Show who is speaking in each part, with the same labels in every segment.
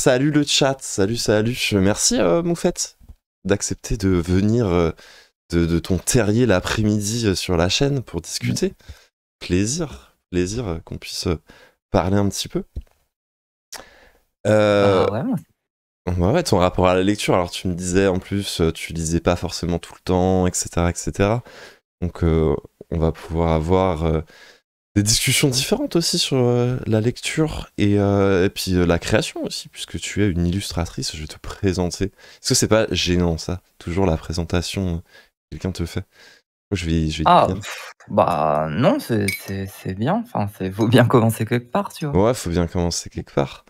Speaker 1: Salut le chat, salut, salut. Merci euh, Moufette d'accepter de venir euh, de, ton terrier l'après-midi euh, sur la chaîne pour discuter. Plaisir, plaisir qu'on puisse parler un petit peu. ah, Ouais, ton rapport à la lecture. Alors, tu me disais en plus, tu lisais pas forcément tout le temps, etc. etc. Donc, on va pouvoir avoir des discussions différentes aussi sur euh, la lecture et, euh, puis euh, la création aussi, puisque tu es une illustratrice, je vais te présenter. Est-ce que c'est pas gênant ça Toujours la présentation quelqu'un te fait. je vais, je ah,
Speaker 2: bah non, c'est bien. Enfin, faut bien commencer quelque part, tu vois.
Speaker 1: Ouais, faut bien commencer quelque part.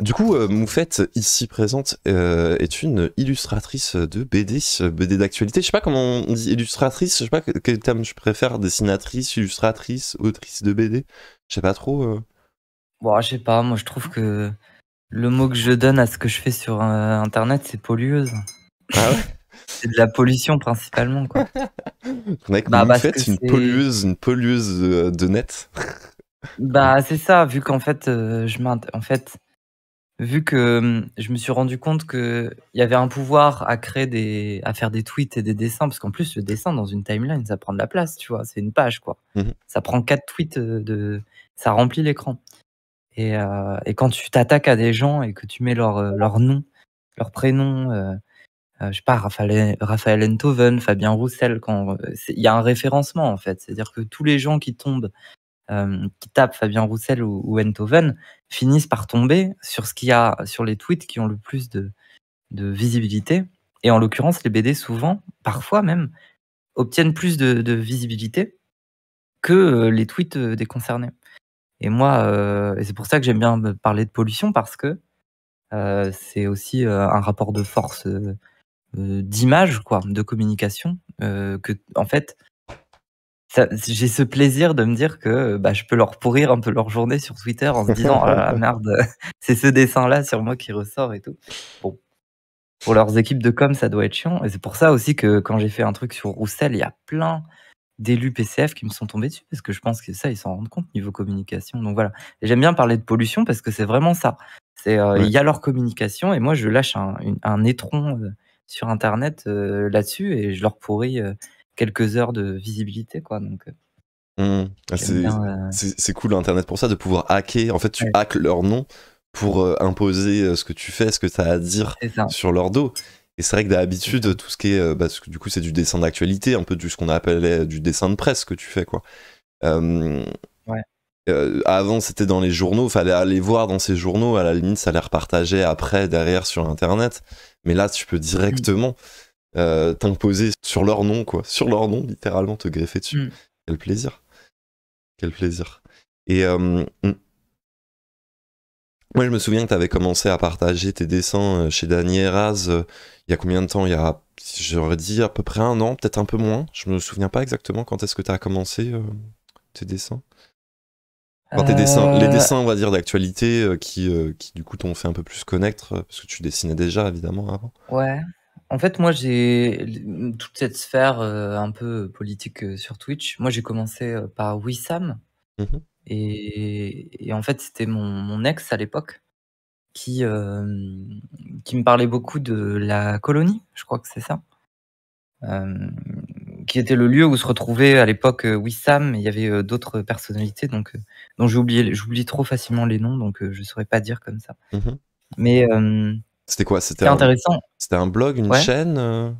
Speaker 1: Du coup, euh, Moufette, ici présente, euh, est une illustratrice de BD, euh, BD d'actualité. Je sais pas comment on dit illustratrice, je sais pas quel terme je préfère, dessinatrice, illustratrice, autrice de BD. Je sais pas trop. Bon, je sais pas, moi je trouve que
Speaker 2: le mot que je donne à ce que je fais sur internet, c'est pollueuse. Ah ouais C'est de la pollution principalement,
Speaker 3: quoi. on est bah, Moufette, une
Speaker 1: pollueuse, une pollueuse de net.
Speaker 2: bah, c'est ça, vu qu'en fait, je en fait vu que je me suis rendu compte qu'il y avait un pouvoir à créer des, à faire des tweets et des dessins, parce qu'en plus, le dessin dans une timeline, ça prend de la place, tu vois, c'est une page, quoi. Mmh ça prend quatre tweets euh, de, ça remplit l'écran. Euh, et, quand tu t'attaques à des gens et que tu mets leur, euh, leur nom, leur prénom, je je sais pas, Raphaël, Enthoven, Fabien Roussel, quand il y a un référencement en fait, c'est-à-dire que tous les gens qui tombent euh, qui tapent Fabien Roussel ou, ou finissent par tomber sur ce qu'il y a sur les tweets qui ont le plus de, visibilité. Et en l'occurrence, les BD souvent, parfois même, obtiennent plus de, visibilité que euh, les tweets euh, des concernés. Et moi, c'est pour ça que j'aime bien parler de pollution parce que c'est aussi un rapport de force d'image, quoi, de communication, que en fait j'ai ce plaisir de me dire que bah, je peux leur pourrir un peu leur journée sur Twitter en se disant ah merde, c'est ce dessin-là sur moi qui ressort et tout. Bon, pour leurs équipes de com, ça doit être chiant. Et c'est pour ça aussi que quand j'ai fait un truc sur Roussel, il y a plein d'élus PCF qui me sont tombés dessus parce que je pense que ça, ils s'en rendent compte niveau communication. Donc voilà. j'aime bien parler de pollution parce que c'est vraiment ça. C'est euh, il y a leur communication et moi je lâche un, un, étron euh, sur internet euh, là-dessus et je leur pourris quelques heures de visibilité, quoi. Donc, euh,
Speaker 1: mmh, mmh. Ah, euh, c'est cool Internet pour ça, de pouvoir hacker. En fait, tu ouais. hacks leur nom pour euh, imposer ce que tu fais, ce que tu as à dire sur leur dos. Et c'est vrai que d'habitude, tout ce qui est. Bah, que, du coup, c'est du dessin d'actualité, un peu du ce qu'on appelait du dessin de presse que tu fais, quoi.
Speaker 3: avant,
Speaker 1: c'était dans les journaux, fallait aller voir dans ces journaux, à la limite, ça les repartageait après, derrière, sur Internet. Mais là, tu peux mmh. directement. Euh, t'imposer sur leur nom, quoi. Sur leur nom, littéralement, te greffer dessus. Mm. Quel plaisir. Quel plaisir. Et euh, mm. moi, je me souviens que tu avais commencé à partager tes dessins euh, chez Dany Raz il y a combien de temps Il y a, j'aurais dit, à peu près un an, peut-être un peu moins. Je me souviens pas exactement quand est-ce que tu as commencé tes dessins.
Speaker 4: tes dessins, les dessins,
Speaker 1: on va dire, d'actualité qui, qui, du coup, t'ont fait un peu plus connaître, parce que tu dessinais déjà, évidemment, avant.
Speaker 2: Ouais, en fait, moi, j'ai toute cette sphère euh, un peu euh, politique euh, sur Twitch. Moi, j'ai commencé par Wissam. Mm-hmm. Et, en fait, c'était mon, ex à l'époque qui, qui me parlait beaucoup de la colonie, je crois que c'est ça, qui était le lieu où se retrouvait à l'époque Wissam. Il y avait d'autres personnalités donc, dont j'oublie trop facilement les noms, donc je ne saurais pas dire comme ça. Mm-hmm. Mais c'était
Speaker 4: quoi C'était intéressant. C'était un blog, une
Speaker 2: chaîne euh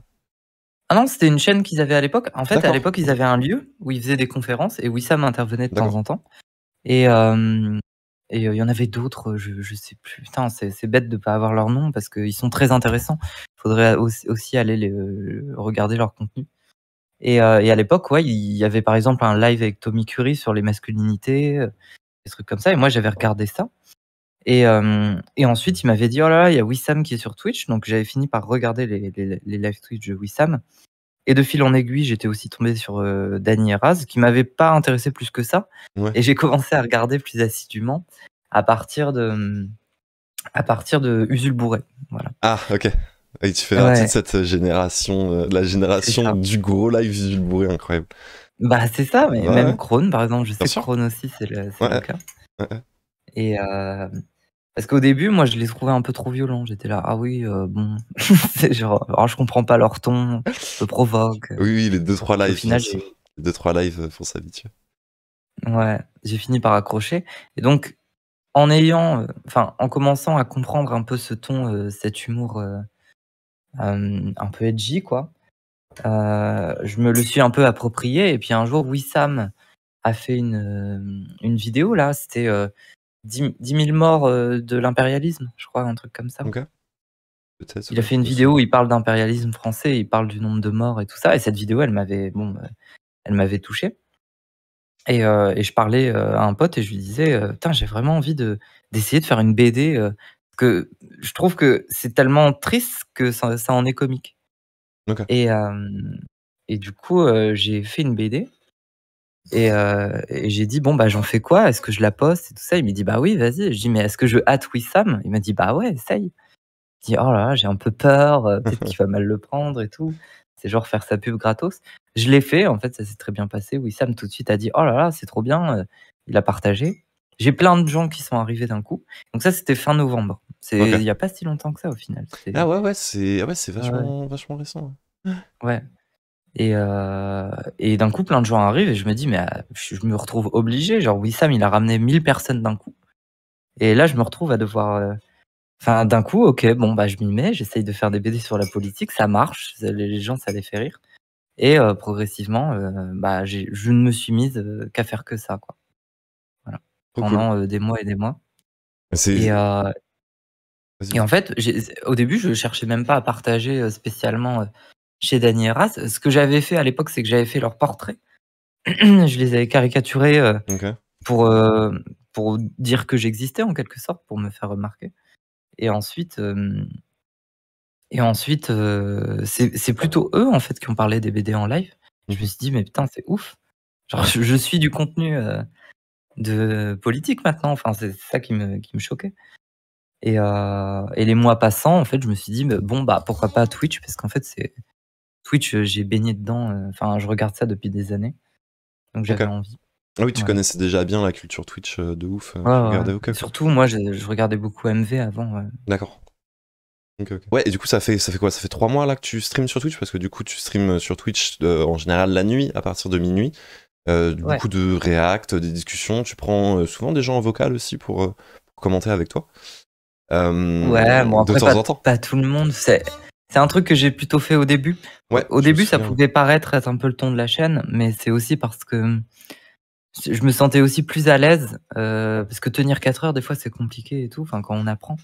Speaker 2: Ah non, c'était une chaîne qu'ils avaient à l'époque. En fait, à l'époque, ils avaient un lieu où ils faisaient des conférences et où Wissam intervenait de temps en temps. Et euh, et euh, il y en avait d'autres, je, je sais plus. Putain, c'est bête de ne pas avoir leur nom parce qu'ils sont très intéressants. Il faudrait aussi, aller regarder leur contenu. Et, à l'époque, ouais, il y avait par exemple un live avec Tommy Curry sur les masculinités, des trucs comme ça. Et moi, j'avais regardé ça. Et, euh, et, ensuite, il m'avait dit, oh là là, il y a Wissam qui est sur Twitch. Donc j'avais fini par regarder les, les, live Twitch de Wissam. Et de fil en aiguille, j'étais aussi tombé sur euh, Danny Eraz, qui m'avait pas intéressé plus que ça. Et j'ai commencé à regarder plus assidûment à partir de, à partir de Usul Bourré.
Speaker 1: Voilà. Ah, ok. Et tu fais partie de cette génération, euh, la génération du gros live Usul Bourré, incroyable. Bah, c'est ça, mais même Krone, par exemple, je sais que
Speaker 2: Krone aussi, c'est le, le cas. Et euh, parce qu'au début, moi, je les trouvais un peu trop violents. J'étais là, ah oui, euh, bon, genre, je comprends pas leur ton, je provoque.
Speaker 1: Oui, oui, les deux trois lives. Au deux trois lives euh, font s'habituer.
Speaker 2: Ouais, j'ai fini par accrocher. Et donc, en ayant, enfin, en commençant à comprendre un peu ce ton, cet humour un peu edgy, quoi. je me le suis un peu approprié. Et puis un jour, Wissam a fait une, une vidéo là. C'était 10, 000 morts euh, de l'impérialisme, je crois, un truc comme ça.
Speaker 1: Il a fait une vidéo
Speaker 2: où il parle d'impérialisme français, il parle du nombre de morts et tout ça. Et cette vidéo, elle m'avait, bon, euh, elle m'avait touché. Et, euh, je parlais à un pote et je lui disais, putain, j'ai vraiment envie de d'essayer de faire une BD. que je trouve que c'est tellement triste que ça, en est comique. et du coup, j'ai fait une BD euh, et, j'ai dit, bon, bah, j'en fais quoi Est-ce que je la poste et tout ça Il m'a dit, bah oui, vas-y. Je dis, mais est-ce que je hâte Wissam Il m'a dit, bah ouais, essaye. Je dis, oh là là, j'ai un peu peur, euh, peut-être qu'il va mal le prendre et tout. C'est genre faire sa pub gratos. Je l'ai fait, en fait, ça s'est très bien passé. Wissam tout de suite a dit, oh là là, c'est trop bien. Euh, il a partagé. J'ai plein de gens qui sont arrivés d'un coup. Donc ça, c'était fin novembre. Il n'y a pas si longtemps que ça, au final.
Speaker 1: Ah ouais, ouais, c'est ah vachement, vachement récent.
Speaker 2: Ouais. Et, euh, et d'un coup, plein de gens arrivent et je me dis, mais euh, je me retrouve obligé. Genre, oui Sam il a ramené 1000 personnes d'un coup. Et là, je me retrouve à devoir. Euh, enfin, d'un coup, ok, bon, bah, je m'y mets, j'essaye de faire des BD sur la politique, ça marche, les gens, ça les fait rire. Et progressivement, bah, je ne me suis mise qu'à faire que ça, quoi. Voilà. Pendant des mois et des mois. Et, et en fait, au début, je cherchais même pas à partager spécialement chez Dany Ras. Ce que j'avais fait à l'époque, c'est que j'avais fait leurs portraits. je les avais caricaturés euh, pour, euh, pour dire que j'existais en quelque sorte, pour me faire remarquer. Et ensuite, euh, et ensuite c'est plutôt eux en fait qui ont parlé des BD en live. Je mhm. me suis dit, mais putain, c'est ouf. Genre, je, suis du contenu de politique maintenant. Enfin, c'est ça qui me, qui me choquait. Et, les mois passants en fait, je me suis dit, bon, bah, pourquoi pas Twitch Parce qu'en fait, c'est Twitch, euh, j'ai baigné dedans. Euh, enfin, je regarde ça depuis des années. Donc j'avais envie.
Speaker 1: Ah oui, tu connaissais déjà bien la culture Twitch euh, de ouf. Surtout,
Speaker 2: moi, je, regardais beaucoup MV avant.
Speaker 1: D'accord. Ouais, et du coup, ça fait, ça fait quoi Ça fait trois mois là que tu streams sur Twitch Parce que du coup, tu streams sur Twitch en général la nuit, à partir de minuit. Beaucoup de react, des discussions. Tu prends souvent des gens en vocal aussi pour, commenter avec toi. ouais, moi de temps en temps.
Speaker 2: pas tout le monde. C'est c'est un truc que j'ai plutôt fait au début. Ouais, au début, ça pouvait paraître être un peu le ton de la chaîne, mais c'est aussi parce que je me sentais aussi plus à l'aise, euh, parce que tenir 4 heures, des fois, c'est compliqué et tout, enfin, quand on apprend.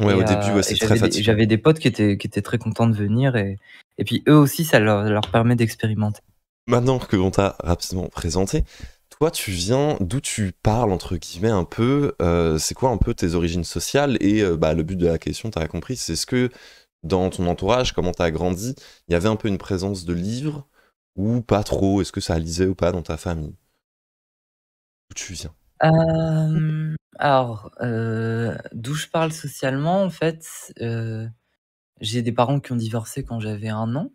Speaker 2: Ouais, au début, euh, c'est très fatigué. J'avais des potes qui étaient, qui étaient très contents de venir, et, et puis eux aussi, ça leur, permet d'expérimenter.
Speaker 1: Maintenant que l'on t'a rapidement présenté, toi, tu viens d'où tu parles, entre guillemets, un peu. Euh, c'est quoi un peu tes origines sociales Et bah, le but de la question, tu as compris, c'est ce que dans ton entourage, comment tu as grandi, il y avait un peu une présence de livres ou pas trop Est-ce que ça lisait ou pas dans ta famille D'où tu viens
Speaker 2: Alors, euh, d'où je parle socialement, en fait, euh, j'ai des parents qui ont divorcé quand j'avais un an.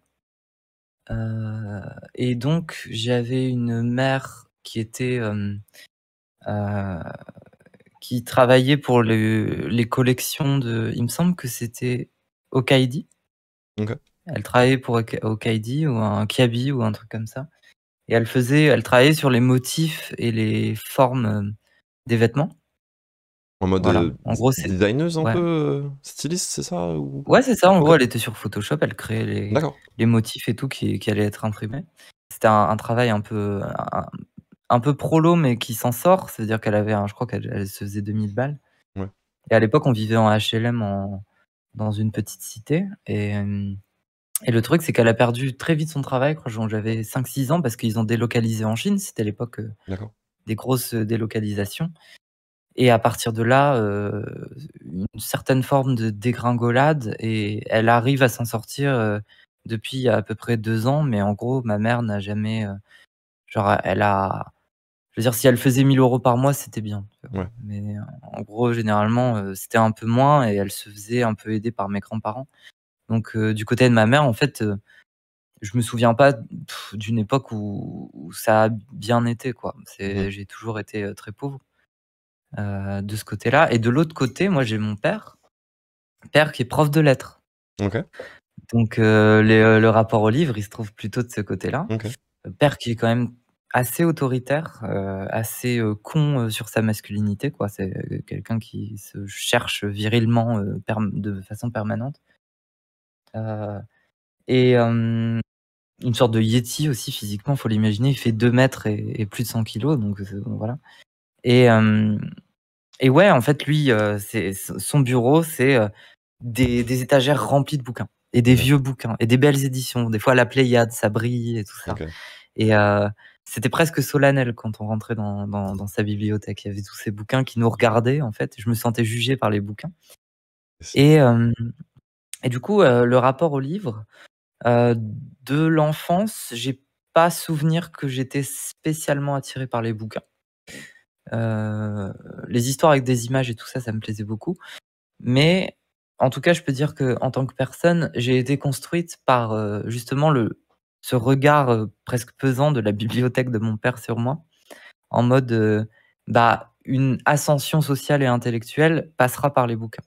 Speaker 2: Euh, et donc, j'avais une mère qui était. qui travaillait pour les collections de. Il me semble que c'était Okaidi. Elle travaillait pour Okaidi ou un Kiabi ou un truc comme ça. Et elle faisait, elle travaillait sur les motifs et les formes euh, des vêtements.
Speaker 1: En mode euh, en gros, un peu
Speaker 2: euh, styliste, c'est ça Ouais, c'est ça. En gros, elle était sur Photoshop, elle créait les, motifs et tout qui, qui allaient être imprimé. C'était un, travail un peu un, peu prolo, mais qui s'en sort. C'est-à-dire qu'elle avait, je crois qu'elle se faisait 2000 balles. Et à l'époque, on vivait en HLM en, dans une petite cité. Euh, et, le truc, c'est qu'elle a perdu très vite son travail j'avais 5-6 ans parce qu'ils ont délocalisé en Chine. C'était l'époque euh, des grosses euh, délocalisations. Et à partir de là, une certaine forme de dégringolade et elle arrive à s'en sortir depuis à peu près deux ans. Mais en gros, ma mère n'a jamais, genre, elle a, je veux dire, si elle faisait 1000 euros par mois, c'était bien. Mais en gros, généralement, euh, c'était un peu moins et elle se faisait un peu aider par mes grands-parents. Donc, euh, du côté de ma mère, en fait, euh, je me souviens pas d'une époque où, ça a bien été. quoi. J'ai toujours été très pauvre de ce côté-là. Et de l'autre côté, moi, j'ai mon père, père qui est prof de lettres. Donc, le rapport au livre, il se trouve plutôt de ce côté-là. Père qui est quand même assez autoritaire, euh, assez euh, con euh, sur sa masculinité. quoi. C'est quelqu'un qui se cherche virilement de façon permanente. et une sorte de Yeti aussi physiquement, il faut l'imaginer. Il fait 2 mètres et, plus de 100 kilos, donc voilà. Et, et ouais, en fait, lui, son bureau, c'est des, étagères remplies de bouquins et des vieux bouquins et des belles éditions. Des fois, la Pléiade, ça brille et tout ça. Et c'était presque solennel quand on rentrait dans, sa bibliothèque. Il y avait tous ces bouquins qui nous regardaient, en fait. Je me sentais jugé par les bouquins. Et, du coup, le rapport au livre, de l'enfance, j'ai pas souvenir que j'étais spécialement attiré par les bouquins. les histoires avec des images et tout ça, ça me plaisait beaucoup. Mais en tout cas, je peux dire que en tant que personne, j'ai été construite par justement le, ce regard presque pesant de la bibliothèque de mon père sur moi, en mode bah, une ascension sociale et intellectuelle passera par les bouquins.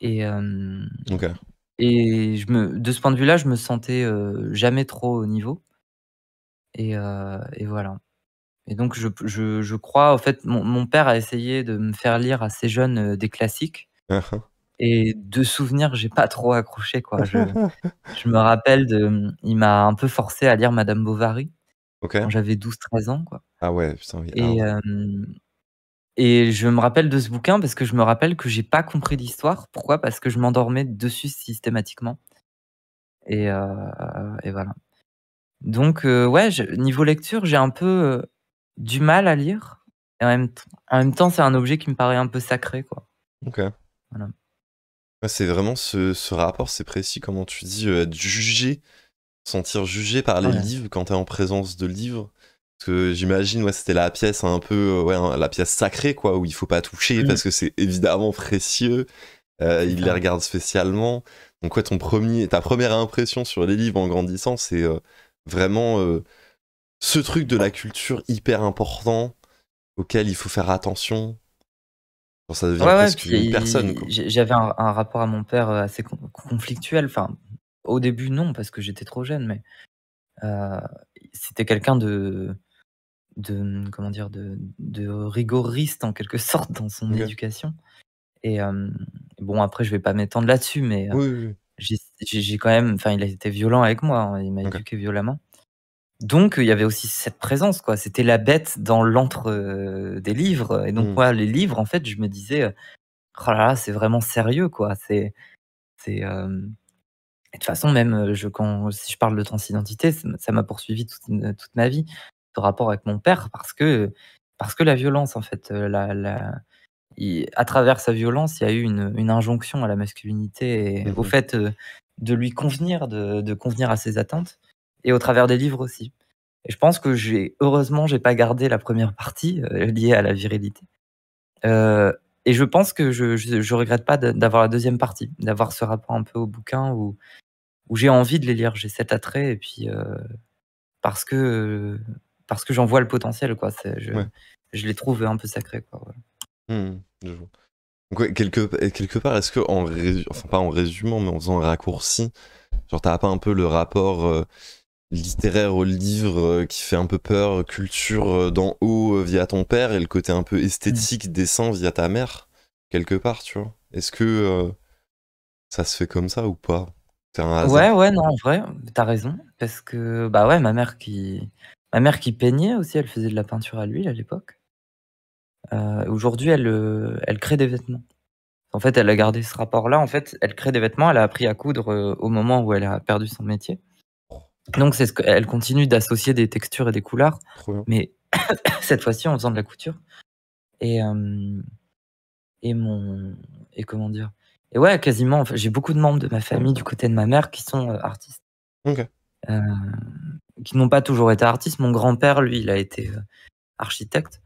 Speaker 2: Et, et je me, de ce point de vue-là, je me sentais jamais trop au niveau. Et, et voilà. Et donc, je, je, je crois, en fait, mon, père a essayé de me faire lire à assez jeunes des classiques. Ah ah. Et de souvenirs, j'ai pas trop accroché. Quoi. Je, me rappelle, de, il m'a un peu forcé à lire Madame Bovary quand j'avais 12-13 ans. Quoi.
Speaker 1: Ah ouais, putain. Et, ah
Speaker 2: euh, et je me rappelle de ce bouquin parce que je me rappelle que j'ai pas compris l'histoire. Pourquoi Parce que je m'endormais dessus systématiquement. Et, euh, voilà. Donc, euh, ouais, niveau lecture, j'ai un peu du mal à lire. Et en même, temps, c'est un objet qui me paraît un peu sacré. Quoi.
Speaker 3: Ok. Voilà
Speaker 1: c'est vraiment ce, rapport, c'est précis, comment tu dis, euh, être jugé, sentir jugé par les livres quand tu es en présence de livres. Parce que j'imagine, ouais, c'était la pièce un peu, euh, la pièce sacrée, quoi, où il faut pas toucher mmh. parce que c'est évidemment précieux. Euh, il les regarde spécialement. Donc, quoi, ton premier, ta première impression sur les livres en grandissant, c'est vraiment ce truc de la culture hyper important auquel il faut faire attention ça devient presque une personne. J'avais
Speaker 2: un, rapport à mon père euh, assez conflictuel. Enfin, au début, non, parce que j'étais trop jeune, mais euh, c'était quelqu'un de, de, comment dire, de, rigoriste en quelque sorte dans son éducation. Et euh, bon, après, je vais pas m'étendre là-dessus, mais j'ai quand même, enfin, il a été violent avec moi, hein. il m'a éduqué violemment donc, il y avait aussi cette présence, quoi. C'était la bête dans l'entre euh, des livres. Et donc, mmh. moi, les livres, en fait, je me disais, oh là là, c'est vraiment sérieux, quoi. C'est. de toute façon, même je, quand, si je parle de transidentité, ça m'a poursuivi toute, ma vie, ce rapport avec mon père, parce que, parce que la violence, en fait, la, à travers sa violence, il y a eu une, injonction à la masculinité au mmh fait de lui convenir, de, de convenir à ses attentes et au travers des livres aussi. Et je pense que j'ai heureusement j'ai pas gardé la première partie euh, liée à la virilité. Euh, et je pense que je, je, regrette pas d'avoir la deuxième partie, d'avoir ce rapport un peu au bouquin où, où j'ai envie de les lire, j'ai cet attrait et puis euh, parce que parce que j'en vois le potentiel quoi. Je, je, les trouve un peu sacrés quoi.
Speaker 1: Mmh, quelque, quelque part, est-ce que en enfin pas en résumant, mais en faisant un raccourci, genre t'as pas un peu le rapport littéraire au livre euh, qui fait un peu peur, euh, culture euh, d'en haut via ton père et le côté un peu esthétique, descend via ta mère, quelque part, tu vois. Est-ce que ça se fait comme ça ou pas Ouais,
Speaker 2: ouais, non, en vrai, t'as raison. Parce que, bah ouais, ma mère qui. Ma mère qui peignait aussi, elle faisait de la peinture à l'huile à l'époque. Aujourd'hui, elle, elle crée des vêtements. En fait, elle a gardé ce rapport-là. En fait, elle crée des vêtements, elle a appris à coudre au moment où elle a perdu son métier. Donc, c'est ce qu'elle continue d'associer des textures et des couleurs, mais cette fois-ci en faisant de la couture. Et, euh, et mon. Et comment dire Et ouais, quasiment, j'ai beaucoup de membres de ma famille du côté de ma mère qui sont euh, artistes. Euh, qui n'ont pas toujours été artistes. Mon grand-père, lui, il a été architecte.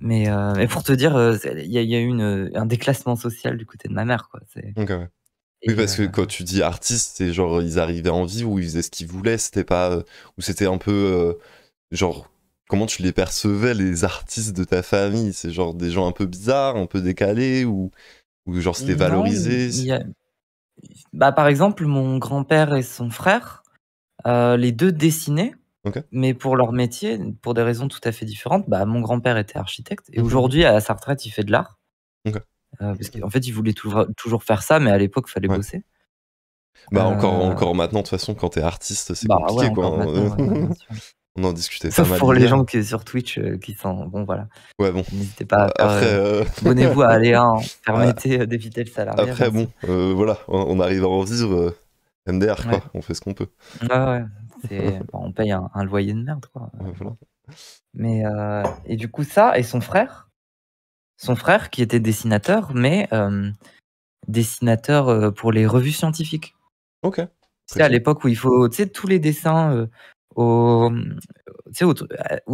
Speaker 2: Mais, pour te dire, il y, a eu une, un déclassement social du côté de ma mère. Quoi.
Speaker 1: C'est, ouais. Oui, parce que euh quand tu dis artiste, c'est genre ils arrivaient en vie ou ils faisaient ce qu'ils voulaient, c'était pas. Euh, ou c'était un peu. Euh, genre, comment tu les percevais, les artistes de ta famille C'est genre des gens un peu bizarres, un peu décalés, ou, ou genre c'était valorisé
Speaker 2: bah, Par exemple, mon grand-père et son frère, les deux dessinaient, mais pour leur métier, pour des raisons tout à fait différentes. Bah, mon grand-père était architecte, et mmh aujourd'hui, à sa retraite, il fait de l'art. Ah parce qu'en fait, il voulait toujours, faire ça,
Speaker 1: mais à l'époque, il fallait bosser. Bah, encore, euh, encore maintenant, de toute façon, quand t'es artiste, c'est bah, compliqué, quoi. On en discutait. Sauf pour les gens
Speaker 2: qui, sont sur Twitch euh, qui sont. Bon, voilà. Ouais,
Speaker 1: bon. N'hésitez pas à. Euh,
Speaker 3: abonnez-vous à Aléa, hein. permettez d'éviter le salaire. Après, bon,
Speaker 1: voilà, on arrive à en vivre. MDR, quoi. On fait ce qu'on peut.
Speaker 3: Ah ouais.
Speaker 2: Bah, on paye un, loyer de merde, quoi. Voilà. Mais. et du coup, ça, et son frère son frère qui était dessinateur, mais euh, dessinateur euh, pour les revues scientifiques. Ok. C'est à l'époque où il faut, tu sais, tous les dessins euh, au, où,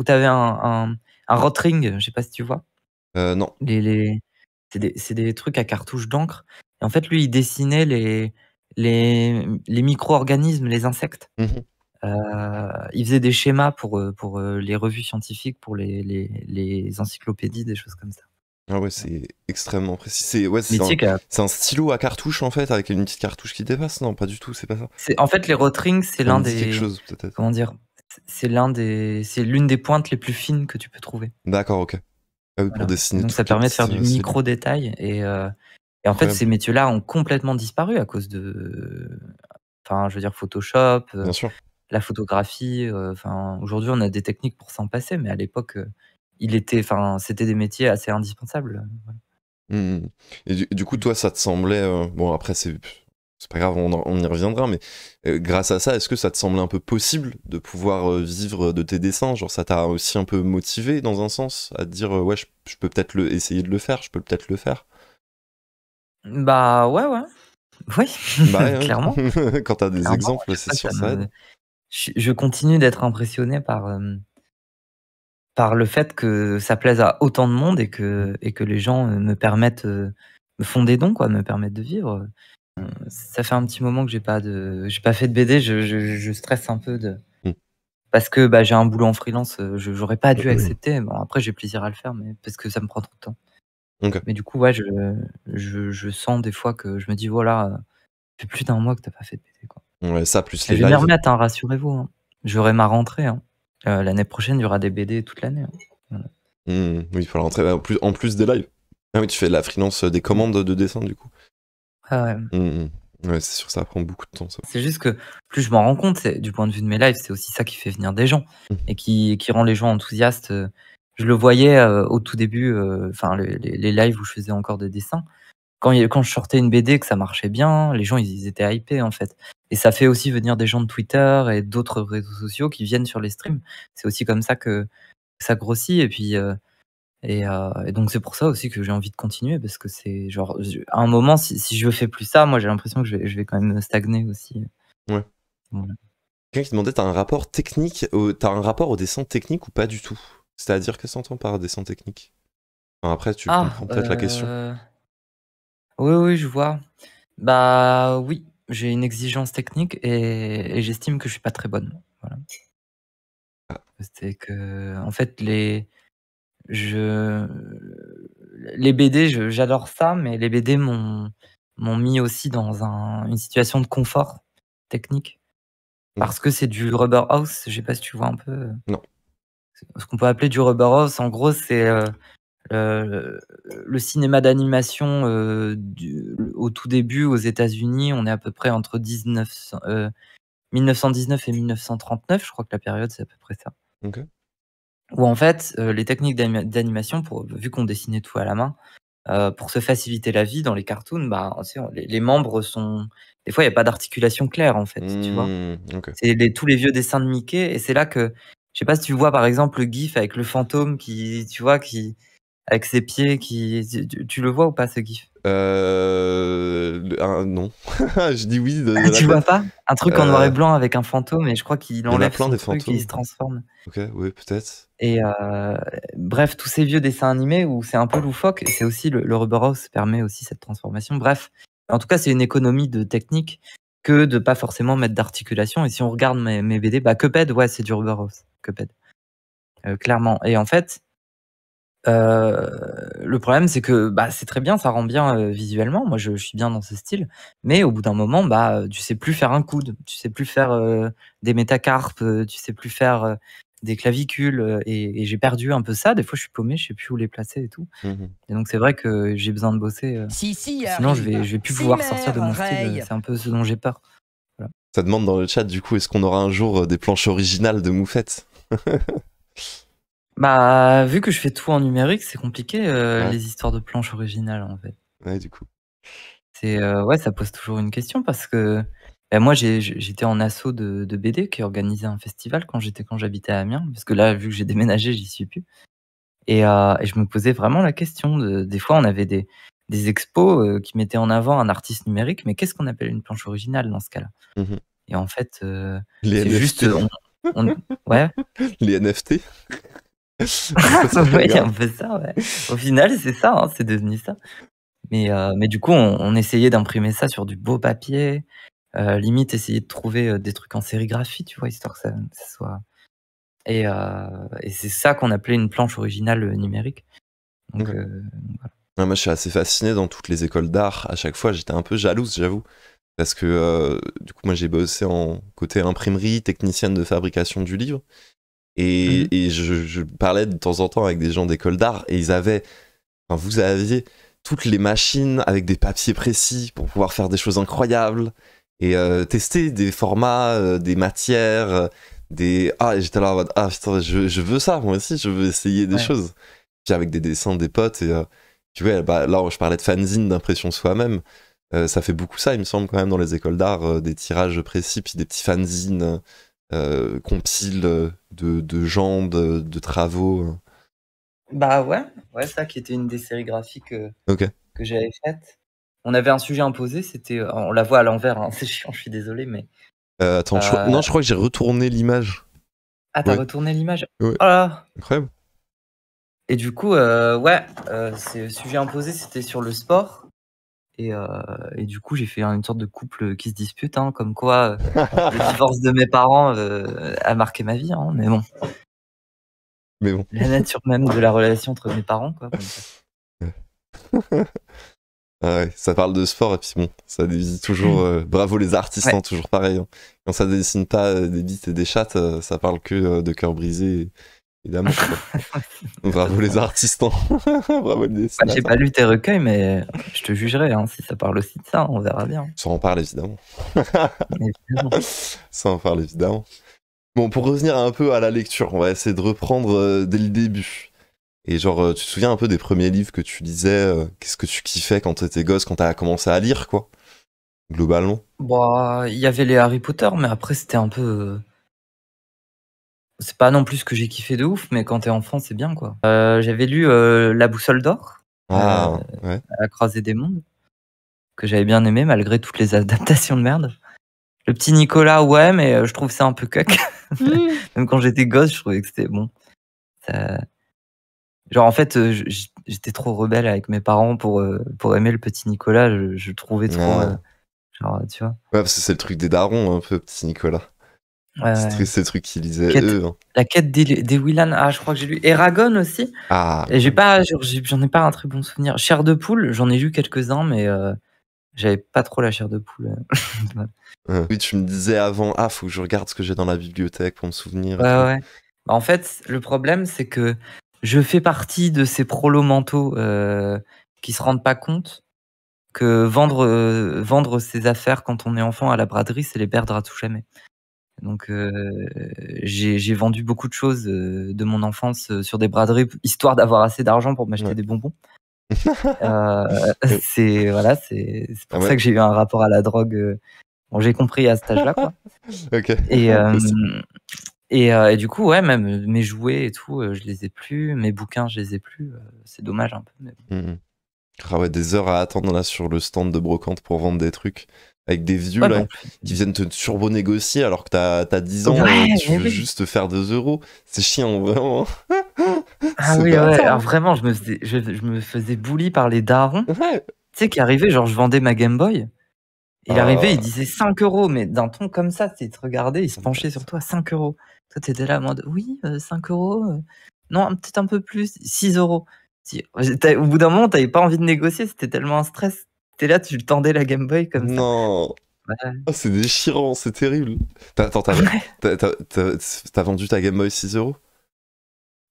Speaker 2: tu avais un, un, un rotring, je sais pas si tu vois. non. Les, C'est des, trucs à cartouche d'encre. Et en fait, lui, il dessinait les, les, micro-organismes, les insectes. Mmh il faisait des schémas pour, pour les revues scientifiques, pour les, les encyclopédies, des choses comme ça.
Speaker 1: Ah ouais, c'est extrêmement précis. C'est ouais, un, hein. un, stylo à cartouche en fait, avec une petite cartouche qui dépasse. Non, pas du tout, c'est pas ça. En fait, les rotring, c'est l'un des. comment
Speaker 2: dire C'est l'un des. C'est l'une des pointes les plus fines que tu peux trouver.
Speaker 1: D'accord, ok. Ah pour dessiner. Donc ça permet de faire du micro
Speaker 2: détail et, euh, et en fait ces métiers-là ont complètement disparu à cause de, enfin je veux dire Photoshop, euh, la photographie. Euh, enfin aujourd'hui on a des techniques pour s'en passer, mais à l'époque il était, enfin, c'était des métiers assez indispensables.
Speaker 1: Mmh, mmh. Et du, coup, toi, ça te semblait, euh, bon, après, c'est pas grave, on, on, y reviendra, mais euh, grâce à ça, est-ce que ça te semblait un peu possible de pouvoir euh, vivre de tes dessins Genre, ça t'a aussi un peu motivé dans un sens à dire, ouais, je, peux peut-être le, essayer de le faire, je peux peut-être le faire.
Speaker 2: Bah ouais, ouais. Oui, bah, clairement.
Speaker 1: Quand t'as des exemples, c'est sûr. je,
Speaker 2: continue d'être impressionné par, par le fait que ça plaise à autant de monde et que, et que les gens euh, me permettent, euh, me font des dons, quoi, me permettent de vivre. Euh, ça fait un petit moment que j'ai pas de, j'ai pas fait de BD, je, je, stresse un peu de, mm. parce que bah, j'ai un boulot en freelance, je, j'aurais pas dû accepter. après, j'ai plaisir à le faire, mais parce que ça me prend trop de temps. Mais du coup, ouais, je, sens des fois que je me dis, voilà, fait plus d'un mois que tu t'as pas fait de BD,
Speaker 1: quoi. ça plus les Je vais remettre,
Speaker 2: hein, rassurez-vous. Hein. J'aurai ma rentrée, hein. Euh, l'année prochaine, il y aura des BD toute l'année.
Speaker 1: Hein. Hmm, oui, il faut rentrer en plus, en plus des lives. Ah oui, tu fais la freelance euh, des commandes de dessin du coup. Ah ouais. Hmm, hmm. c'est sûr, ça prend beaucoup de temps
Speaker 2: C'est juste que plus je m'en rends compte, du point de vue de mes lives, c'est aussi ça qui fait venir des gens et qui, rend les gens enthousiastes. Euh, je le voyais au tout début, enfin les, lives où je faisais encore des dessins. Quand, je sortais une BD, que ça marchait bien, les gens ils étaient hypés en fait. Et ça fait aussi venir des gens de Twitter et d'autres réseaux sociaux qui viennent sur les streams. C'est aussi comme ça que ça grossit. Et puis, euh, euh, et, donc, c'est pour ça aussi que j'ai envie de continuer parce que c'est genre, à un moment, si, si je fais plus ça, moi j'ai l'impression que je vais, quand même stagner aussi.
Speaker 1: Ouais. Quelqu'un qui demandait, t'as un rapport technique, t'as un rapport au dessin technique ou pas du tout C'est-à-dire que entend par dessin technique Après, tu ah, comprends peut-être la question.
Speaker 2: Euh, oui, oui, je vois. Bah oui, j'ai une exigence technique et, j'estime que je suis pas très bonne. Voilà. C'est que, en fait, les, je, les BD, j'adore ça, mais les BD m'ont mis aussi dans un, une situation de confort technique. Mmh. Parce que c'est du rubber house, je sais pas si tu vois un peu. Non. Ce qu'on peut appeler du rubber house, en gros, c'est euh, euh, le cinéma d'animation euh, au tout début aux États-Unis, on est à peu près entre 19, 1919 euh, et 1939, je crois que la période c'est à peu près ça. Où en fait, les techniques d'animation, vu qu'on dessinait tout à la main, pour se faciliter la vie dans les cartoons, bah, les, membres sont. Des fois, il n'y a pas d'articulation claire en fait, tu mmh, C'est tous les vieux dessins de Mickey, et c'est là que. Je sais pas si tu vois par exemple le GIF avec le fantôme qui, tu vois, qui, avec ses pieds qui. Tu, le vois ou pas ce gif euh,
Speaker 1: non. je dis oui. De, ah, tu vois pas Un truc en noir et euh,
Speaker 2: blanc avec un fantôme, et je crois qu'il enlève plein fantômes. il se transforme.
Speaker 1: Ok, oui, peut-être.
Speaker 2: Et euh, bref, tous ces vieux dessins animés où c'est un peu loufoque, et c'est aussi le, Rubber House permet aussi cette transformation. Bref, en tout cas, c'est une économie de technique que de pas forcément mettre d'articulation. Et si on regarde mes, mes BD, bah Cuphead, ouais, c'est du Rubber House, Cuphead, euh, clairement. Et en fait, euh, le problème, c'est que bah, c'est très bien, ça rend bien euh, visuellement. Moi, je, suis bien dans ce style. Mais au bout d'un moment, bah, euh, tu sais plus faire un coude, tu sais plus faire des métacarpes, tu sais plus faire des clavicules. Et, j'ai perdu un peu ça. Des fois, je suis paumé, je sais plus où les placer et tout. Mmh et donc, c'est vrai que j'ai besoin de bosser. Si, si, sinon, je vais, je vais plus pouvoir sortir de mon style. C'est un peu ce dont j'ai peur.
Speaker 1: Ça demande dans le chat, du coup, est-ce qu'on aura un jour des planches originales de Moufette
Speaker 2: Bah, vu que je fais tout en numérique, c'est compliqué euh, les histoires de planches originales en fait.
Speaker 1: Ouais, du coup. C'est euh, ouais,
Speaker 2: ça pose toujours une question parce que bah, moi j'ai- j'étais en assaut de, BD qui organisait un festival quand j'étais quand j'habitais à Amiens parce que là vu que j'ai déménagé j'y suis plus et, euh, et je me posais vraiment la question des fois on avait des des expos qui mettaient en avant un artiste numérique mais qu'est-ce qu'on appelle une planche originale dans ce cas-là
Speaker 3: mmh
Speaker 1: Et en fait
Speaker 2: c'est juste
Speaker 1: ouais Les NFT ça, ouais, un peu ça,
Speaker 2: Au final, c'est ça, hein, c'est devenu ça. Mais, euh, mais du coup, on, essayait d'imprimer ça sur du beau papier, euh, limite essayer de trouver euh, des trucs en sérigraphie, tu vois, histoire que ça, soit. Et, et c'est ça qu'on appelait une planche originale numérique.
Speaker 3: moi,
Speaker 1: je suis assez fasciné dans toutes les écoles d'art. À chaque fois, j'étais un peu jalouse, j'avoue. Parce que du coup, moi, j'ai bossé en côté imprimerie, technicienne de fabrication du livre. Et, mhm. je, parlais de temps en temps avec des gens d'école d'art et ils avaient, vous aviez toutes les machines avec des papiers précis pour pouvoir faire des choses incroyables et euh, tester des formats, euh, des matières, euh, des. Ah, j'étais là en mode, ah je, veux ça, moi aussi, je veux essayer des choses. Puis avec des dessins des potes et. tu vois, bah, là, je parlais de fanzine, d'impression soi-même. ça fait beaucoup ça, il me semble, quand même, dans les écoles d'art, des tirages précis, puis des petits fanzines euh, compile de, gens, de, travaux hein.
Speaker 2: Bah ouais, ouais, ça qui était une des séries graphiques euh, que j'avais faites. On avait un sujet imposé, c'était. Euh, on la voit à l'envers, hein, c'est chiant, je suis désolé, mais. attends, non, je
Speaker 1: crois que j'ai retourné l'image. Ah, t'as
Speaker 2: retourné l'image Oh
Speaker 1: Incroyable.
Speaker 2: Et du coup, ouais, euh, sujet imposé, c'était sur le sport. Euh, et, du coup, j'ai fait une sorte de couple qui se dispute, hein, comme quoi euh, le divorce de mes parents euh, a marqué ma vie. Hein,
Speaker 3: mais bon. Mais bon. La nature
Speaker 2: même de la relation entre mes parents, quoi.
Speaker 1: Ah ça parle de sport et puis bon, ça divise toujours. bravo les artistes, hein, toujours pareil. Quand ça dessine pas des bites et des chattes, ça parle que de cœur brisé évidemment. Bravo les artistes. Bravo les
Speaker 2: bah, J'ai pas lu tes recueils, mais je te jugerai hein, si ça parle aussi de ça. On verra
Speaker 3: bien.
Speaker 1: Ça en parle évidemment. Ça en parle évidemment. Bon, pour revenir un peu à la lecture, on va essayer de reprendre euh, dès le début. Et genre, euh, tu te souviens un peu des premiers livres que tu lisais euh, Qu'est-ce que tu kiffais quand t'étais gosse, quand t'as commencé à lire, quoi Globalement
Speaker 2: Bah, il y avait les Harry Potter, mais après, c'était un peu c'est pas non plus que j'ai kiffé de ouf, mais quand t'es enfant, c'est bien quoi. Euh, j'avais lu euh, La boussole d'or, ah, euh, à la des mondes, que j'avais bien aimé malgré toutes les adaptations de merde. Le petit Nicolas, ouais, mais je trouve ça un peu cuck. Mm. Même quand j'étais gosse, je trouvais que c'était bon. Ça... Genre en fait, j'étais trop rebelle avec mes parents pour, pour aimer le petit Nicolas. Je, trouvais trop.
Speaker 1: genre, tu vois. Ouais, parce que c'est le truc des darons, un hein, peu, petit Nicolas c'est ces trucs qu'ils hein.
Speaker 2: La quête des, des Willan, ah, je crois que j'ai lu Eragon aussi. Ah. Et j'ai pas, j'en ai pas un très bon souvenir. Chair de poule, j'en ai lu quelques-uns, mais euh, j'avais pas trop la chair de poule.
Speaker 1: Euh, oui, tu me disais avant, ah, faut que je regarde ce que j'ai dans la bibliothèque pour me souvenir. Bah,
Speaker 2: en fait, le problème, c'est que je fais partie de ces prolos mentaux euh, qui se rendent pas compte que vendre, vendre ses affaires quand on est enfant à la braderie, c'est les perdre à tout jamais. Donc j'ai vendu beaucoup de choses de mon enfance sur des braderies, histoire d'avoir assez d'argent pour m'acheter des bonbons. Euh, c'est voilà, c'est ah pour ça que j'ai eu un rapport à la drogue. Bon, j'ai compris à ce âge-là, quoi. Et, et, du coup, ouais, même mes jouets et tout, je les ai plus. Mes bouquins, je les ai plus. c'est dommage un peu.
Speaker 1: Mmh ah des heures à attendre là sur le stand de brocante pour vendre des trucs avec des vieux là, qui viennent te turbo-négocier alors que t'as as 10 ans, euh, tu veux juste te faire 2 euros. C'est chiant, vraiment.
Speaker 4: ah oui, ouais. alors
Speaker 1: vraiment, je me,
Speaker 2: faisais, je, me faisais bully par les darons. Tu sais, qu'il arrivait, genre, je vendais ma Game Boy. Il arrivait, ah. il disait 5 euros, mais d'un ton comme ça, il te regardait, il se ah, penchait sur toi, 5 euros. Toi, t'étais là moi oui, 5 euh, euros. Euh, non, peut-être un peu plus, 6 euros. Au bout d'un moment, t'avais pas envie de négocier, c'était tellement un stress T'es là, tu le tendais la Game Boy comme
Speaker 1: ça. Non. Ah, c'est déchirant, c'est terrible. Attends, t'as vendu ta Game Boy 6 euros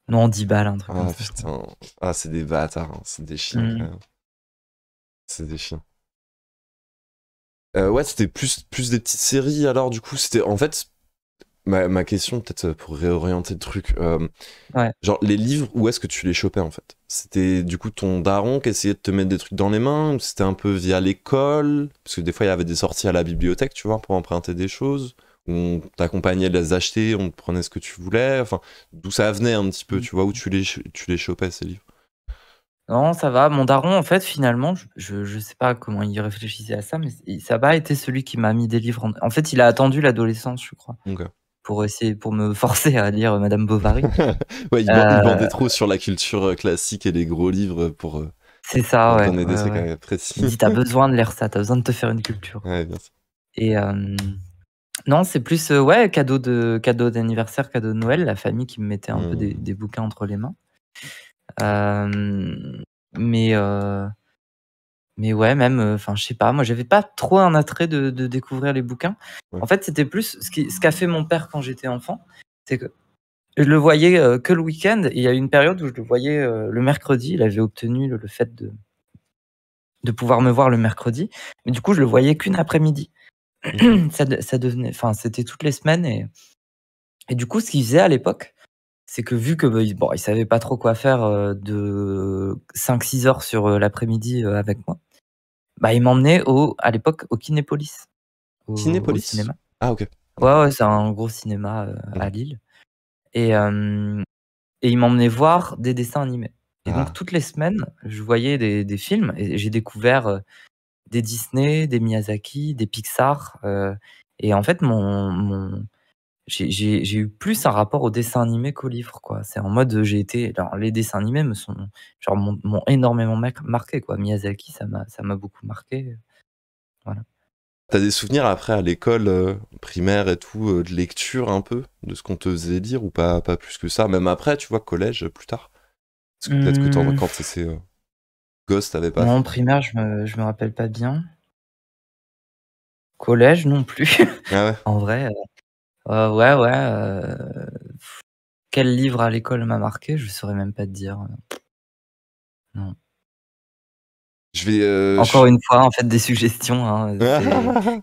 Speaker 2: Non, 10 balles, un truc. Ah
Speaker 1: putain. Ah, c'est des bâtards, hein. c'est des chiens. Mm. C'est des chiens. Euh, ouais, c'était plus, plus des petites séries alors, du coup. c'était En fait, ma, question, peut-être euh, pour réorienter le truc, euh, genre les livres, où est-ce que tu les chopais en fait C'était du coup ton daron qui essayait de te mettre des trucs dans les mains, ou c'était un peu via l'école Parce que des fois il y avait des sorties à la bibliothèque, tu vois, pour emprunter des choses, on t'accompagnait de les acheter, on prenait ce que tu voulais, enfin, d'où ça venait un petit peu, tu vois, où tu les, tu les chopais ces livres
Speaker 2: non, ça va. Mon daron, en fait, finalement, je ne sais pas comment il réfléchissait à ça, mais ça n'a pas été celui qui m'a mis des livres. En, fait, il a attendu l'adolescence, je crois. OK pour essayer pour me forcer à lire Madame Bovary. ouais, il, euh... trop
Speaker 1: sur la culture euh, classique et les gros livres pour. Euh, c'est ça, pour précis. Il dit t'as besoin
Speaker 2: de lire ça, t'as besoin de te faire une culture. Ouais, bien sûr. Et euh, non, c'est plus ouais cadeau de cadeau d'anniversaire, cadeau de Noël, la famille qui me mettait un peu des, mmh. des, bouquins entre les mains. mais mais ouais, même, euh, enfin, je sais pas, moi, j'avais pas trop un attrait de, découvrir les bouquins. En fait, c'était plus ce qu'a fait mon père quand j'étais enfant, c'est que je le voyais euh, que le week-end. Il y a une période où je le voyais euh, le mercredi. Il avait obtenu le, fait de, de pouvoir me voir le mercredi. Mais du coup, je le voyais qu'une après-midi. ça, ça devenait, enfin, c'était toutes les semaines. Et, et du coup, ce qu'il faisait à l'époque, c'est que vu que, bah, bon, il savait pas trop quoi faire, de 5-6 heures sur, l'après-midi, avec moi, bah, il m'emmenait au à l'époque, au Kinépolis, au Kinépolis? cinéma. Ah OK. Ouais, ouais, c'est un gros cinéma, mmh. à Lille et et il m'emmenait voir des dessins animés et donc ah. toutes les semaines, je voyais des films et j'ai découvert, des Disney, des Miyazaki, des Pixar, et en fait, mon mon j'ai eu plus un rapport au dessin animé qu'au livre, quoi. C'est en mode, j'ai Alors, les dessins animés me sont. Genre, m'ont énormément marqué, quoi. Miyazaki, ça m'a beaucoup marqué. Voilà.
Speaker 1: T'as des souvenirs après à l'école euh, primaire et tout, euh, de lecture un peu, de ce qu'on te faisait dire ou pas, pas plus que ça, même après, tu vois, collège, plus tard
Speaker 4: Parce que peut-être que mmh. quand
Speaker 1: c'est euh, gosse, t'avais pas. Non, en
Speaker 2: primaire, je me, je me rappelle pas bien. Collège non plus. Ah ouais. en vrai, euh, euh, ouais, ouais. Euh, quel livre à l'école m'a marqué Je saurais même pas te dire. Non. Je vais. Euh, Encore une fois, en fait, des suggestions. Hein,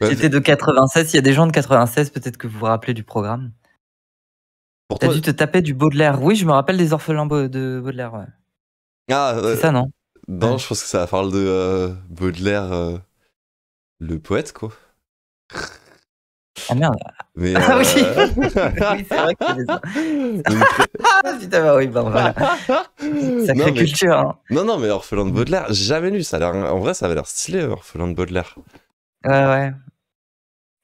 Speaker 2: C'était de 96. Il y a des gens de 96, peut-être que vous vous rappelez du programme. T'as dû te taper du Baudelaire. Oui, je me rappelle des orphelins de Baudelaire.
Speaker 1: Ah, C'est ça, non non, je pense que ça parle de Baudelaire, le poète, quoi. Ah merde. ah oui, euh, oui
Speaker 4: c'est vrai que c'est ça. Ah
Speaker 1: Putain, bah oui, ben voilà.
Speaker 4: Sacrée
Speaker 1: culture. Hein. Non, non, mais Orphelin de Baudelaire, jamais lu. Ça a en vrai, ça avait l'air stylé, Orphelin de Baudelaire.
Speaker 2: Ouais, ouais.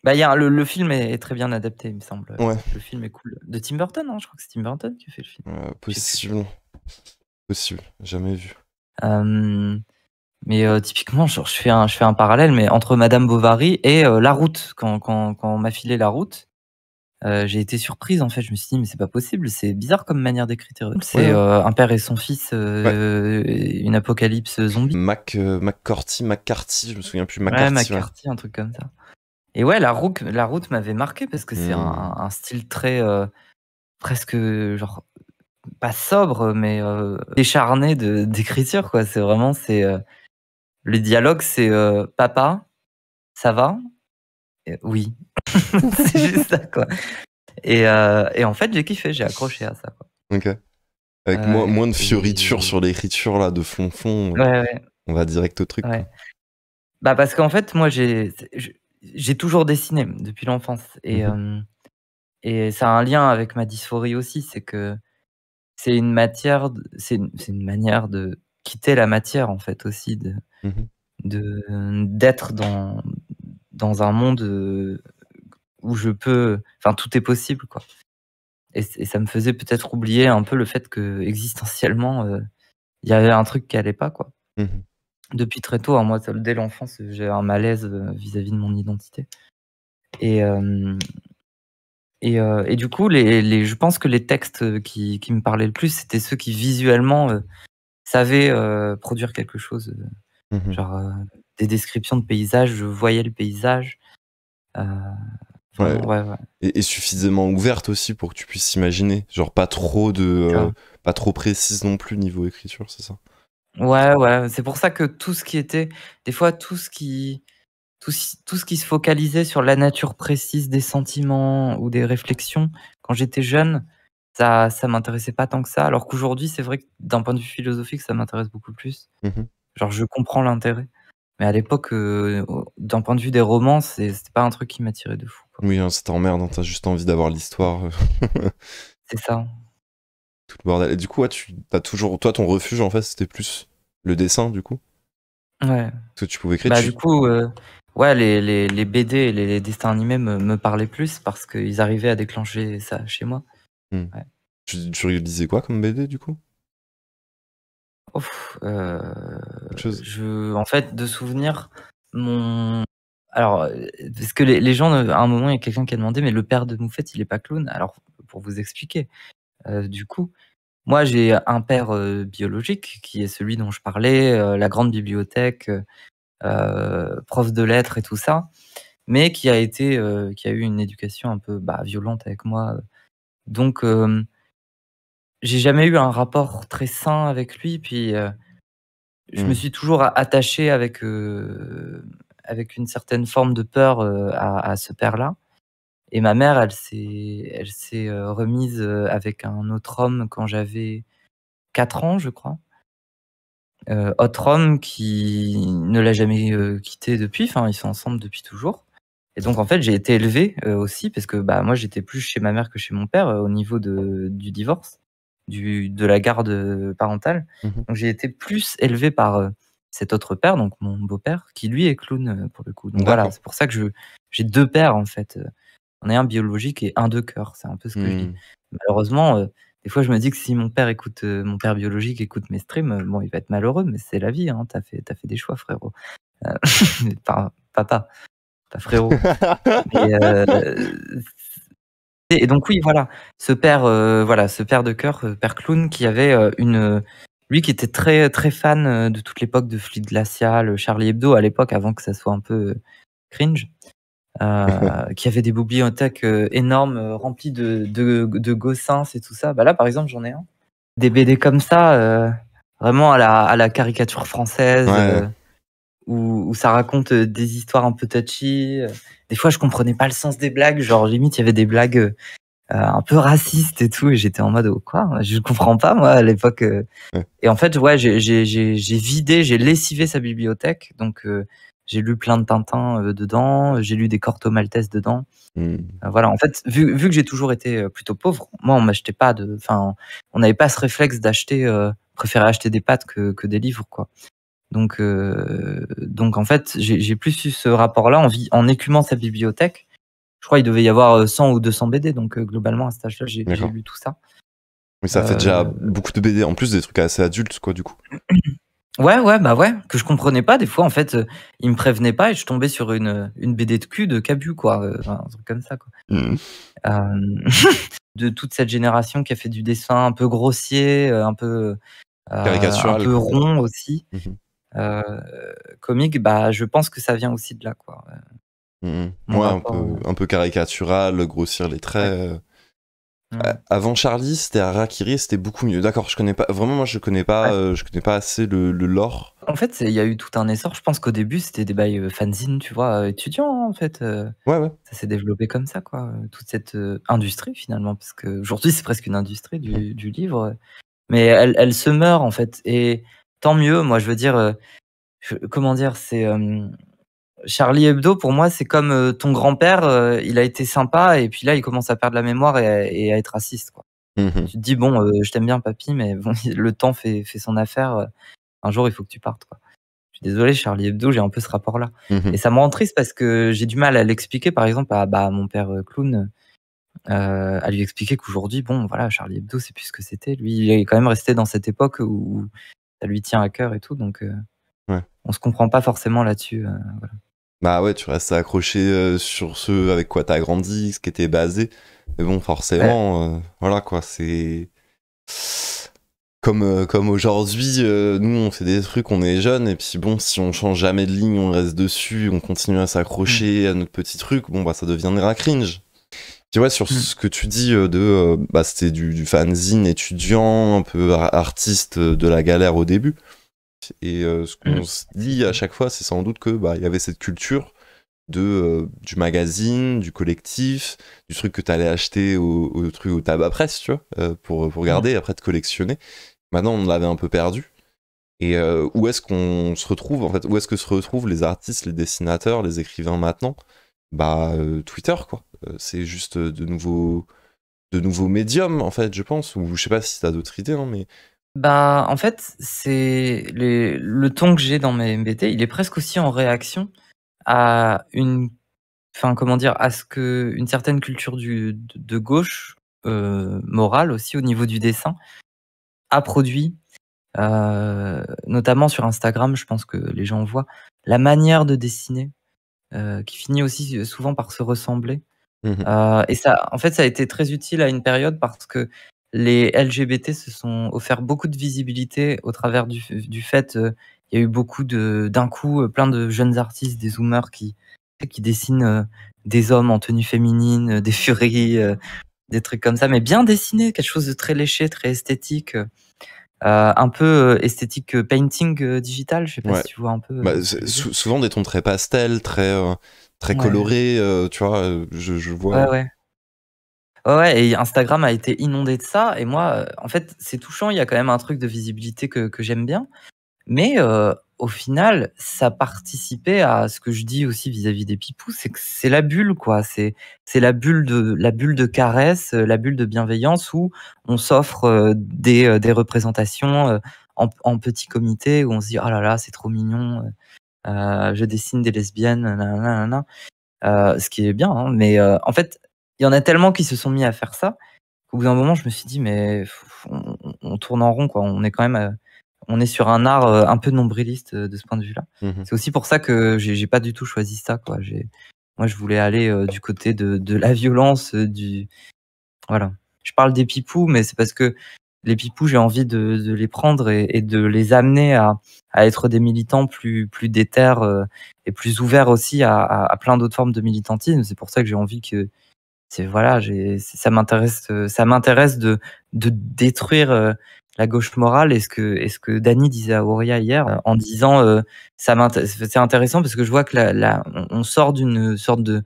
Speaker 2: Bah, y a, le, film est très bien adapté, il me semble.
Speaker 1: Ouais. Le film
Speaker 2: est cool. De Tim Burton, hein, je crois que c'est
Speaker 1: Tim Burton qui fait le film. possible. Possible. Jamais vu.
Speaker 2: Euh... Mais euh, typiquement, genre, je, fais un, je fais un parallèle, mais entre Madame Bovary et euh, La Route, quand, quand, quand on m'a filé La Route, euh, j'ai été surprise en fait. Je me suis dit mais c'est pas possible, c'est bizarre comme manière d'écrire. C'est un père et son fils,
Speaker 1: une apocalypse zombie. Mac McCarthy, McCarthy, je me souviens plus McCarthy. Ouais,
Speaker 2: un truc comme ça. Et ouais, la route, la route m'avait marqué parce que c'est un, hmm. un, style très presque genre pas sobre mais décharné d'écriture quoi. C'est vraiment c'est le dialogue, c'est euh, papa, ça va euh, Oui. c'est juste ça, quoi. Euh, et, en fait, j'ai kiffé, j'ai accroché à ça. Quoi.
Speaker 1: Ok. Avec moins, de fioritures sur l'écriture, là, de fond-fond. Ouais, ouais. On va direct au truc.
Speaker 2: Bah, parce qu'en fait, moi, j'ai j'ai toujours dessiné depuis l'enfance. Et, mhm. et ça a un lien avec ma dysphorie aussi, c'est que c'est une matière, c'est une, manière de, quitter la matière en fait aussi, de mmh d'être dans dans un monde euh, où je peux, enfin tout est possible quoi. Et, ça me faisait peut-être oublier un peu le fait que existentiellement euh, il y avait un truc qui allait pas quoi. Mmh Depuis très tôt, hein, moi dès l'enfance j'ai un malaise euh, vis-à-vis de mon identité. Et et, et, du coup, les, les, je pense que les textes qui, qui me parlaient le plus, c'était ceux qui visuellement savait euh, produire quelque chose. Euh, mmh genre euh, des descriptions de paysages, je voyais le paysage.
Speaker 1: Et, suffisamment ouverte aussi pour que tu puisses imaginer. Genre pas trop de, pas trop précise non plus niveau écriture, c'est ça.
Speaker 2: Ouais, ouais. C'est pour ça que tout ce qui était, des fois tout ce qui, tout ce qui se focalisait sur la nature précise des sentiments ou des réflexions, quand j'étais jeune, ça ça m'intéressait pas tant que ça. Alors qu'aujourd'hui, c'est vrai que d'un point de vue philosophique, ça m'intéresse beaucoup plus. Mmh Genre, je comprends l'intérêt. Mais à l'époque, euh, d'un point de vue des romans, c'était pas un truc qui m'attirait de fou.
Speaker 1: Oui, c'est en merde, t'as juste envie d'avoir l'histoire. Euh. c'est ça. Tout le bordel. du coup, tu, as toujours, toi, ton refuge, en fait, c'était plus le dessin, du coup
Speaker 4: Ouais.
Speaker 2: Parce que tu pouvais écrire Bah, du coup, euh, ouais, les, BD et les, dessins animés me, me parlaient plus parce qu'ils arrivaient à déclencher ça chez moi.
Speaker 1: Je hmm. Tu, tu, quoi comme BD du coup
Speaker 2: euh, en fait, de souvenir, mon. Alors, parce que les, gens, euh, à un moment, il y a quelqu'un qui a demandé, mais le père de Moufette, il est pas clown. Alors, pour vous expliquer, euh, du coup, moi, j'ai un père biologique qui est celui dont je parlais, la grande bibliothèque, prof de lettres et tout ça, mais qui a été, qui a eu une éducation un peu bah, violente avec moi donc, j'ai jamais eu un rapport très sain avec lui. Puis, je me mmh. suis toujours attaché avec, avec une certaine forme de peur à, ce père-là. Et ma mère, elle s'est, elle s'est remise avec un autre homme quand j'avais 4 ans, je crois. autre homme qui ne l'a jamais quitté depuis. Enfin, ils sont ensemble depuis toujours. Et donc, en fait, j'ai été élevé euh, aussi, parce que bah, moi, j'étais plus chez ma mère que chez mon père euh, au niveau de, du divorce, du, de la garde parentale. Mmh donc, j'ai été plus élevé par euh, cet autre père, donc mon beau-père, qui lui est clown pour le coup. Donc voilà, c'est pour ça que j'ai deux pères, en fait. On est un biologique et un de cœur, c'est un peu ce que je dis. Mmh. Malheureusement, des fois, je me dis que si mon père écoute, mon père biologique écoute mes streams, bon, il va être malheureux, mais c'est la vie, hein, t'as fait, fait des choix, frérot. par papa ta frérot. Euh, et, donc oui, voilà, ce père, euh, voilà, ce père de cœur, euh, père clown, qui avait une, lui qui était très très fan de toute l'époque de Fleet Glacial, Charlie Hebdo à l'époque, avant que ça soit un peu cringe. qui avait des bibliothèques énormes remplies de, de, gossins et tout ça. Bah là, par exemple, j'en ai un. Des BD comme ça, vraiment à la, à la caricature française où, ça raconte euh, des histoires un peu touchy. Euh. Des fois, je comprenais pas le sens des blagues. Genre, limite, il y avait des blagues euh, un peu racistes et tout. Et j'étais en mode, quoi Je comprends pas, moi, à l'époque. Et en fait, ouais, j'ai vidé, j'ai lessivé sa bibliothèque. Donc, j'ai lu plein de Tintin dedans. J'ai lu des Corto Maltese dedans. Mmh. voilà. En fait, vu, que j'ai toujours été plutôt pauvre, moi, on m'achetait pas de. Enfin, on n'avait pas ce réflexe d'acheter. préférer acheter des pâtes que des livres quoi donc, euh, donc en fait, j'ai plus eu ce rapport-là en, en écumant sa bibliothèque. Je crois qu'il devait y avoir 100 euh, ou 200 BD, donc euh, globalement à cet âge-là, j'ai lu tout
Speaker 1: ça. Mais ça fait déjà beaucoup de BD, en plus des trucs assez adultes, quoi, du coup.
Speaker 2: Ouais, ouais, bah ouais, que je comprenais pas. Des fois, en fait, il me prévenait pas et je tombais sur une, une BD de cul de Cabu, quoi, un truc comme ça, quoi. Mmh. de toute cette génération qui a fait du dessin un peu grossier, un peu. un peu rond aussi. Mmh euh, comique, bah, je pense que ça vient aussi de là. Quoi.
Speaker 1: Euh. Mmh, mmh. moi un peu, caricatural, grossir les traits. Euh. Mmh. Avant Charlie, c'était à rakiri, c'était beaucoup mieux. D'accord, je connais pas. Vraiment, moi, je connais pas. je connais pas assez le, le lore.
Speaker 2: En fait, il y a eu tout un essor. Je pense qu'au début, c'était des bails fanzines, tu vois, étudiants hein, en fait. Ouais, Ça s'est développé comme ça, quoi. Toute cette industrie finalement, parce qu'aujourd'hui, c'est presque une industrie du, du livre, mais elle, elle, se meurt en fait. Et tant mieux. Moi, je veux dire, euh, comment dire, c'est euh, Charlie Hebdo, pour moi, c'est comme euh, ton grand-père, il a été sympa, et puis là, il commence à perdre la mémoire et à, être raciste. Mmh tu te dis, bon, je t'aime bien, papy, mais bon, le temps fait, fait, son affaire. Un jour, il faut que tu partes. Je suis désolé, Charlie Hebdo, j'ai un peu ce rapport-là. Mmh et ça me rend triste parce que j'ai du mal à l'expliquer, par exemple, à bah, mon père clown, à lui expliquer qu'aujourd'hui, bon, voilà, Charlie Hebdo, c'est plus ce que c'était. Lui, il est quand même resté dans cette époque où ça lui tient à cœur et tout. Donc, euh, ouais. on se comprend pas forcément là-dessus. Euh,
Speaker 1: bah ouais, tu restes accroché euh, sur ce avec quoi t'as grandi, ce qui était basé. Mais bon, forcément, voilà quoi, c'est comme, comme aujourd'hui, nous on fait des trucs, on est jeunes, et puis bon, si on change jamais de ligne, on reste dessus, on continue à s'accrocher mmh. à notre petit truc, bon bah ça deviendra cringe. Tu vois, sur hmm. ce que tu dis euh, de. Euh, bah, c'était du, fanzine étudiant, un peu artiste euh, de la galère au début. Et ce qu'on hmm. se dit à chaque fois, c'est sans doute que bah, il y avait cette culture de du magazine, du collectif, du truc que tu allais acheter au, truc au tabac presse, tu vois, pour pour hmm. garder après te collectionner. Maintenant, on l'avait un peu perdu. Et où est-ce qu'on se retrouve en fait Où est-ce que se retrouvent les artistes, les dessinateurs, les écrivains maintenant bah, euh, Twitter, quoi. Euh, c'est juste euh, de nouveaux, de nouveaux médiums, en fait, je pense. Ou je sais pas si tu as d'autres idées, non, hein, mais.
Speaker 2: Bah, en fait, c'est le ton que j'ai dans mes MBT, il est presque aussi en réaction à une. Enfin, comment dire, à ce que certaine culture du... de gauche, morale aussi au niveau du dessin, a produit, notamment sur Instagram, je pense que les gens voient, la manière de dessiner euh, qui finit aussi euh, souvent par se ressembler. Mmh euh, et ça, en fait, ça a été très utile à une période parce que les LGBT se sont offerts beaucoup de visibilité au travers du, fait, il y a eu beaucoup d'un coup, plein de jeunes artistes, des zoomers qui, qui dessinent des hommes en tenue féminine, des furies, des trucs comme ça, mais bien dessinés, quelque chose de très léché, très esthétique. Euh, un peu euh, esthétique euh, painting digital, je sais pas si tu vois un
Speaker 1: peu. Bah, souvent des tons très pastel, très très colorés, tu vois, je, vois. Ouais, ouais, et
Speaker 2: Instagram a été inondé de ça. Et moi, en fait, c'est touchant. Il y a quand même un truc de visibilité que, que j'aime bien. Mais au final, ça participait à ce que je dis aussi vis-à-vis des pipous, c'est que c'est la bulle, quoi. C'est la bulle de la bulle de caresse, la bulle de bienveillance où on s'offre euh, euh, des, représentations euh, en, en, petit comité où on se dit oh là là c'est trop mignon, je dessine des lesbiennes, ce qui est bien. Hein, mais en fait, il y en a tellement qui se sont mis à faire ça qu'au bout d'un moment, je me suis dit mais on, on tourne en rond, quoi. On est quand même on est sur un art euh, un peu nombriliste euh, de ce point de vue-là. Mmh c'est aussi pour ça que j'ai pas du tout choisi ça. Quoi. Moi, je voulais aller euh, du côté de, la violence, du voilà. Je parle des pipous, mais c'est parce que les pipous, j'ai envie de, les prendre et, de les amener à, être des militants plus plus déter et plus ouverts aussi à, plein d'autres formes de militantisme. C'est pour ça que j'ai envie que voilà, ça m'intéresse, ça m'intéresse de détruire la gauche morale et ce que, est ce que Dany disait à Auria hier euh, en disant euh, c'est intéressant parce que je vois que là, on sort d'une sorte de,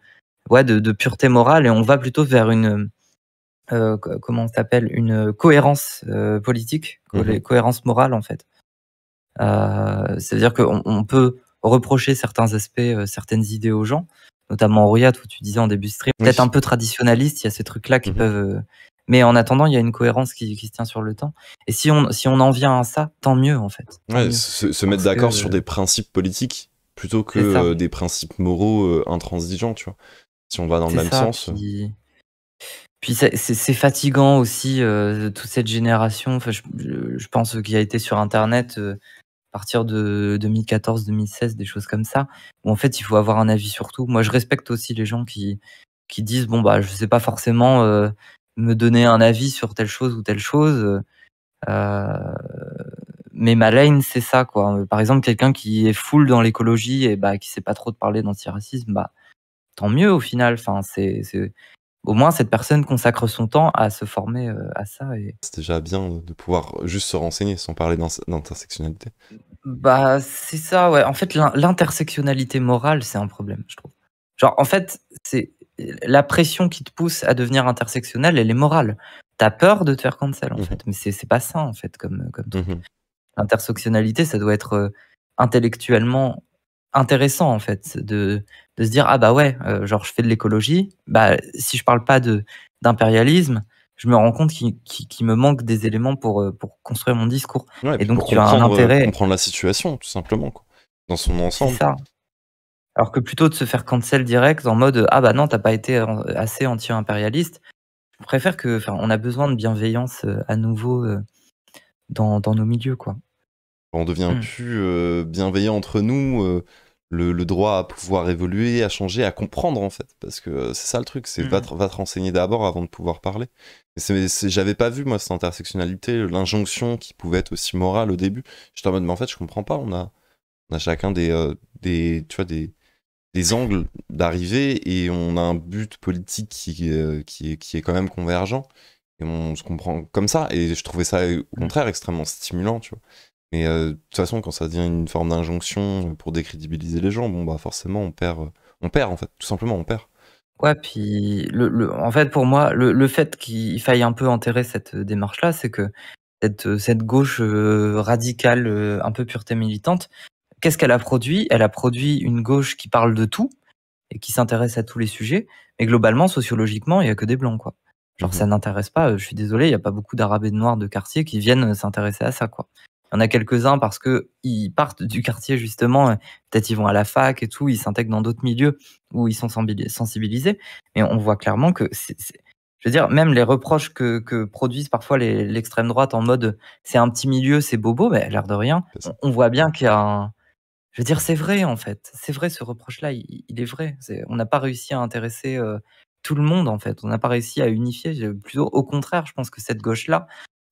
Speaker 2: ouais, de, pureté morale et on va plutôt vers une, euh, comment on s'appelle, une cohérence politique, mhm. cohérence morale en fait. C'est-à-dire qu'on on peut reprocher certains aspects, certaines idées aux gens, notamment Auria, toi tu disais en début de stream, peut-être un peu traditionnaliste, il y a ces trucs-là qui mhm. peuvent mais en attendant, il y a une cohérence qui, se tient sur le temps. Et si on, si on en vient à ça, tant mieux en fait. Se, mettre d'accord sur des
Speaker 1: principes politiques plutôt que euh, des principes moraux euh, intransigeants, tu vois. Si on va dans le même sens. Puis...
Speaker 2: Euh. c'est fatigant aussi, toute cette génération. je, pense qu'il y a été sur Internet à partir de 2014, 2016, des choses comme ça, où en fait, il faut avoir un avis sur tout. Moi, je respecte aussi les gens qui, qui disent, bon, bah, je sais pas forcément me donner un avis sur telle chose ou telle chose. Euh, mais ma c'est ça, quoi. Par exemple, quelqu'un qui est full dans l'écologie et bah, qui sait pas trop de parler d'antiracisme, bah, tant mieux au final. Enfin, c'est, au moins cette personne consacre son temps à se former euh, à ça.
Speaker 1: C'est déjà bien de pouvoir juste se renseigner sans parler d'intersectionnalité.
Speaker 2: Bah, c'est ça, ouais. En fait, l'intersectionnalité morale, c'est un problème, je trouve. Genre, en fait, c'est la pression qui te pousse à devenir intersectionnel, elle est morale. Tu as peur de te faire cancel, en mmh fait. Mais c'est pas ça, en fait, comme, comme mmh L'intersectionnalité, ça doit être euh, intellectuellement intéressant, en fait, de, de se dire Ah, bah ouais, euh, genre, je fais de l'écologie. Bah, si je parle pas d'impérialisme, je me rends compte qu'il me manque des éléments pour, euh, pour construire mon discours. et, et donc, tu as un intérêt.
Speaker 1: comprendre la situation, tout simplement, quoi, dans son ensemble. C'est ça.
Speaker 2: Alors que plutôt de se faire cancel direct en mode ah bah non t'as pas été assez anti-impérialiste, je préfère que enfin on a besoin de bienveillance euh, à nouveau euh, dans, dans nos milieux quoi.
Speaker 1: On devient mmh. plus euh, bienveillant entre nous. Le, droit à pouvoir évoluer, à changer, à comprendre en fait. Parce que c'est ça le truc, c'est mmh. va, te, renseigner d'abord avant de pouvoir parler. J'avais pas vu moi cette intersectionnalité, l'injonction qui pouvait être aussi morale au début. J'étais en mode, mais en fait je comprends pas, on a, on a chacun des, des, tu vois, des, des angles d'arrivée et on a un but politique qui, euh, qui, est, qui, est, quand même convergent. Et on se comprend comme ça. Et je trouvais ça, euh, au contraire, extrêmement stimulant, Mais euh, de toute façon, quand ça devient une forme d'injonction pour décrédibiliser les gens, bon, bah forcément, on perd, on perd en fait, tout simplement, on perd.
Speaker 2: Ouais, puis le, en fait, pour moi, le, fait qu'il faille un peu enterrer cette démarche-là, c'est que cette, cette gauche radicale, un peu pureté militante, qu'est-ce qu'elle a produit Elle a produit une gauche qui parle de tout et qui s'intéresse à tous les sujets, mais globalement, sociologiquement, il n'y a que des blancs, quoi. Genre, mmh ça n'intéresse pas, euh, je suis désolé, il n'y a pas beaucoup d'arabes et de noirs de quartier qui viennent euh, s'intéresser à ça, quoi. Il y en a quelques-uns parce qu'ils partent du quartier, justement, euh, peut-être ils vont à la fac et tout, ils s'intègrent dans d'autres milieux où ils sont sensibilisés, mais on voit clairement que c'est, je veux dire, même les reproches que, produisent parfois l'extrême droite en mode c'est un petit milieu, c'est bobo, mais ben, l'air de rien, on, on voit bien qu'il y a un, je veux dire, c'est vrai en fait. C'est vrai ce reproche-là, il, est vrai. on n'a pas réussi à intéresser tout le monde en fait. On n'a pas réussi à unifier. Plutôt au contraire, je pense que cette gauche-là,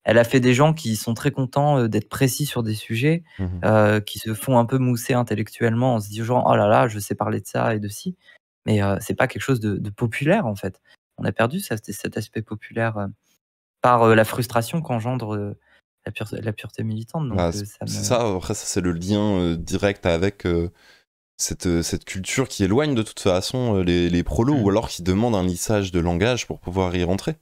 Speaker 2: elle a fait des gens qui sont très contents d'être précis sur des sujets,
Speaker 3: mmh
Speaker 2: qui se font un peu mousser intellectuellement en se disant oh là là, je sais parler de ça et de ci. Mais ce c'est pas quelque chose de, populaire en fait. On a perdu cet aspect populaire par la frustration qu'engendre la, pureté militante. Bah, euh, ça
Speaker 1: c'est ça, après, ça, c'est le lien euh, direct avec. Euh, cette, culture qui éloigne de toute façon les, prolos mmh. ou alors qui demande un lissage de langage pour pouvoir y rentrer.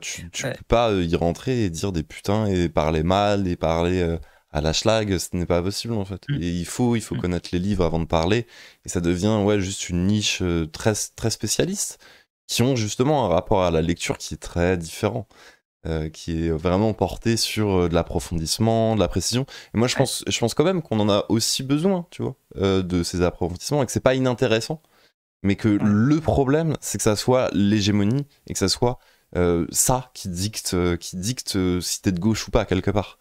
Speaker 1: tu, peux pas y rentrer et dire des putains et parler mal et parler à la schlag, ce n'est pas possible en fait. Mmh. il faut, il faut mmh. connaître les livres avant de parler et ça devient ouais, juste une niche très, très spécialiste qui ont justement un rapport à la lecture qui est très différent. Euh, qui est vraiment porté sur euh, de l'approfondissement, de la précision. Et moi, je pense, je pense quand même qu'on en a aussi besoin, tu vois, euh, de ces approfondissements et que c'est pas inintéressant. Mais que le problème, c'est que ça soit l'hégémonie et que ça soit ça qui dicte, qui dicte si t'es de gauche ou pas quelque part.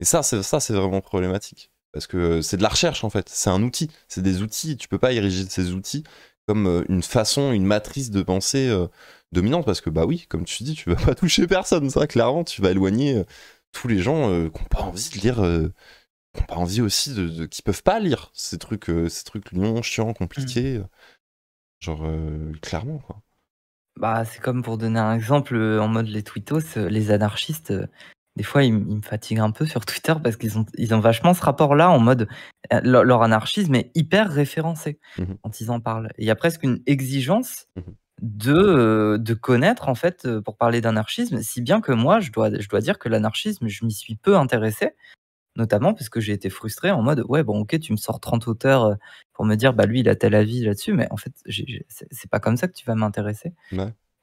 Speaker 1: Et ça, c'est ça, c'est vraiment problématique parce que c'est de la recherche en fait. C'est un outil, c'est des outils. Tu peux pas ériger ces outils comme euh, une façon, une matrice de pensée euh, dominante. Parce que, bah oui, comme tu dis, tu vas pas toucher personne, ça, clairement. Tu vas éloigner euh, tous les gens qui n'ont pas envie de lire, qui n'ont pas envie aussi de, qui peuvent pas lire ces trucs, ces trucs longs, chiants, compliqués. Mm. Genre, clairement, quoi.
Speaker 2: Bah, c'est comme pour donner un exemple, en mode les twittos, les anarchistes, des fois, ils, me fatiguent un peu sur Twitter parce qu'ils ont, ils ont vachement ce rapport-là en mode euh, leur anarchisme est hyper référencé mmh quand ils en parlent. Il y a presque une exigence mmh euh, de, connaître, en fait, euh, pour parler d'anarchisme, si bien que moi, je dois, je dois dire que l'anarchisme, je m'y suis peu intéressé, notamment parce que j'ai été frustré en mode ouais, bon, ok, tu me sors 30 auteurs pour me dire bah lui, il a tel avis là-dessus, mais en fait, c'est pas comme ça que tu vas m'intéresser.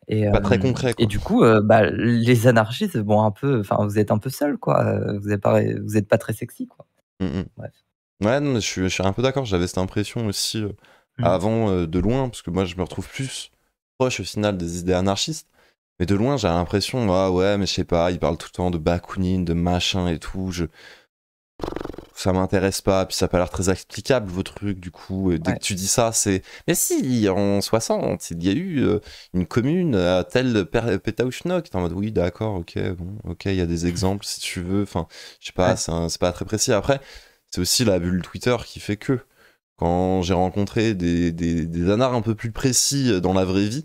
Speaker 2: Et, pas très euh, concret. Et du coup, euh, bah, les anarchistes, bon, un peu, enfin, vous êtes un peu seuls, quoi. Euh, vous n'êtes pas, vous êtes pas très sexy, quoi.
Speaker 1: Mmh, mmh. Ouais, non, je, suis, je suis un peu d'accord. J'avais cette impression aussi mmh. avant de loin, parce que moi, je me retrouve plus proche au final des idées anarchistes. Mais de loin, j'ai l'impression, ah ouais, mais je sais pas, ils parlent tout le temps de Bakounine, de machin et tout. Je, ça m'intéresse pas, puis ça a pas l'air très explicable vos trucs, du coup, dès que tu dis ça, c'est... Mais si, en 60, il y a eu euh, une commune à tel Tu en mode, oui, d'accord, ok, bon, ok, il y a des exemples si tu veux, enfin, je sais pas, c'est pas très précis. Après, c'est aussi la bulle Twitter qui fait que, quand j'ai rencontré des, des, anards un peu plus précis euh, dans la vraie vie,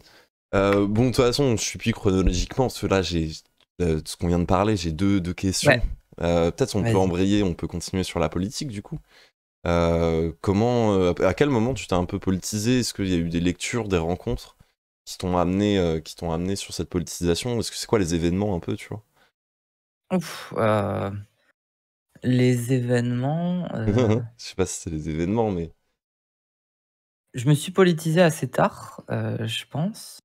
Speaker 1: euh, bon, de toute façon, je suis plus chronologiquement, cela. j'ai... ce qu'on vient de parler, j'ai deux, deux questions. Euh, peut-être on peut embrayer, on peut continuer sur la politique du coup. Euh, comment, euh, à quel moment tu t'es un peu politisé Est-ce qu'il y a eu des lectures, des rencontres qui t'ont amené, qui t'ont amené sur cette politisation Est-ce que c'est quoi les événements un peu, tu vois
Speaker 2: les événements. Je je
Speaker 1: sais pas si c'est les événements, mais.
Speaker 2: Je me suis politisé assez tard, je pense.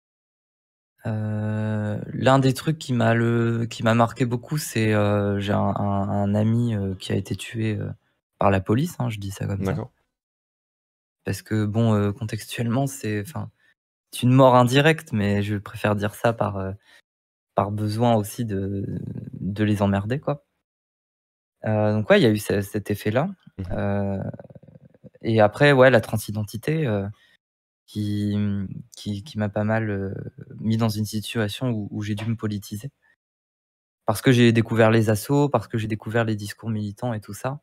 Speaker 2: Euh, l'un des trucs qui m'a le qui m'a marqué beaucoup, c'est euh, j'ai un, ami euh, qui a été tué euh, par la police. Hein, je dis ça comme ça. Parce que bon, contextuellement, c'est enfin une mort indirecte, mais je préfère dire ça par par besoin aussi de de les emmerder quoi. Euh, donc ouais, il y a eu cet effet-là. Mmh. et après, ouais, la transidentité qui, mmh, qui, qui m'a pas mal mis dans une situation où, j'ai dû me politiser. Parce que j'ai découvert les assauts, parce que j'ai découvert les discours militants et tout ça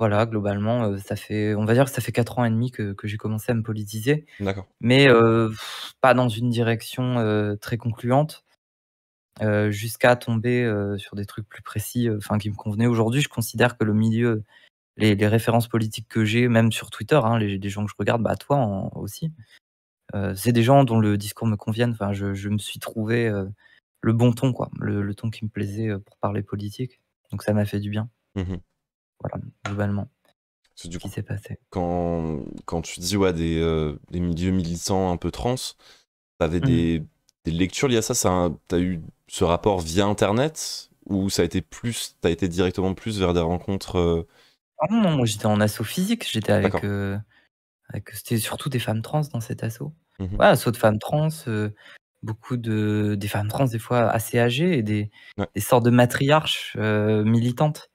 Speaker 2: voilà, globalement, ça fait, on va dire que ça fait 4 ans et demi que, que j'ai commencé à me politiser. D'accord. Mais pas dans une direction très concluante, jusqu'à tomber sur des trucs plus précis, enfin qui me convenaient. Aujourd'hui, je considère que le milieu les, références politiques que j'ai, même sur Twitter, hein, les, gens que je regarde, bah, toi aussi, euh, c'est des gens dont le discours me convienne. Enfin, je, me suis trouvé euh, le bon ton, quoi, le, ton qui me plaisait euh, pour parler politique. Donc ça m'a fait du bien. Mmh voilà, globalement. C'est du ce qui s'est passé.
Speaker 1: Quand, quand tu dis ouais, des, milieux militants un peu trans, t'avais mmh des, lectures liées à ça, ça T'as eu ce rapport via Internet ou ça a été plus, t'as été directement plus vers des rencontres
Speaker 2: ah j'étais en assaut physique, j'étais avec, c'était surtout des femmes trans dans cet assaut. Mmh assaut de femmes trans, beaucoup de des femmes trans des fois assez âgées et des, sortes de matriarches militantes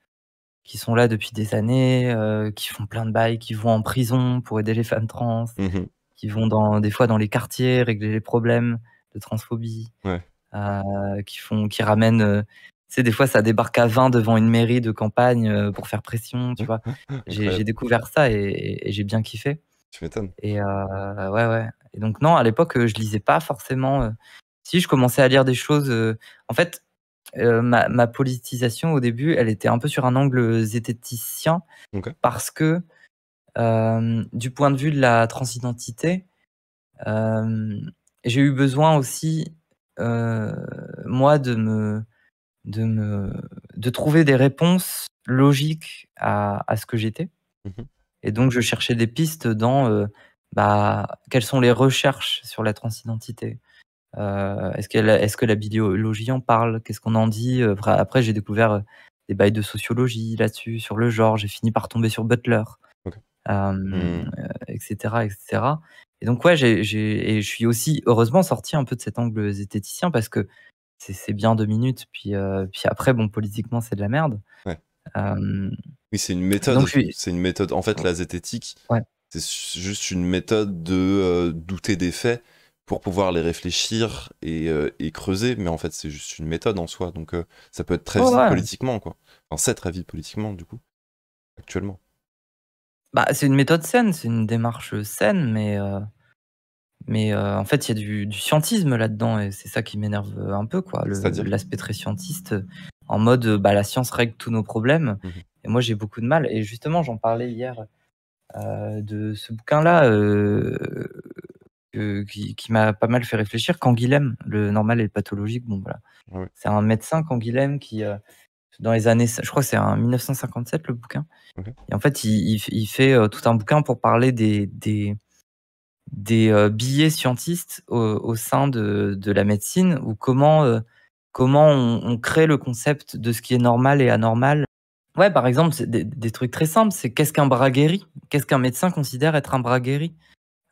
Speaker 2: qui sont là depuis des années, qui font plein de bails, qui vont en prison pour aider les femmes trans, mmh qui vont dans des fois dans les quartiers régler les problèmes de transphobie, qui font qui ramènent des fois, ça débarque à 20 devant une mairie de campagne euh, pour faire pression, tu vois. j'ai découvert ça et, j'ai bien kiffé. Tu m'étonnes. Et euh, ouais, ouais. Et donc, non, à l'époque, euh, je lisais pas forcément. Si, je commençais à lire des choses. En fait, ma, politisation au début, elle était un peu sur un angle zététicien. Parce que, du point de vue de la transidentité, j'ai eu besoin aussi, moi, de me de, me, de trouver des réponses logiques à, ce que j'étais. Mmh et donc, je cherchais des pistes dans euh, bah, quelles sont les recherches sur la transidentité. Euh, est-ce, est-ce que la biologie en parle Qu'est-ce qu'on en dit euh, Après, j'ai découvert des bails de sociologie là-dessus, sur le genre. J'ai fini par tomber sur Butler, etc., mmh. etc. Et donc, ouais, j'ai, je suis aussi heureusement sorti un peu de cet angle zététicien parce que c'est bien deux minutes. Puis, euh, puis après, bon, politiquement, c'est de la merde.
Speaker 3: Oui,
Speaker 1: c'est une méthode. C'est une méthode. En fait, la zététique, c'est juste une méthode de euh, douter des faits pour pouvoir les réfléchir euh, et, creuser. Mais en fait, c'est juste une méthode en soi. Donc, ça peut être très politiquement, quoi. Enfin, c'est très vite politiquement, du coup, actuellement.
Speaker 2: Bah, c'est une méthode saine, c'est une démarche saine, mais mais euh, en fait, il y a du, scientisme là-dedans et c'est ça qui m'énerve euh, un peu, quoi. L'aspect très scientiste, euh, en mode bah, la science règle tous nos problèmes. Mmh et moi, j'ai beaucoup de mal. Et justement, j'en parlais hier de ce bouquin-là qui, m'a pas mal fait réfléchir. Canguilhem, le normal et le pathologique. Bon, voilà. Ah c'est un médecin, Canguilhem, qui dans les années, je crois que c'est en 1957 le bouquin. Et en fait, il, fait tout un bouquin pour parler des des euh, billets scientistes au, sein de, la médecine ou comment, euh, comment on, crée le concept de ce qui est normal et anormal. Ouais, par exemple, des, trucs très simples, c'est qu'est-ce qu'un bras guéri Qu'est-ce qu'un médecin considère être un bras guéri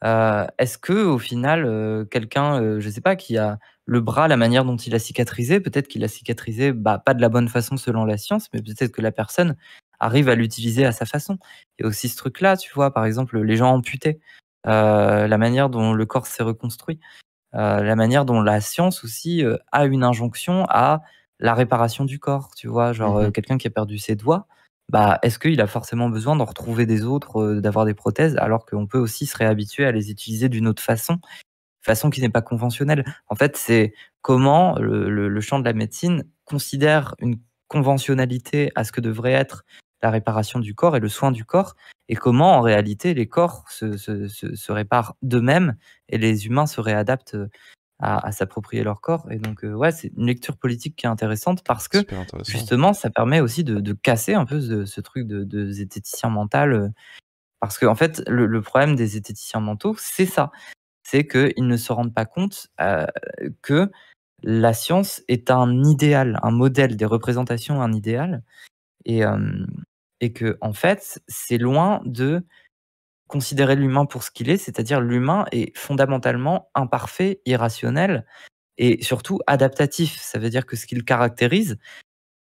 Speaker 2: euh, Est-ce que au final, quelqu'un, je sais pas, qui a le bras, la manière dont il a cicatrisé, peut-être qu'il a cicatrisé, bah, pas de la bonne façon selon la science, mais peut-être que la personne arrive à l'utiliser à sa façon. Il y a aussi ce truc-là, tu vois, par exemple, les gens amputés. Euh, la manière dont le corps s'est reconstruit, euh, la manière dont la science aussi euh, a une injonction à la réparation du corps, tu vois, genre mhm. quelqu'un qui a perdu ses doigts, bah, est-ce qu'il a forcément besoin d'en retrouver des autres, d'avoir des prothèses, alors qu'on peut aussi se réhabituer à les utiliser d'une autre façon, façon qui n'est pas conventionnelle. En fait, c'est comment le, champ de la médecine considère une conventionnalité à ce que devrait être la réparation du corps et le soin du corps, et comment en réalité les corps se, réparent d'eux-mêmes et les humains se réadaptent euh, à, s'approprier leur corps. Et donc, euh, ouais, c'est une lecture politique qui est intéressante parce que justement, ça permet aussi de, casser un peu ce, ce truc de, de, zététicien mental. Euh, parce que, en fait, le, problème des zététiciens mentaux, c'est ça. C'est qu'ils ne se rendent pas compte que la science est un idéal, un modèle, des représentations, un idéal. Et, et que en fait, c'est loin de considérer l'humain pour ce qu'il est, c'est-à-dire l'humain est fondamentalement imparfait, irrationnel et surtout adaptatif. Ça veut dire que ce qu'il caractérise,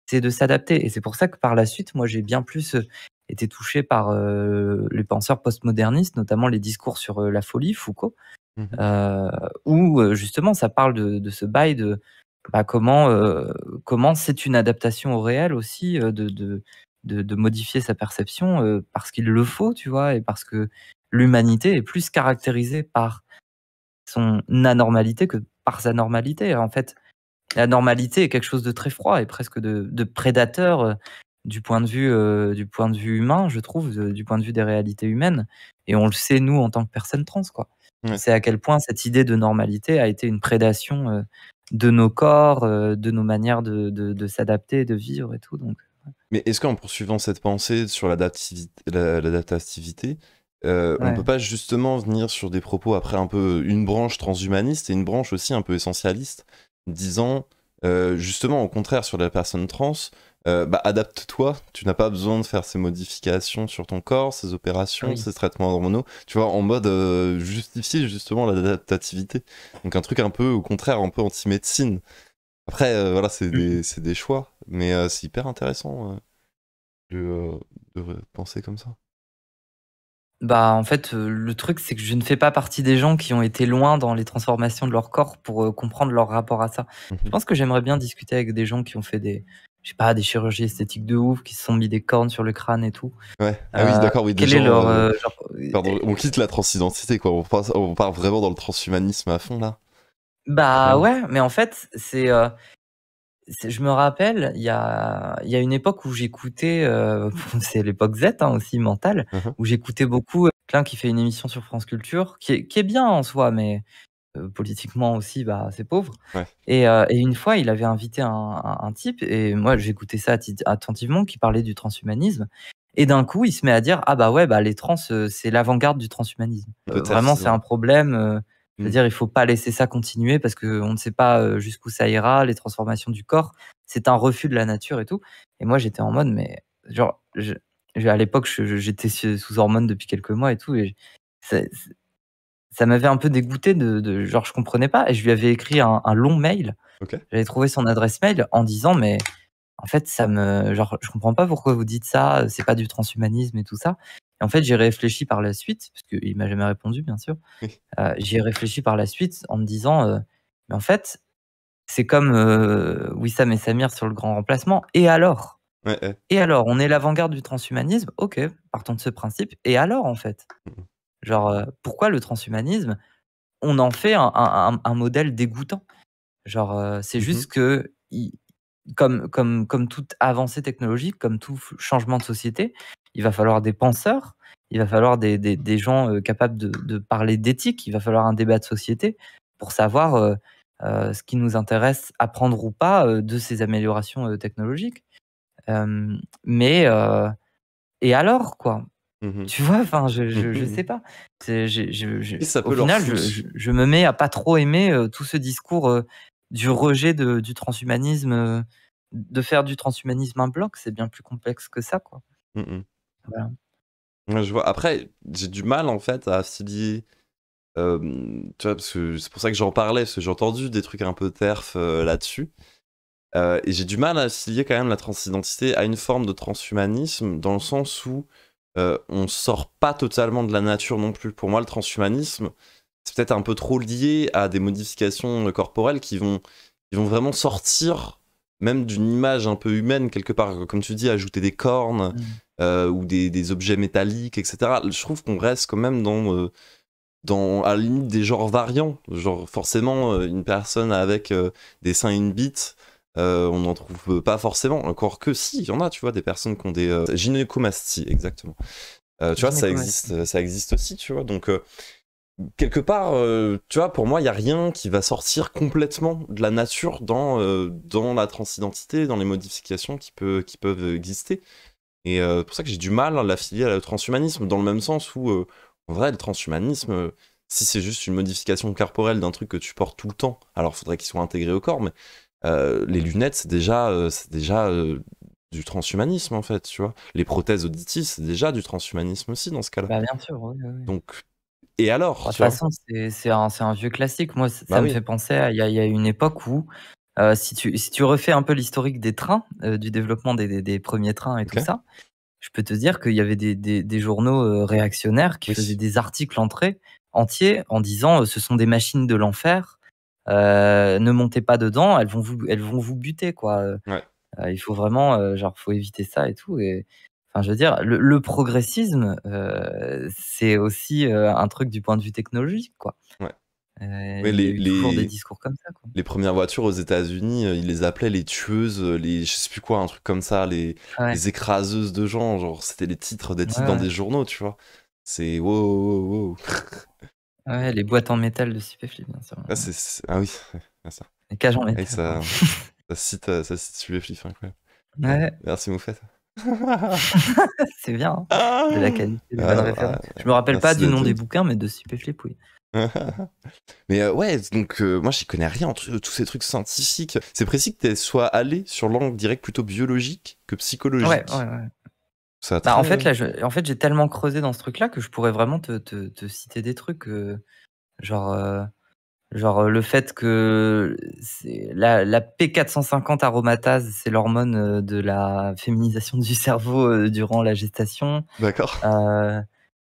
Speaker 2: c'est de s'adapter. Et c'est pour ça que par la suite, moi, j'ai bien plus euh, été touché par euh, les penseurs postmodernistes, notamment les discours sur euh, la folie, Foucault, mmh où justement ça parle de, ce bail de bah, comment comment c'est une adaptation au réel aussi de de, modifier sa perception euh, parce qu'il le faut, tu vois, et parce que l'humanité est plus caractérisée par son anormalité que par sa normalité. En fait, la normalité est quelque chose de très froid et presque de, prédateur euh, du point de vue euh, du point de vue humain, je trouve, du point de vue des réalités humaines. Et on le sait nous en tant que personnes trans, quoi. C'est à quel point cette idée de normalité a été une prédation de nos corps, de nos manières de, de s'adapter, de vivre et tout. Donc
Speaker 1: mais est-ce qu'en poursuivant cette pensée sur l'adaptativité, euh, ne on peut pas justement venir sur des propos après un peu euh, une branche transhumaniste et une branche aussi un peu essentialiste, disant euh, justement au contraire sur la personne trans, euh, bah, adapte-toi, tu n'as pas besoin de faire ces modifications sur ton corps, ces opérations, ces traitements hormonaux, tu vois, en mode justifier justement l'adaptativité. Donc un truc un peu au contraire, un peu anti-médecine. Après, euh, voilà, mm-hmm. c'est des, choix, mais euh, c'est hyper intéressant euh, de, penser comme ça.
Speaker 2: Bah, en fait, le truc, c'est que je ne fais pas partie des gens qui ont été loin dans les transformations de leur corps pour comprendre leur rapport à ça. Mm-hmm. Je pense que j'aimerais bien discuter avec des gens qui ont fait des, pas, des chirurgies esthétiques de ouf, qui se sont mis des cornes sur le crâne et tout.
Speaker 1: Ouais. Ah oui, d'accord, oui. Pardon, on quitte la transidentité, quoi. On on part, vraiment dans le transhumanisme à fond, là.
Speaker 2: Bah ouais, mais en fait, euh, c'est. je me rappelle, il y a, il y a une époque où j'écoutais, euh, c'est l'époque Z hein, aussi mentale, mmh où j'écoutais beaucoup euh, quelqu'un qui fait une émission sur France Culture, qui est, qui est bien en soi, mais politiquement aussi, bah, c'est pauvre. Et, et une fois, il avait invité un, un- type, et moi j'écoutais ça attentivement, qui parlait du transhumanisme. Et d'un coup, il se met à dire Ah bah ouais, bah, les trans, c'est l'avant-garde du transhumanisme. vraiment, c'est un problème. Mmh. C'est-à-dire, il ne faut pas laisser ça continuer parce que on ne sait pas euh, jusqu'où ça ira, les transformations du corps. C'est un refus de la nature et tout. Et moi, j'étais en mode, mais genre, à l'époque, j'étais sous hormones depuis quelques mois et tout. Et ça, m'avait un peu dégoûté de, Genre, je comprenais pas. Et je lui avais écrit un, long mail. J'avais trouvé son adresse mail en disant, mais en fait, ça me, genre, je comprends pas pourquoi vous dites ça, euh, c'est pas du transhumanisme et tout ça. en fait, j'ai réfléchi par la suite, parce qu'il m'a jamais répondu, bien sûr. Euh, j'ai réfléchi par la suite en me disant, euh, mais en fait, c'est comme euh, Wissam et Samir sur le grand remplacement. Et alors Et alors, on est l'avant-garde du transhumanisme Ok, partons de ce principe. Et alors, en fait Genre, pourquoi le transhumanisme On en fait un, modèle dégoûtant. Genre, c'est mm-hmm. juste que comme, comme, comme toute avancée technologique, comme tout changement de société, il va falloir des penseurs, il va falloir des, des, gens euh, capables de, de parler d'éthique, il va falloir un débat de société pour savoir euh, euh, ce qui nous intéresse à prendre ou pas de ces améliorations technologiques. mais et alors quoi mmh Tu vois, enfin, je, je, mmh sais pas. Je, au final, je, me mets à pas trop aimer tout ce discours du rejet du transhumanisme, de faire du transhumanisme un bloc, c'est bien plus complexe que ça, quoi.
Speaker 3: Mmh
Speaker 1: je vois. Après, j'ai du mal en fait à affilier. parce que c'est pour ça que j'en parlais, parce que j'ai entendu des trucs un peu terf là-dessus. et j'ai du mal à affilier quand même la transidentité à une forme de transhumanisme, dans le sens où on sort pas totalement de la nature non plus. Pour moi, le transhumanisme, c'est peut-être un peu trop lié à des modifications corporelles qui vont, qui vont vraiment sortir même d'une image un peu humaine quelque part. Comme tu dis, ajouter des cornes mm. euh, ou des, objets métalliques, etc. Je trouve qu'on reste quand même dans, euh, dans à la limite des genres variants. Genre forcément, euh, une personne avec des seins et une bite, on n'en trouve pas forcément. Encore que si, il y en a, tu vois, des personnes qui ont des euh, gynécomasties, exactement. tu vois, ça existe, ça existe aussi, tu vois. Donc, quelque part, euh, tu vois, pour moi, il n'y a rien qui va sortir complètement de la nature dans, euh, dans la transidentité, dans les modifications qui, peut, qui peuvent exister. Et euh, c'est pour ça que j'ai du mal à l'affilier le transhumanisme, dans le même sens où, en vrai, le transhumanisme, si c'est juste une modification corporelle d'un truc que tu portes tout le temps, alors faudrait qu'il soit intégré au corps, mais les lunettes, c'est déjà, c'est déjà du transhumanisme, en fait, tu vois. Les prothèses auditives, c'est déjà du transhumanisme aussi, dans ce cas-là.
Speaker 2: Bah, bien sûr, oui, oui. Donc,
Speaker 4: et alors bah, De toute façon,
Speaker 2: c'est un, vieux classique. Moi, bah ça me fait penser à il y, a une époque où, euh, si, tu, si, tu, refais un peu l'historique des trains, euh, du développement des, premiers trains et tout ça, je peux te dire qu'il y avait des, journaux euh, réactionnaires qui faisaient des articles entrés, entiers en disant ce sont des machines de l'enfer, ne montez pas dedans, elles vont vous, elles vont vous buter. quoi. il faut vraiment, genre, faut éviter ça et tout. Et, je veux dire, le, progressisme, euh, c'est aussi euh, un truc du point de vue technologique, quoi.
Speaker 1: Ouais. Euh, les, des discours comme ça. Les premières voitures aux États-Unis, ils les appelaient les tueuses, les je sais plus quoi, un truc comme ça, les, les écraseuses de gens. Genre, c'était les titres des titres dans des journaux, tu vois. C'est wow, wow, wow. ouais, les boîtes
Speaker 2: en métal de Stupéflip, bien sûr.
Speaker 1: Ah, c'est... ah oui, ça. Les cages en ah métal. ça, cite, hein. ça cite Ouais. Merci, Moufette.
Speaker 2: c'est bien. Hein. Ah. De la qualité, je me rappelle pas du nom des bouquins, mais de Stupéflip, oui.
Speaker 1: mais euh, ouais, donc euh, moi j'y connais rien entre euh, tous ces trucs scientifiques. C'est précis que tu sois allé sur l'angle direct plutôt biologique que psychologique. Ouais, ouais, bah, en fait, là,
Speaker 2: en fait, j'ai tellement creusé dans ce truc-là que je pourrais vraiment te, citer des trucs. genre, Genre euh, le fait que la, la P450 aromatase, c'est l'hormone euh, de la féminisation du cerveau euh, durant la gestation. D'accord.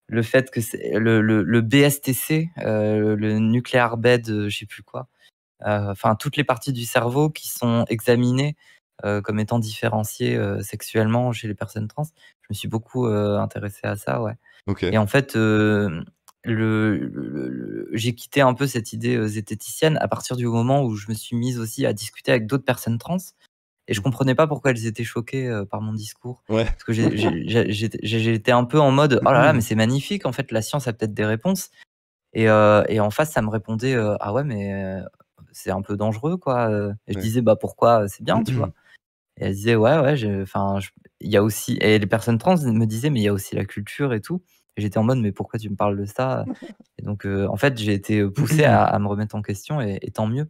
Speaker 2: le fait que le, le, le, BSTC, le nuclear bed, je sais plus quoi. Enfin, toutes les parties du cerveau qui sont examinées comme étant différenciées sexuellement chez les personnes trans. Je me suis beaucoup intéressé à ça, ouais. Ok. Et en fait, le, j'ai quitté un peu cette idée euh, zététicienne à partir du moment où je me suis mise aussi à discuter avec d'autres personnes trans. Et je comprenais pas pourquoi elles étaient choquées euh, par mon discours. Parce que j'étais un peu en mode oh là là, mais c'est magnifique, en fait, la science a peut-être des réponses. Et, euh, en face, ça me répondait ah ouais, mais c'est un peu dangereux, quoi. Et je disais bah pourquoi c'est bien, tu vois. Et elle disait ouais, ouais, enfin, il y a aussi. Et les personnes trans me disaient mais il y a aussi la culture et tout j'étais en mode, mais pourquoi tu me parles de ça Et donc, euh, en fait, j'ai été euh, poussé à, me remettre en question, et, tant mieux.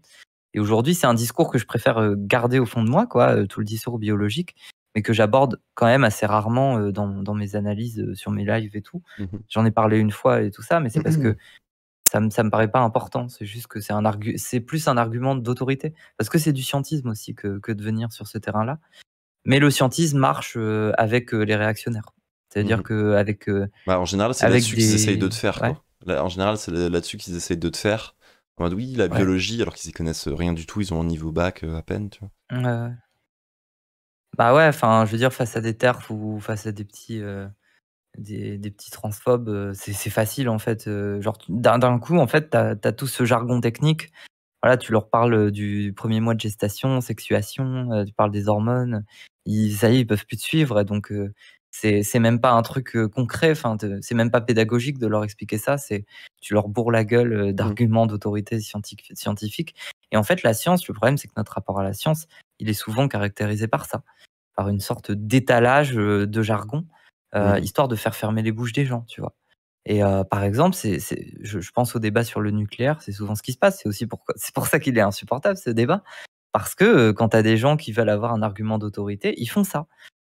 Speaker 2: Et aujourd'hui, c'est un discours que je préfère euh, garder au fond de moi, quoi, tout le discours biologique, mais que j'aborde quand même assez rarement dans, mes analyses, sur mes lives et tout. Mmh J'en ai parlé une fois et tout ça, mais c'est parce que ça me, ça me paraît pas important. C'est juste que c'est un c'est plus un argument d'autorité, parce que c'est du scientisme aussi que de venir sur ce terrain-là. Mais le scientisme marche avec les réactionnaires. Mmh C'est-à-dire qu'avec. Euh, bah, en général, c'est là-dessus qu'ils essayent de te
Speaker 1: faire. Quoi. en général, c'est là-dessus qu'ils essayent de te faire. oui, la biologie, alors qu'ils y connaissent rien du tout, ils ont un niveau bac euh, à peine, tu vois.
Speaker 2: Bah ouais, enfin, je veux dire, face à des terfs ou face à des petits. Euh, des, des, petits transphobes, c'est facile en fait. Genre, d'un coup, en fait, t'as as tout ce jargon technique. Voilà, tu leur parles du premier mois de gestation, sexuation, tu parles des hormones. Ils, ça y est, ils peuvent plus te suivre. Et donc, c'est même pas un truc euh, concret, enfin, c'est même pas pédagogique de leur expliquer ça. C'est tu leur bourres la gueule euh, mmh. d'arguments d'autorité scientifique, Et en fait, la science, le problème, c'est que notre rapport à la science, il est souvent caractérisé par ça, par une sorte d'étalage euh, de jargon, mmh. histoire de faire fermer les bouches des gens, tu vois. Et par exemple, c'est, je, pense au débat sur le nucléaire, c'est souvent ce qui se passe. C'est aussi pour, c'est pour ça qu'il est insupportable ce débat, parce que quand tu as des gens qui veulent avoir un argument d'autorité, ils font ça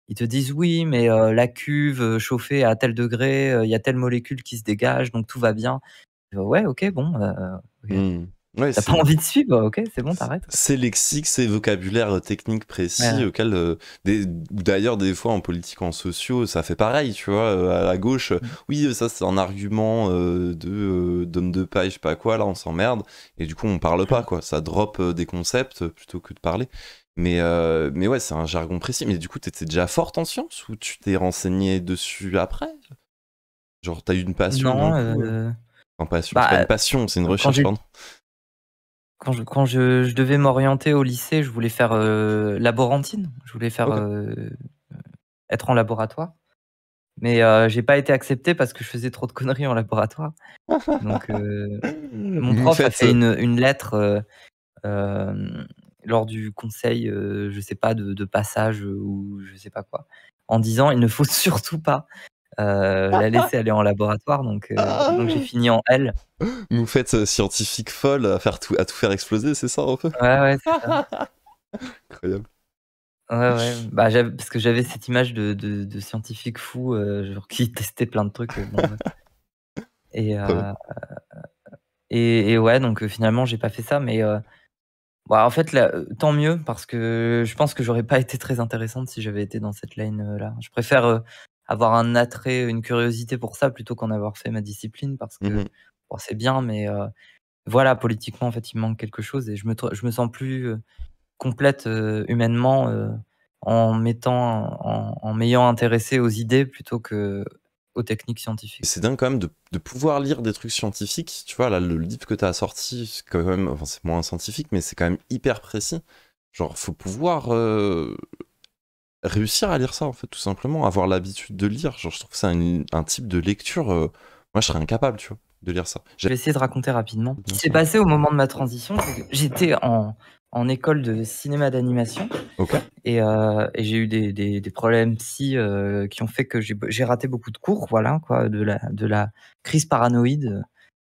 Speaker 2: ils te disent oui, mais la cuve chauffée à tel degré, il y a telle molécule qui se dégage, donc tout va bien. ouais, ok, bon. Mmh. T'as pas envie de suivre, ok, c'est bon, t'arrêtes.
Speaker 1: C'est lexique, c'est vocabulaire technique précis auquel, d'ailleurs, des... fois en politique, en sociaux, ça fait pareil, tu vois, à la gauche, mmh. oui, ça c'est un argument de d'homme de paille, je sais pas quoi, là on s'emmerde, et du coup on parle pas, mmh. quoi, ça drop des concepts plutôt que de parler. Mais, euh, mais ouais, c'est un jargon précis. Mais du coup, t'étais déjà forte en sciences ou tu t'es renseigné dessus après Genre, t'as eu une passion Non, euh, euh, passion, c'est pas bah, une passion, c'est une recherche, pardon.
Speaker 2: Quand je, quand je, devais m'orienter au lycée, je voulais faire laborantine. Je voulais faire être en laboratoire. Mais j'ai pas été accepté parce que je faisais trop de conneries en laboratoire. Donc, mon prof a fait une, une lettre lors du conseil, euh, je sais pas, de, passage euh, ou je sais pas quoi, en disant il ne faut surtout pas
Speaker 1: euh,
Speaker 4: la laisser aller en
Speaker 1: laboratoire, ah donc, j'ai fini en L. Vous faites scientifique folle à, faire tout, à tout faire exploser, c'est ça un peu Ouais, ouais, c'est ça. Incroyable.
Speaker 2: Ouais, ouais, bah, parce que j'avais cette image de, scientifique fou genre, qui testait plein de trucs. Et, et, et, ouais, donc finalement, j'ai pas fait ça, mais bah, en fait, euh, tant mieux, parce que je pense que j'aurais pas été très intéressante si j'avais été dans cette ligne euh, là je préfère euh, avoir un attrait, une curiosité pour ça, plutôt qu'en avoir fait ma discipline, parce que mmh c'est bien, mais voilà, politiquement, en fait, il manque quelque chose, et je me, je me sens plus complète humainement en mettant en, en m'ayant intéressé aux idées, plutôt que aux techniques scientifiques.
Speaker 1: C'est dingue quand même de, pouvoir lire des trucs scientifiques. Tu vois, là, le livre que tu as sorti, c'est quand même, enfin, c'est moins scientifique, mais c'est quand même hyper précis. Genre, faut pouvoir euh, réussir à lire ça, en fait, tout simplement, avoir l'habitude de lire. Genre, je trouve que c'est un, type de lecture, euh, moi, je serais incapable, tu vois, de lire ça. Je vais essayer de
Speaker 2: raconter rapidement. Ce qui s'est passé au moment de ma transition, j'étais en en école de cinéma d'animation. Euh, et, j'ai eu des, problèmes psy euh, qui ont fait que j'ai raté beaucoup de cours, voilà, quoi, de la, de la crise paranoïde.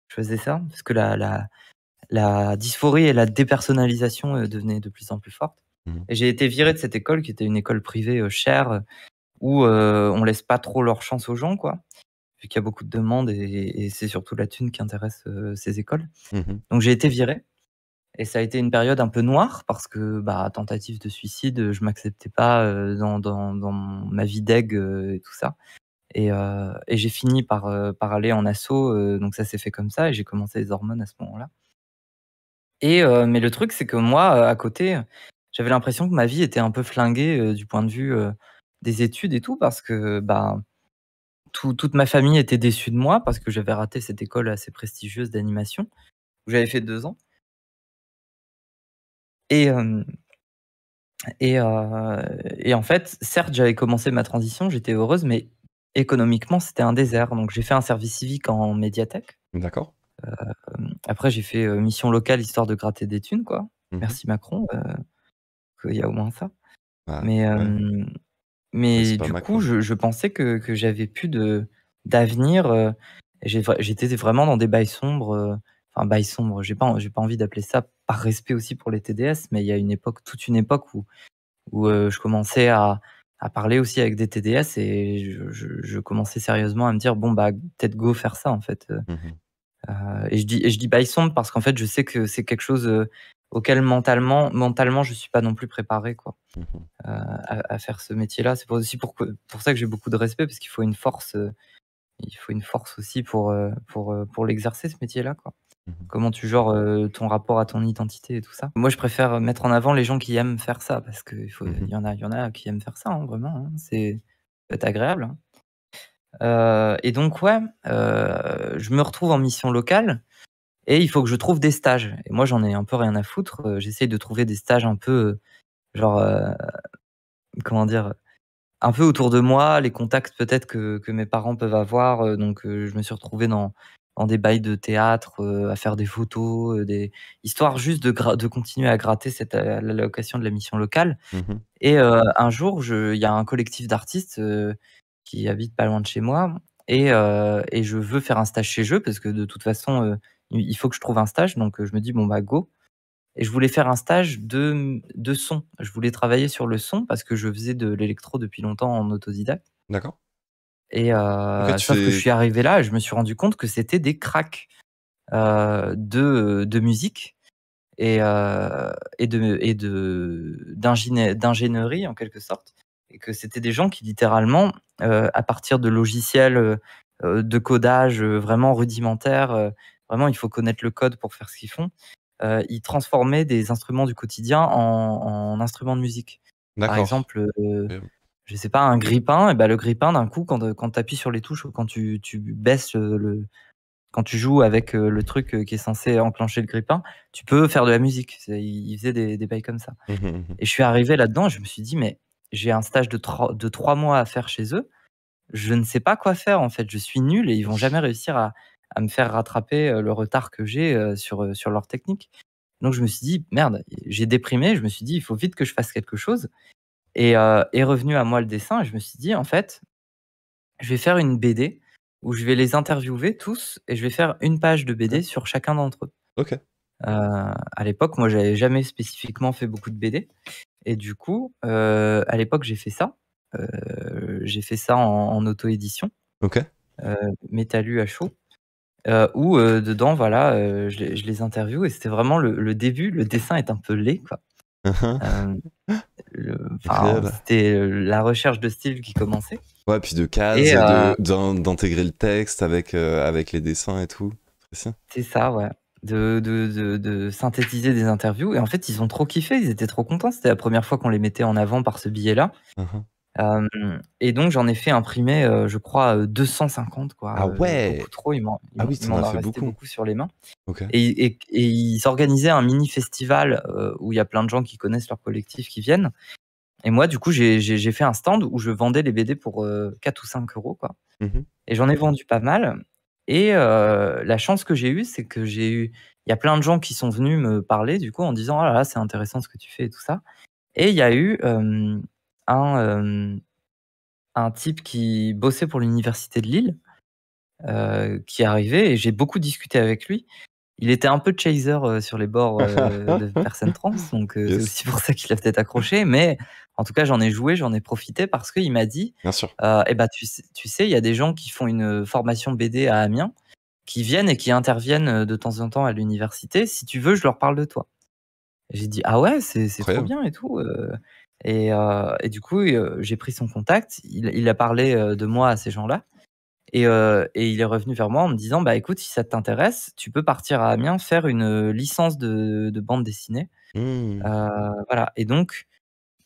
Speaker 2: Je faisais ça parce que la, la, dysphorie et la dépersonnalisation euh, devenaient de plus en plus fortes. Mmh. Et j'ai été viré de cette école qui était une école privée chère où on laisse pas trop leur chance aux gens, quoi vu qu'il y a beaucoup de demandes et, c'est surtout la thune qui intéresse ces écoles. Mmh Donc j'ai été viré et ça a été une période un peu noire parce que, bah, tentative de suicide, je m'acceptais pas euh, dans, dans, dans, ma vie d'aigle euh, et tout ça. Et, euh, et j'ai fini par, par, aller en assaut, donc ça s'est fait comme ça, et j'ai commencé les hormones à ce moment-là. Et mais le truc, c'est que moi, à côté, j'avais l'impression que ma vie était un peu flinguée du point de vue des études et tout, parce que bah, toute ma famille était déçue de moi parce que j'avais raté cette école assez prestigieuse d'animation où j'avais fait deux ans. Et, euh, euh, et, en fait, certes, j'avais commencé ma transition, j'étais heureuse, mais économiquement, c'était un désert. Donc j'ai fait un service civique en médiathèque. D'accord. Euh, après, j'ai fait mission locale histoire de gratter des thunes, quoi. Mmh Merci Macron, euh, qu'il y a au moins ça. Ah, mais mais du coup, je, pensais que, que j'avais plus de d'avenir. J'étais vraiment dans des bails sombres enfin bail sombre, j'ai pas, j'ai pas envie d'appeler ça par respect aussi pour les TDS, mais il y a une époque, toute une époque où, où euh, je commençais à, à, parler aussi avec des TDS et je, commençais sérieusement à me dire bon bah peut-être go faire ça en fait. Euh. Mmh euh, et je dis et je dis bail sombre parce qu'en fait je sais que c'est quelque chose auquel mentalement mentalement je suis pas non plus préparé quoi mmh à, faire ce métier là. C'est aussi pour, pour ça que j'ai beaucoup de respect parce qu'il faut une force il faut une force aussi pour, pour, pour l'exercer, ce métier-là. Quoi. Mhm. comment tu gères euh, ton rapport à ton identité et tout ça. Moi, je préfère mettre en avant les gens qui aiment faire ça parce qu'il mhm. y en a, y en a qui aiment faire ça, hein, vraiment. Hein. c'est peut-être agréable. Hein. Euh, et donc, ouais, euh, je me retrouve en mission locale et il faut que je trouve des stages. Et moi, j'en ai un peu rien à foutre. J'essaye de trouver des stages un peu, genre, comment dire, un peu autour de moi, les contacts peut-être que, que mes parents peuvent avoir. Donc, je me suis retrouvé dans en des bails de théâtre, euh, à faire des photos, euh, des histoires juste de, de continuer à gratter cette euh, l'allocation de la mission locale. Mmh et un jour, il y a un collectif d'artistes qui habite pas loin de chez moi et, je veux faire un stage chez eux parce que de toute façon, il faut que je trouve un stage. Donc je me dis bon bah go. Et je voulais faire un stage de, de son. Je voulais travailler sur le son parce que je faisais de l'électro depuis longtemps en autodidacte. D'accord. Et euh, sauf que je suis arrivé là et je me suis rendu compte que c'était des cracks euh, de, de, musique et, euh, et de et de d'ingénierie en quelque sorte, et que c'était des gens qui littéralement, euh, à partir de logiciels de codage vraiment rudimentaires, vraiment il faut connaître le code pour faire ce qu'ils font, ils transformaient des instruments du quotidien en, en instruments de musique. Par exemple, je sais pas, un grippin, et ben le grippin, d'un coup, quand, euh, quand tu appuies sur les touches ou quand tu, baisses euh, le, Quand tu joues avec euh, le truc qui est censé enclencher le grippin, tu peux faire de la musique. Ils faisait des, bails comme ça. Mmh, mmh, mmh. et je suis arrivé là-dedans je me suis dit, mais j'ai un stage de, trois mois à faire chez eux. Je ne sais pas quoi faire, en fait. Je suis nul et ils vont jamais réussir à, à me faire rattraper le retard que j'ai sur, sur leur technique. Donc je me suis dit, merde, j'ai déprimé, je me suis dit, il faut vite que je fasse quelque chose. Et est revenu à moi le dessin. Et je me suis dit, en fait, je vais faire une BD où je vais les interviewer tous et je vais faire une page de BD sur chacun d'entre eux. Ok. à l'époque, moi, j'avais jamais spécifiquement fait beaucoup de BD. Et du coup, à l'époque, j'ai fait ça. j'ai fait ça en, auto-édition. Ok. à chaud. Euh, où dedans, voilà, je, les interviewe et c'était vraiment le, le, début. Le dessin est un peu laid, quoi. Uh-huh c'était euh, la recherche de style qui commençait.
Speaker 1: Ouais, puis de cases, euh, d'intégrer le texte avec, euh, avec les dessins et tout. C'est
Speaker 2: ça, ouais. De, de, de, synthétiser des interviews. Et en fait, ils ont trop kiffé, ils étaient trop contents. C'était la première fois qu'on les mettait en avant par ce billet là uh-huh et donc, j'en ai fait imprimer, euh, je crois, 250. Euh, quoi. Ah euh, ouais trop, il m'en ah oui, a beaucoup. sur les mains. Et, et, et, ils organisaient un mini-festival où il y a plein de gens qui connaissent leur collectif qui viennent. Et moi, du coup, j'ai fait un stand où je vendais les BD pour 4 ou 5 euros. Quoi. Mmh et j'en ai vendu pas mal. Et la chance que j'ai eue, c'est que j'ai eu. Il y a plein de gens qui sont venus me parler, du coup, en disant Ah là là, c'est intéressant ce que tu fais et tout ça. Et il y a eu un, un type qui bossait pour l'université de Lille, euh, qui arrivé et j'ai beaucoup discuté avec lui. Il était un peu chaser sur les bords de personnes trans, donc c'est aussi pour ça qu'il a peut-être accroché, mais en tout cas j'en ai joué, j'en ai profité parce qu'il m'a dit, Bien sûr. «Eh ben, tu, tu sais, il y a des gens qui font une formation BD à Amiens, qui viennent et qui interviennent de temps en temps à l'université, si tu veux, je leur parle de toi. J'ai dit, ah ouais, c'est trop bien et tout. Euh, et, du coup, euh, j'ai pris son contact. Il, a parlé euh, de moi à ces gens-là. Et, il est revenu vers moi en me disant Bah écoute, si ça t'intéresse, tu peux partir à Amiens faire une licence de, bande dessinée. Mmh. voilà. Et donc,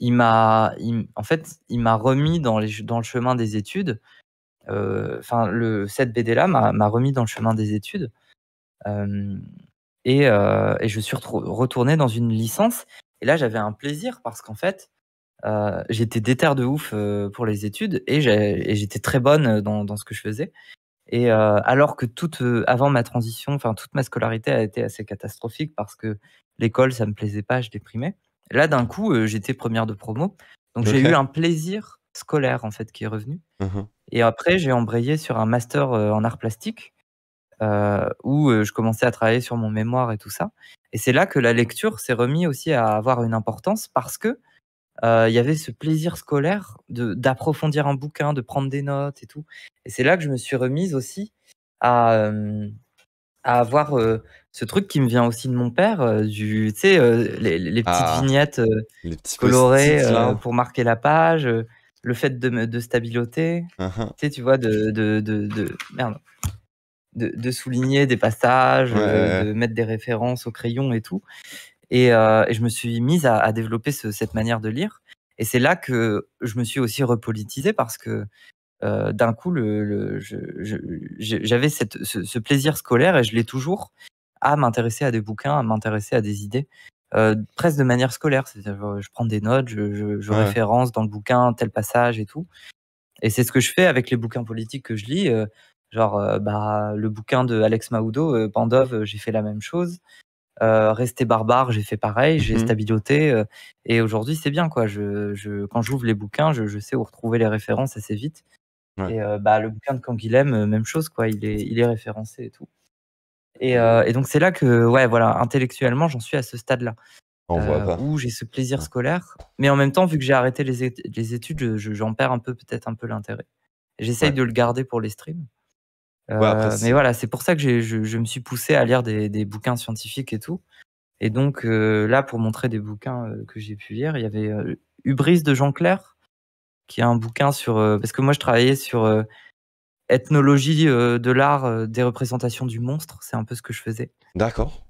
Speaker 2: il m'a, en fait, il m'a remis dans, les, dans, le chemin des études. Enfin, cette BD-là m'a remis dans le chemin des études. Et, et, je suis retourné dans une licence. Et là, j'avais un plaisir parce qu'en fait, euh, j'étais déterre de ouf euh, pour les études et j'étais très bonne euh, dans, ce que je faisais. Et alors que toute, avant ma transition, enfin toute ma scolarité a été assez catastrophique parce que l'école, ça me plaisait pas, je déprimais. Là, d'un coup, j'étais première de promo. Donc j'ai eu un plaisir scolaire en fait qui est revenu. Mmh et après, j'ai embrayé sur un master en art plastique où je commençais à travailler sur mon mémoire et tout ça. Et c'est là que la lecture s'est remis aussi à avoir une importance parce que il y avait ce plaisir scolaire d'approfondir un bouquin, de prendre des notes et tout. Et c'est là que je me suis remise aussi à, à avoir ce truc qui me vient aussi de mon père, du, tu sais, les, les, petites ah, vignettes colorées pour marquer la page le fait de, de stabiloter, ah, ah. tu, vois, de, de, de, de merde, de, souligner des passages, de mettre des références au crayon et tout. Euh, et, je me suis mise à, développer cette manière de lire. Et c'est là que je me suis aussi repolitisé parce que euh, d'un coup, j'avais ce, plaisir scolaire et je l'ai toujours à m'intéresser à des bouquins, à m'intéresser à des idées, euh, presque de manière scolaire. je prends des notes, je, référence dans le bouquin tel passage et tout. Et c'est ce que je fais avec les bouquins politiques que je lis. genre, bah, le bouquin de Alex Maudo Pandov, j'ai fait la même chose. Euh, rester barbare, j'ai fait pareil, j'ai mmh stabilité euh, et aujourd'hui, c'est bien. quoi. Je, quand j'ouvre les bouquins, je, sais où retrouver les références assez vite. Et euh, bah, le bouquin de Canguilhem, même chose. quoi. Il est, il est référencé et tout. Mmh et, donc, c'est là que, ouais, voilà, intellectuellement, j'en suis à ce stade-là. où j'ai ce plaisir scolaire. Mais en même temps, vu que j'ai arrêté les, études, j'en perds un peu, peut-être un peu l'intérêt. J'essaye de le garder pour les streams. Euh, mais voilà, c'est pour ça que je, me suis poussé à lire des, bouquins scientifiques et tout. Et donc euh, là, pour montrer des bouquins euh, que j'ai pu lire, il y avait Hubris de Jean claire qui est un bouquin sur... parce que moi, je travaillais sur ethnologie de l'art des représentations du monstre, c'est un peu ce que je faisais. D'accord.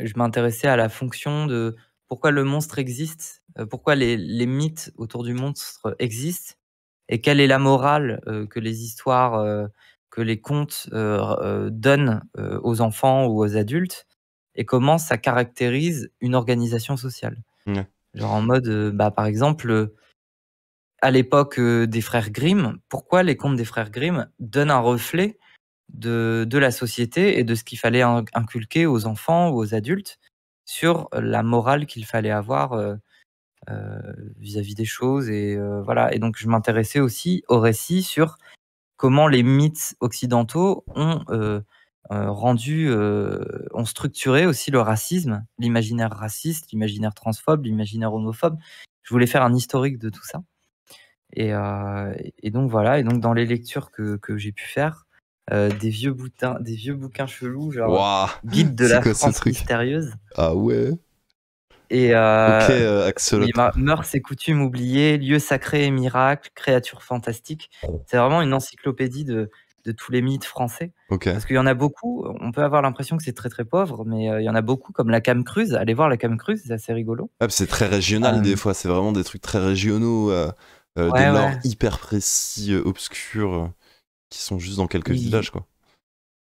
Speaker 2: Je m'intéressais à la fonction de pourquoi le monstre existe, pourquoi les, mythes autour du monstre existent, et quelle est la morale que les histoires que les contes euh, euh, donnent euh, aux enfants ou aux adultes et comment ça caractérise une organisation sociale. Genre en mode, bah, par exemple, à l'époque des frères Grimm, pourquoi les contes des frères Grimm donnent un reflet de, la société et de ce qu'il fallait inculquer aux enfants ou aux adultes sur la morale qu'il fallait avoir vis-à-vis des choses et voilà et donc je m'intéressais aussi au récit sur comment les mythes occidentaux ont euh, euh, rendu, euh, ont structuré aussi le racisme, l'imaginaire raciste, l'imaginaire transphobe, l'imaginaire homophobe. Je voulais faire un historique de tout ça. Et, donc voilà, et donc dans les lectures que, j'ai pu faire, des vieux boutins, des vieux bouquins chelous, genre Guide de la France mystérieuse. Ah ouais. Et euh, euh Axel. mœurs et coutumes oubliées, lieux sacrés et miracles, créatures fantastiques. C'est vraiment une encyclopédie de, de tous les mythes français. Parce qu'il y en a beaucoup. On peut avoir l'impression que c'est très très pauvre, mais euh, il y en a beaucoup, comme la Cam Cruz. Allez voir la Cam Cruz, c'est assez rigolo.
Speaker 1: Ah, c'est très régional euh, des fois. C'est vraiment des trucs très régionaux, des ouais. hyper précis, obscurs, qui sont juste dans quelques villages, quoi.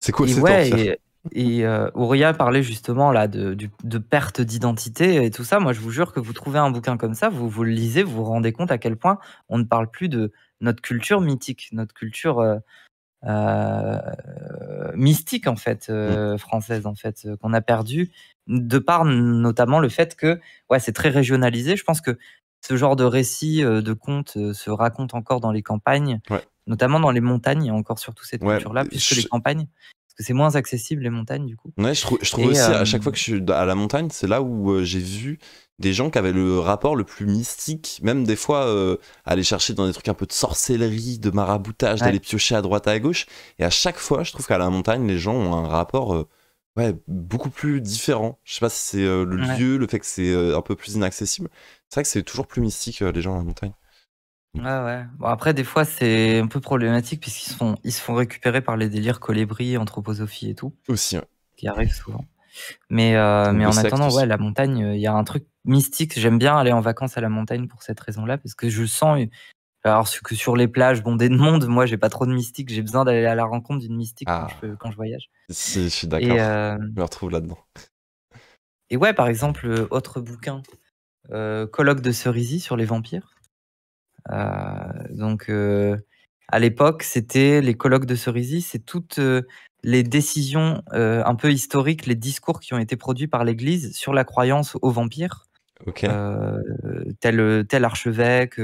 Speaker 1: C'est quoi cette
Speaker 2: et euh, parlait justement là de, perte d'identité et tout ça. Moi, je vous jure que vous trouvez un bouquin comme ça, vous, le lisez, vous vous rendez compte à quel point on ne parle plus de notre culture mythique, notre culture euh, euh, mystique en fait euh, mm. française en fait qu'on a perdue de par notamment le fait que ouais c'est très régionalisé. Je pense que ce genre de récit de conte se raconte encore dans les campagnes. notamment dans les montagnes, et encore surtout cette culture-là, puisque les campagnes, que c'est moins accessible les montagnes du coup. je, trouve aussi à euh, chaque fois
Speaker 1: que je suis à la montagne, c'est là où euh, j'ai vu des gens qui avaient le rapport le plus mystique, même des fois euh, aller chercher dans des trucs un peu de sorcellerie, de maraboutage, d'aller piocher à droite à gauche. Et à chaque fois, je trouve qu'à la montagne, les gens ont un rapport ouais, beaucoup plus différent. Je sais pas si c'est le lieu, le fait que c'est un peu plus inaccessible. C'est vrai que c'est toujours plus mystique les gens à la montagne.
Speaker 2: Ah ouais. Bon, après, des fois, c'est un peu problématique puisqu'ils sont, se font récupérer par les délires colibris, anthroposophie et tout. Aussi, Qui arrivent souvent. Mais, euh, mais en attendant, ouais, la montagne, euh, il y a un truc mystique. J'aime bien aller en vacances à la montagne pour cette raison-là parce que je sens. Euh, alors que sur les plages bondées de monde, moi, j'ai pas trop de mystique. J'ai besoin d'aller à la rencontre d'une mystique quand, ah. je, voyage.
Speaker 1: Si, je suis d'accord. Je me retrouve là-dedans.
Speaker 2: Et ouais, par exemple, autre bouquin, Colloque de Cerisy sur les vampires. Euh, donc, euh, à l'époque, c'était les colloques de Cerisy, c'est toutes euh, les décisions un peu historiques, les discours qui ont été produits par l'Église sur la croyance aux vampires. tel, tel archevêque,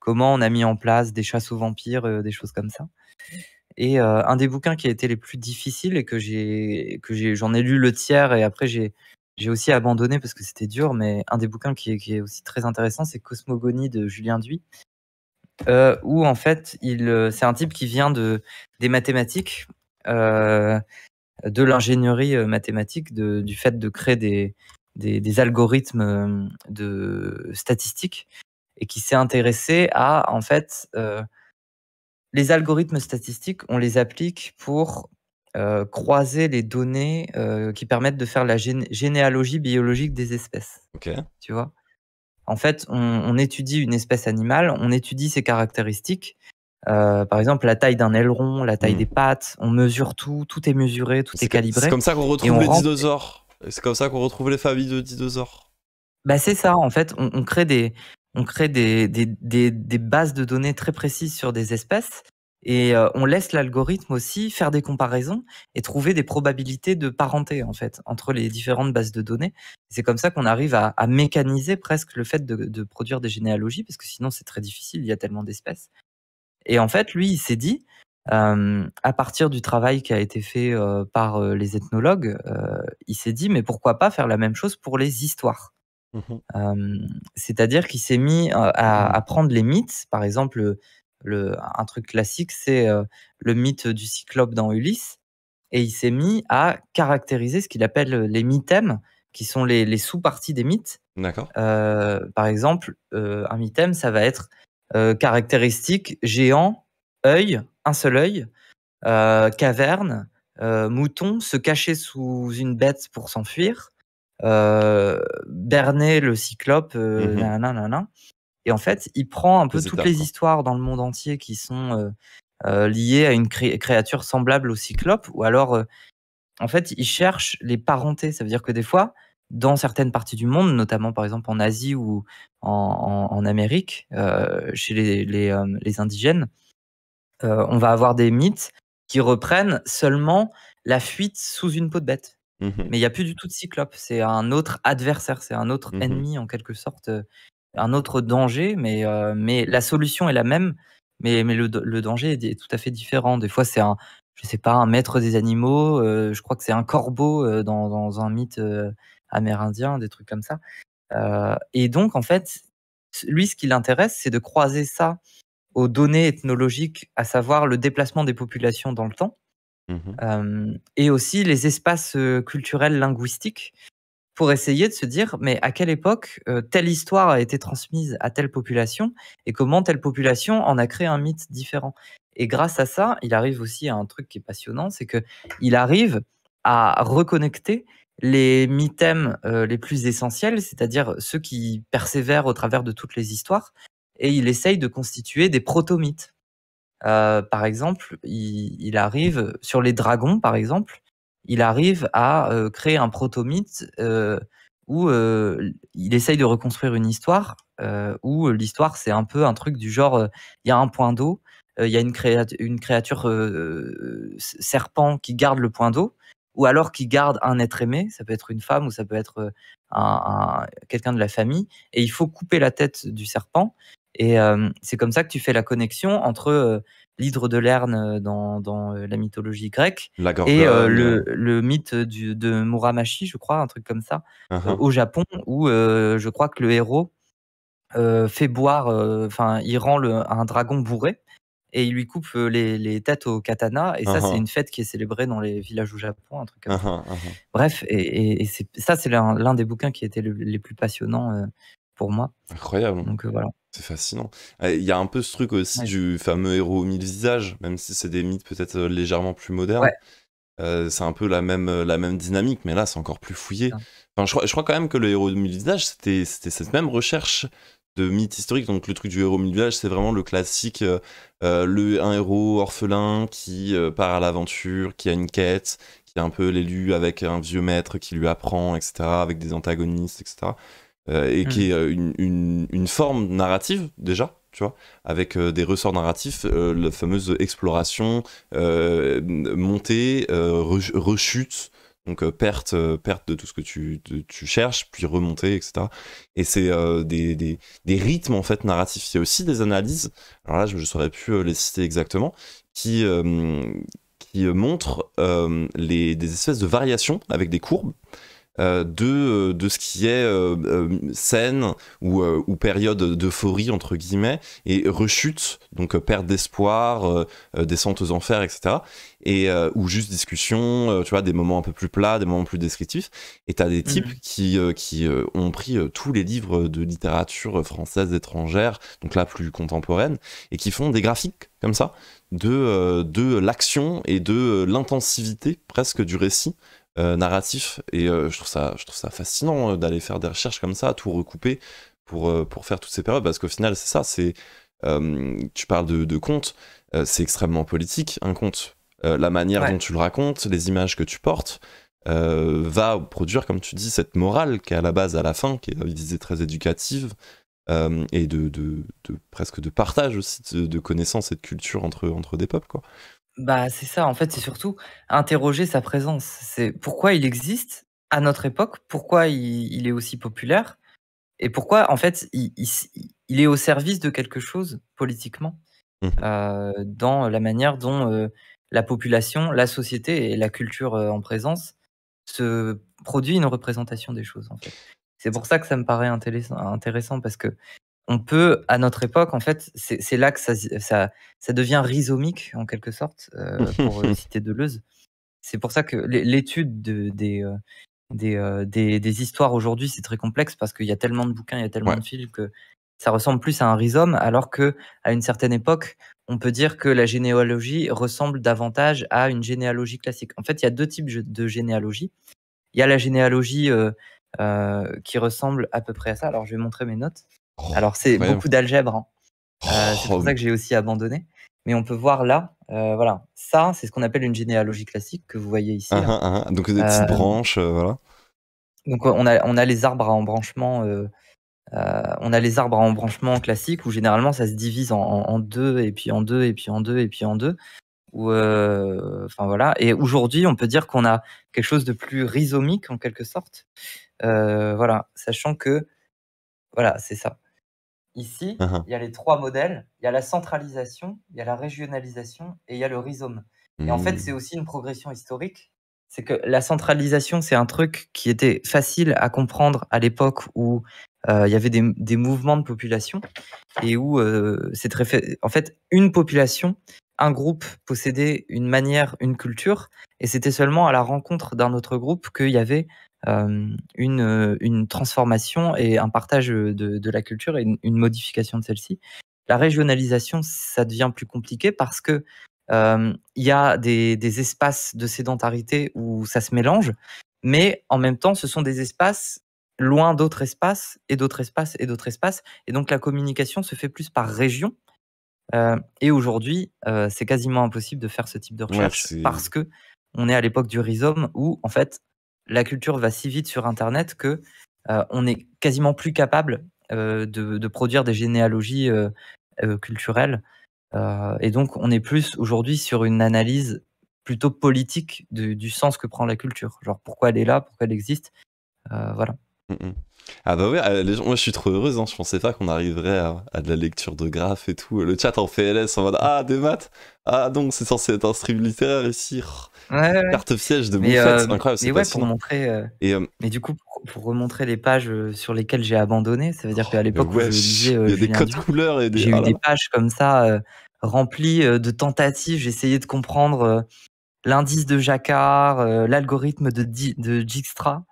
Speaker 2: comment on a mis en place des chasses aux vampires, des choses comme ça. Et un des bouquins qui a été les plus difficiles et que j'ai que j'en ai, lu le tiers et après j'ai j'ai aussi abandonné parce que c'était dur, mais un des bouquins qui est, qui est aussi très intéressant, c'est Cosmogonie de Julien Duy, euh, où en fait, il, euh, c'est un type qui vient de, des mathématiques, euh, de l'ingénierie mathématique, du fait de créer des, des, algorithmes de statistiques, et qui s'est intéressé à, en fait, les algorithmes statistiques, on les applique pour croiser les données qui permettent de faire la généalogie biologique des espèces. Tu vois en fait, on, étudie une espèce animale, on étudie ses caractéristiques. Euh, par exemple, la taille d'un aileron, la
Speaker 1: taille hmm. des pattes, on
Speaker 2: mesure tout, tout est mesuré, tout est, calibré. C'est comme ça qu'on retrouve les
Speaker 1: dinosaures. C'est comme ça qu'on retrouve les familles de dinosaures.
Speaker 2: Bah c'est ça, en fait, on, crée, on crée des, bases de données très précises sur des espèces et euh, on laisse l'algorithme aussi faire des comparaisons et trouver des probabilités de parenté en fait entre les différentes bases de données. C'est comme ça qu'on arrive à, mécaniser presque le fait de, produire des généalogies parce que sinon c'est très difficile, il y a tellement d'espèces. Et en fait, lui, il s'est dit, euh, à partir du travail qui a été fait euh, par les ethnologues, il s'est dit mais pourquoi pas faire la même chose pour les histoires. Mmh c'est-à-dire qu'il s'est mis à, prendre les mythes, par exemple le, un truc classique, c'est euh, le mythe du cyclope dans Ulysse. Et il s'est mis à caractériser ce qu'il appelle euh, les mythèmes, qui sont les, sous-parties des mythes. D'accord. Euh, par exemple, un mythème, ça va être caractéristique géant, œil, un seul œil, caverne, mouton, se cacher sous une bête pour s'enfuir, berner le cyclope, Non, mmh nanana. Et en fait, il prend un peu toutes les histoires dans le monde entier qui sont euh, euh, liées à une créature semblable au cyclope, ou alors, euh, en fait, il cherche les parentés. Ça veut dire que des fois, dans certaines parties du monde, notamment par exemple en Asie ou en, Amérique, chez les, indigènes, on va avoir des mythes qui reprennent seulement la fuite sous une peau de bête. Mmh Mais il n'y a plus du tout de cyclope. C'est un autre adversaire, c'est un autre mmh ennemi en quelque sorte un autre danger, mais, euh, mais la solution est la même, mais, mais le, danger est, tout à fait différent. Des fois, c'est un, je sais pas, un maître des animaux, euh, je crois que c'est un corbeau euh, dans, un mythe amérindien, des trucs comme ça. et donc, en fait, lui, ce qui l'intéresse, c'est de croiser ça aux données ethnologiques, à savoir le déplacement des populations dans le temps, mmh et aussi les espaces culturels linguistiques pour essayer de se dire, mais à quelle époque euh, telle histoire a été transmise à telle population et comment telle population en a créé un mythe différent. Et grâce à ça, il arrive aussi à un truc qui est passionnant, c'est que il arrive à reconnecter les mythèmes euh, les plus essentiels, c'est-à-dire ceux qui persévèrent au travers de toutes les histoires, et il essaye de constituer des proto-mythes. Euh, par exemple, il, arrive sur les dragons, par exemple, il arrive à créer un proto-mythe où il essaye de reconstruire une histoire, où l'histoire, c'est un peu un truc du genre, il y a un point d'eau, il y a une, créature, serpent qui garde le point d'eau, ou alors qui garde un être aimé, ça peut être une femme ou ça peut être quelqu'un de la famille, et il faut couper la tête du serpent. Et c'est comme ça que tu fais la connexion entre l'hydre de Lerne euh, dans, euh, la mythologie grecque et euh, le, mythe de Muramashi, je crois, un truc comme ça, uh-huh. au Japon, où je crois que le héros fait boire, enfin, il rend un dragon bourré et il lui coupe les, têtes au katana. Et ça, c'est uh-huh. une fête qui est célébrée dans les villages au Japon, un truc comme ça. Uh-huh, Bref, et, et, ça, c'est l'un des bouquins qui était les plus passionnants pour moi.
Speaker 1: Incroyable. Donc voilà. C'est fascinant. Ah, il y a un peu ce truc aussi du fameux héros mille visages, même si c'est des mythes peut-être euh, légèrement plus modernes. Euh, c'est un peu la même, euh, la même dynamique, mais là, c'est encore plus fouillé. Enfin, je, crois, quand même que le héros de mille visages, c'était cette même recherche de mythes historique. Donc, le truc du héros mille visages, c'est vraiment le classique le, un héros orphelin qui part à l'aventure, qui a une quête, qui est un peu l'élu avec un vieux maître qui lui apprend, etc., avec des antagonistes, etc. Euh, et qui mm. est euh, une, forme narrative déjà, tu vois, avec euh, des ressorts narratifs, la fameuse exploration, montée, rechute. Donc perte, perte de tout ce que tu, cherches, puis remontée, etc. Et c'est des, rythmes en fait narratifs. Il y a aussi des analyses, alors là je ne saurais plus les citer exactement, qui, montrent des espèces de variations avec des courbes euh, de, euh, de ce qui est euh, scène ou, période d'euphorie, entre guillemets, et rechute, donc perte d'espoir, descente aux enfers, etc. ou juste discussion, tu vois, des moments un peu plus plats, des moments plus descriptifs. Et tu as des mmh. types qui, ont pris tous les livres de littérature française, étrangère, donc la plus contemporaine, et qui font des graphiques comme ça de, de l'action et de l'intensivité presque du récit euh, narratif. Et euh, je, trouve ça, je trouve ça fascinant euh, d'aller faire des recherches comme ça, tout recouper pour, pour faire toutes ces périodes. Parce qu'au final, c'est ça, c'est. tu parles de, de contes, c'est extrêmement politique, un conte. la manière dont tu le racontes, les images que tu portes, va produire, comme tu dis, cette morale qui est à la base, à la fin, qui est disait très éducative, et de, de, presque de partage aussi de, de, connaissances et de culture entre, entre des peuples. Quoi. Bah,
Speaker 2: c'est ça, en fait, c'est surtout interroger sa présence. C'est pourquoi il existe à notre époque, pourquoi il, est aussi populaire et pourquoi, en fait, il, est au service de quelque chose politiquement mmh euh, dans la manière dont euh, la population, la société et la culture euh, en présence se produit une représentation des choses, en fait. C'est pour ça que ça me paraît intéressant parce que on peut, à notre époque, en fait, c'est là que ça, ça, devient rhizomique, en quelque sorte, euh, pour euh, citer Deleuze. C'est pour ça que l'étude de, euh, des, des, histoires aujourd'hui, c'est très complexe parce qu'il y a tellement de bouquins, il y a tellement de films que ça ressemble plus à un rhizome, alors que à une certaine époque, on peut dire que la généalogie ressemble davantage à une généalogie classique. En fait, il y a deux types de généalogie. Il y a la généalogie qui ressemble à peu près à ça. Alors, je vais montrer mes notes. Oh, Alors, c'est beaucoup d'algèbre. Hein. Euh, oh, c'est pour ça que j'ai aussi abandonné. Mais on peut voir là, euh, voilà, ça, c'est ce qu'on appelle une généalogie classique que vous voyez ici. Uh-huh, hein. uh-huh. Donc, des petites euh, branches, voilà. Donc, on a, on a les arbres à embranchement. on a les arbres à embranchement classiques où généralement ça se divise en, deux et puis en deux et puis en deux et puis en deux. voilà. Et aujourd'hui, on peut dire qu'on a quelque chose de plus rhizomique en quelque sorte. voilà, sachant que voilà, c'est ça. Ici, uh-huh. il y a les trois modèles, il y a la centralisation, il y a la régionalisation et il y a le rhizome. Et en fait, c'est hmm. aussi une progression historique. C'est que la centralisation, c'est un truc qui était facile à comprendre à l'époque où euh, il y avait des, mouvements de population et où euh, c'est très En fait, une population, un groupe possédait une manière, une culture, et c'était seulement à la rencontre d'un autre groupe qu'il y avait une, transformation et un partage de, la culture et une, modification de celle-ci. La régionalisation, ça devient plus compliqué parce que il y a des, espaces de sédentarité où ça se mélange, mais en même temps, ce sont des espaces loin d'autres espaces et d'autres espaces et d'autres espaces. Et donc la communication se fait plus par région. et aujourd'hui, c'est quasiment impossible de faire ce type de recherche parce que on est à l'époque du rhizome où, en fait, la culture va si vite sur Internet que euh, on est quasiment plus capable euh, de, produire des généalogies euh, culturelles. et donc, on est plus aujourd'hui sur une analyse plutôt politique du sens que prend la culture. Genre, pourquoi elle est là, pourquoi elle existe.
Speaker 1: voilà. Mmh, mmh. Ah bah ouais, euh, les moi je suis trop heureuse, hein. je pensais pas qu'on arriverait à, de la lecture de graphes et tout. Le chat en FLS en mode Ah, des maths Ah donc c'est censé être un stream littéraire ici. Oh, carte piège de mon euh, c'est incroyable. Mais ouais, pour montrer, euh, et, mais du
Speaker 2: coup, pour, remontrer les pages sur lesquelles j'ai abandonné, ça veut dire oh, qu'à l'époque où je Il y des codes couleurs et des. J'ai oh eu des pages comme ça remplies de tentatives, j'essayais de comprendre l'indice de Jacquard, l'algorithme de, de Dijkstra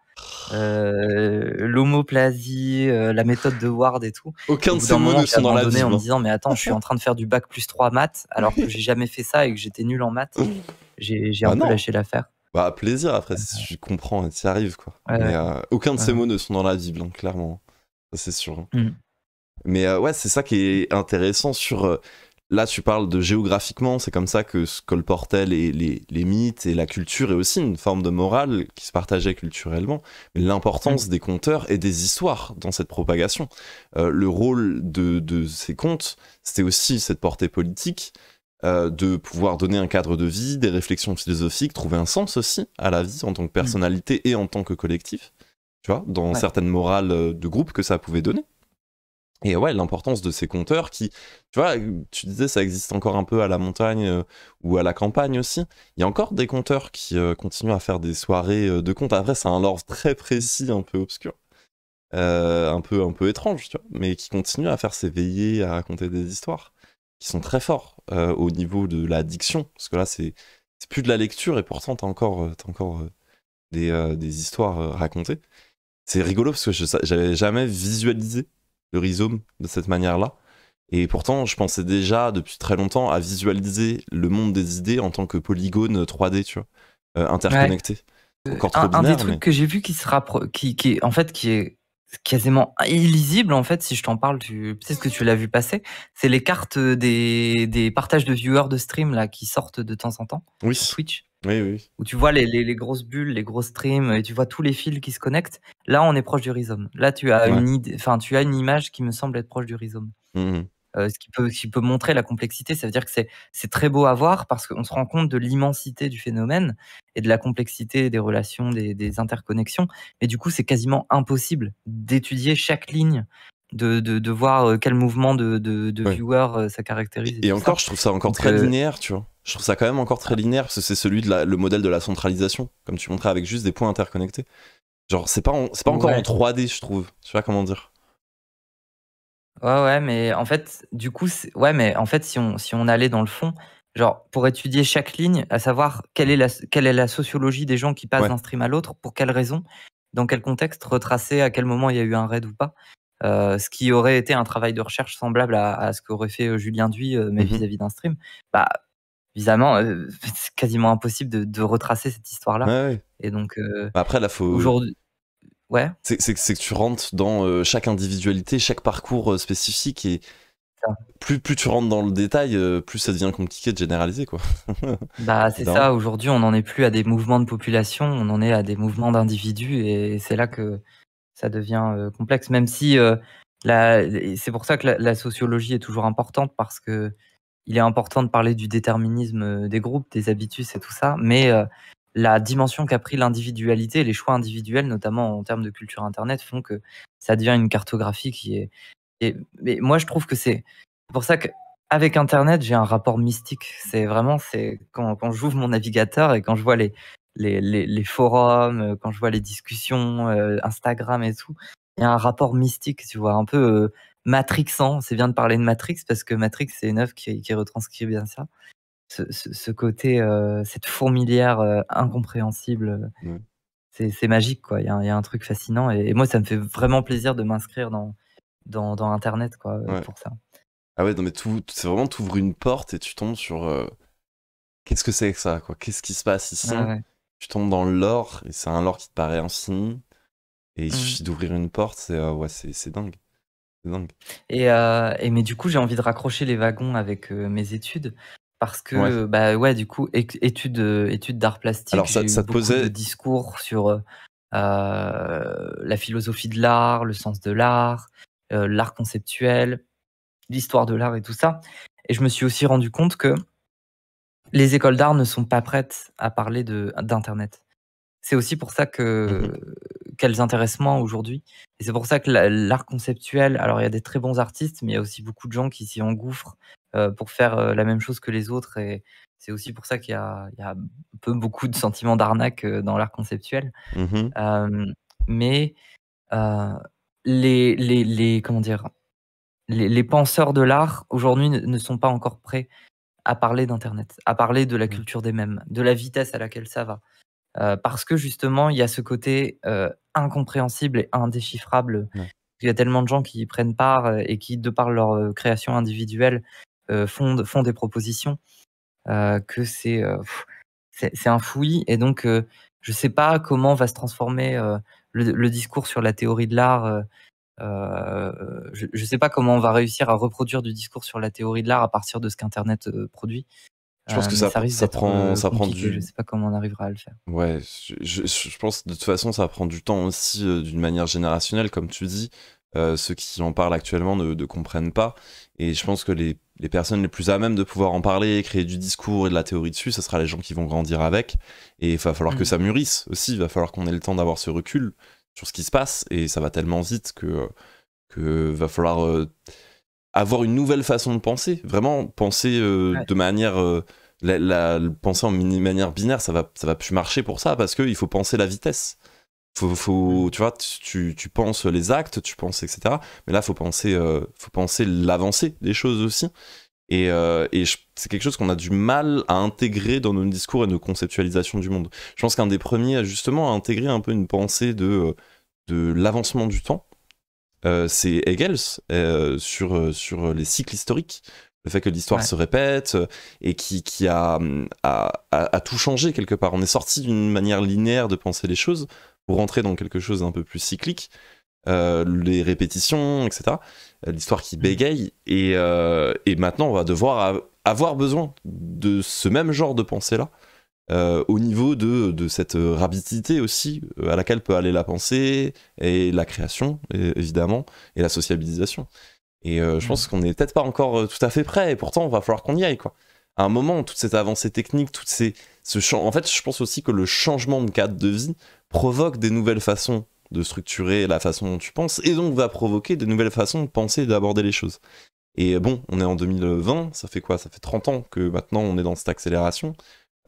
Speaker 2: euh, l'homoplasie, euh, la méthode de Ward et tout. Aucun de ces mots ne sont dans la Bible. En me disant, mais attends, je suis en train de faire du bac plus 3 maths, alors que j'ai jamais fait ça et que j'étais nul en maths. J'ai bah un peu lâché l'affaire.
Speaker 1: Bah, plaisir, après, je euh. comprends ça arrive, quoi. aucun de ces mots ne sont dans la Bible, clairement. C'est sûr. Hein. Mm. Mais ouais, c'est ça qui est intéressant sur Là, tu parles de géographiquement, c'est comme ça que se colportaient les, mythes et la culture, et aussi une forme de morale qui se partageait culturellement. mais L'importance mm. des conteurs et des histoires dans cette propagation. Euh, le rôle de, ces contes, c'était aussi cette portée politique, euh, de pouvoir donner un cadre de vie, des réflexions philosophiques, trouver un sens aussi à la vie en tant que mm. personnalité et en tant que collectif, tu vois, dans certaines morales de groupe que ça pouvait donner. Et ouais, l'importance de ces compteurs qui, tu vois, tu disais, ça existe encore un peu à la montagne euh, ou à la campagne aussi. Il y a encore des compteurs qui euh, continuent à faire des soirées euh, de contes. Après, c'est un lore très précis, un peu obscur, un, peu, un peu étrange, tu vois, mais qui continuent à faire s'éveiller, à raconter des histoires qui sont très forts au niveau de la diction. Parce que là, c'est plus de la lecture et pourtant, t'as encore, as encore des, des, histoires racontées. C'est rigolo parce que j'avais jamais visualisé le rhizome de cette manière-là. Et pourtant, je pensais déjà depuis très longtemps à visualiser le monde des idées en tant que polygone 3D, tu vois, euh, interconnecté. Euh, un, des trucs
Speaker 2: que j'ai vu qui se qui, est, en fait qui est quasiment illisible en fait si je t'en parle tu sais ce que tu l'as vu passer c'est les cartes des, partages de viewers de stream là qui sortent de temps en temps
Speaker 1: oui Twitch où
Speaker 2: tu vois les, grosses bulles, les grosses streams, et tu vois tous les fils qui se connectent. Là, on est proche du rhizome. Là, tu as, une, idée, enfin, tu as une image qui me semble être proche du rhizome. Mmh euh, ce, qui peut, qui peut montrer la complexité, ça veut dire que c'est très beau à voir parce qu'on se rend compte de l'immensité du phénomène et de la complexité des relations, des, des interconnexions. Et du coup, c'est quasiment impossible d'étudier chaque ligne de, de, voir euh, quel mouvement de,
Speaker 1: de viewer
Speaker 2: euh, ça caractérise.
Speaker 1: Et, encore, je trouve ça encore très euh, linéaire, tu vois. Je trouve ça quand même encore très linéaire parce que c'est celui de la, le modèle de la centralisation, comme tu montrais avec juste des points interconnectés. Genre, c'est pas, c'est pas encore en 3D, je trouve. Tu vois comment dire.
Speaker 2: Ouais, ouais, mais en fait, du coup, ouais, mais en fait, si on, si on allait dans le fond, genre, pour étudier chaque ligne, à savoir quelle est la, quelle est la sociologie des gens qui passent d'un stream à l'autre, pour quelles raisons, dans quel contexte, retracer à quel moment il y a eu un raid ou pas. Euh, ce qui aurait été un travail de recherche semblable à, ce qu'aurait fait euh, Julien Duy, euh, mais mmh vis-à-vis d'un stream, bah, évidemment, c'est quasiment impossible de, retracer cette histoire-là. Et donc, bah,
Speaker 1: après, là, faut. Aujourd'hui. Ouais. C'est que tu rentres dans chaque individualité, chaque parcours spécifique et. Plus, plus tu rentres dans le détail, plus ça devient compliqué de généraliser. Quoi. bah, c'est ça,
Speaker 2: aujourd'hui on n'en est plus à des mouvements de population, on en est à des mouvements d'individus et c'est là que ça devient euh, complexe, même si euh, c'est pour ça que la, sociologie est toujours importante parce que il est important de parler du déterminisme euh, des groupes, des habitudes, et tout ça, mais la dimension qu'a pris l'individualité, les choix individuels, notamment en termes de culture Internet, font que ça devient une cartographie qui est. Et, mais moi, je trouve que c'est pour ça que avec Internet, j'ai un rapport mystique. C'est vraiment, c'est quand, quand j'ouvre mon navigateur et quand je vois les, les, les, forums, euh, quand je vois les discussions, euh, Instagram et tout, il y a un rapport mystique, tu vois, un peu euh, matrixant. C'est bien de parler de Matrix parce que Matrix, c'est une œuvre qui, qui, retranscrit bien ça. Ce, ce, côté, cette fourmilière incompréhensible, c'est magique, quoi. Il y, a un truc fascinant et, moi, ça me fait vraiment plaisir de m'inscrire dans, dans, dans, Internet, quoi, pour ça.
Speaker 1: Ah ouais, non, mais c'est vraiment, ouvres une porte et tu tombes sur qu'est-ce que c'est que ça, quoi Qu'est-ce qui se passe ici ah tu tombes dans l'or, et c'est un lore qui te paraît infini, et il mmh. suffit d'ouvrir une porte, c'est euh, ouais, c'est dingue. dingue.
Speaker 2: Et, euh, et, mais du coup, j'ai envie de raccrocher les wagons avec euh, mes études. Parce que, bah ouais, du coup, études, études d'art plastique, Alors, ça, beaucoup de discours sur la philosophie de l'art, le sens de l'art, l'art conceptuel, l'histoire de l'art et tout ça. Et je me suis aussi rendu compte que les écoles d'art ne sont pas prêtes à parler d'Internet. C'est aussi pour ça que mmh qu'elles intéressent moins aujourd'hui. c'est pour ça que l'art conceptuel, alors il y a des très bons artistes, mais il y a aussi beaucoup de gens qui s'y engouffrent euh, pour faire euh, la même chose que les autres. Et c'est aussi pour ça qu'il y, a peu beaucoup de sentiments d'arnaque euh, dans l'art conceptuel. Mmh mais les, les, les, comment dire, les, penseurs de l'art aujourd'hui ne sont pas encore prêts à parler d'Internet, à parler de la mmh. culture des mêmes, de la vitesse à laquelle ça va. Euh, parce que justement, il y a ce côté euh, incompréhensible et indéchiffrable. Euh, il y a tellement de gens qui y prennent part et qui, de par leur création individuelle, font, des propositions que c'est c'est un fouillis. Et donc, je ne sais pas comment va se transformer le, discours sur la théorie de l'art euh, je ne sais pas comment on va réussir à reproduire du discours sur la théorie de l'art à partir de ce qu'Internet euh, produit.
Speaker 1: Je pense euh, que ça, ça, prend, ça prend du. Je sais pas comment on arrivera à le faire. Ouais, je, pense de toute façon ça prend du temps aussi d'une manière générationnelle, comme tu dis. ceux qui en parlent actuellement ne, ne, comprennent pas. Et je pense que les, personnes les plus à même de pouvoir en parler, créer du discours et de la théorie dessus, ce sera les gens qui vont grandir avec. Et il va falloir que mmh. ça mûrisse aussi. Il va falloir qu'on ait le temps d'avoir ce recul sur ce qui se passe et ça va tellement vite que, que va falloir euh, avoir une nouvelle façon de penser. Vraiment penser euh, de manière euh, la, penser en manière binaire, ça va ça va plus marcher pour ça parce qu'il faut penser la vitesse. Faut, faut, mm. tu vois, tu, penses les actes, tu penses, etc. Mais là, faut penser, faut penser l'avancée des choses aussi. Et, euh, c'est quelque chose qu'on a du mal à intégrer dans nos discours et nos conceptualisations du monde. Je pense qu'un des premiers, justement, à intégrer un peu une pensée de, de l'avancement du temps, euh, c'est Hegel euh, sur, sur les cycles historiques, le fait que l'histoire se répète et qui, qui mm, a, a, tout changé quelque part. On est sorti d'une manière linéaire de penser les choses pour rentrer dans quelque chose d'un peu plus cyclique, les répétitions, etc. Euh, l'histoire qui mm. bégaye, euh, et, maintenant on va devoir avoir besoin de ce même genre de pensée-là, euh, au niveau de, cette rapidité aussi, à laquelle peut aller la pensée, et la création, évidemment, et la sociabilisation. Et je mm. pense qu'on n'est peut-être pas encore tout à fait prêt, et pourtant on va falloir qu'on y aille, quoi. À un moment, toute cette avancée technique, toutes ces, ce en fait, je pense aussi que le changement de cadre de vie provoque des nouvelles façons de structurer la façon dont tu penses, et donc va provoquer de nouvelles façons de penser et d'aborder les choses. Et bon, on est en 2020, ça fait quoi Ça fait 30 ans que maintenant on est dans cette accélération,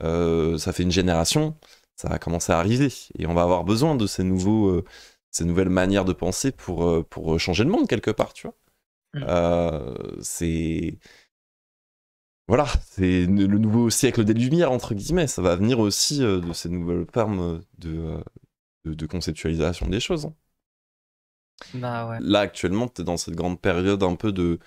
Speaker 1: euh, ça fait une génération, ça va commencer à arriver, et on va avoir besoin de ces, nouveaux, euh, nouvelles manières de penser pour, euh, pour changer le monde quelque part, tu vois. Mm. c'est voilà, c'est le nouveau siècle des Lumières, entre guillemets. Ça va venir aussi de ces nouvelles formes de, de, conceptualisation des choses. Hein.
Speaker 2: Bah Là,
Speaker 1: actuellement, tu es dans cette grande période un peu de,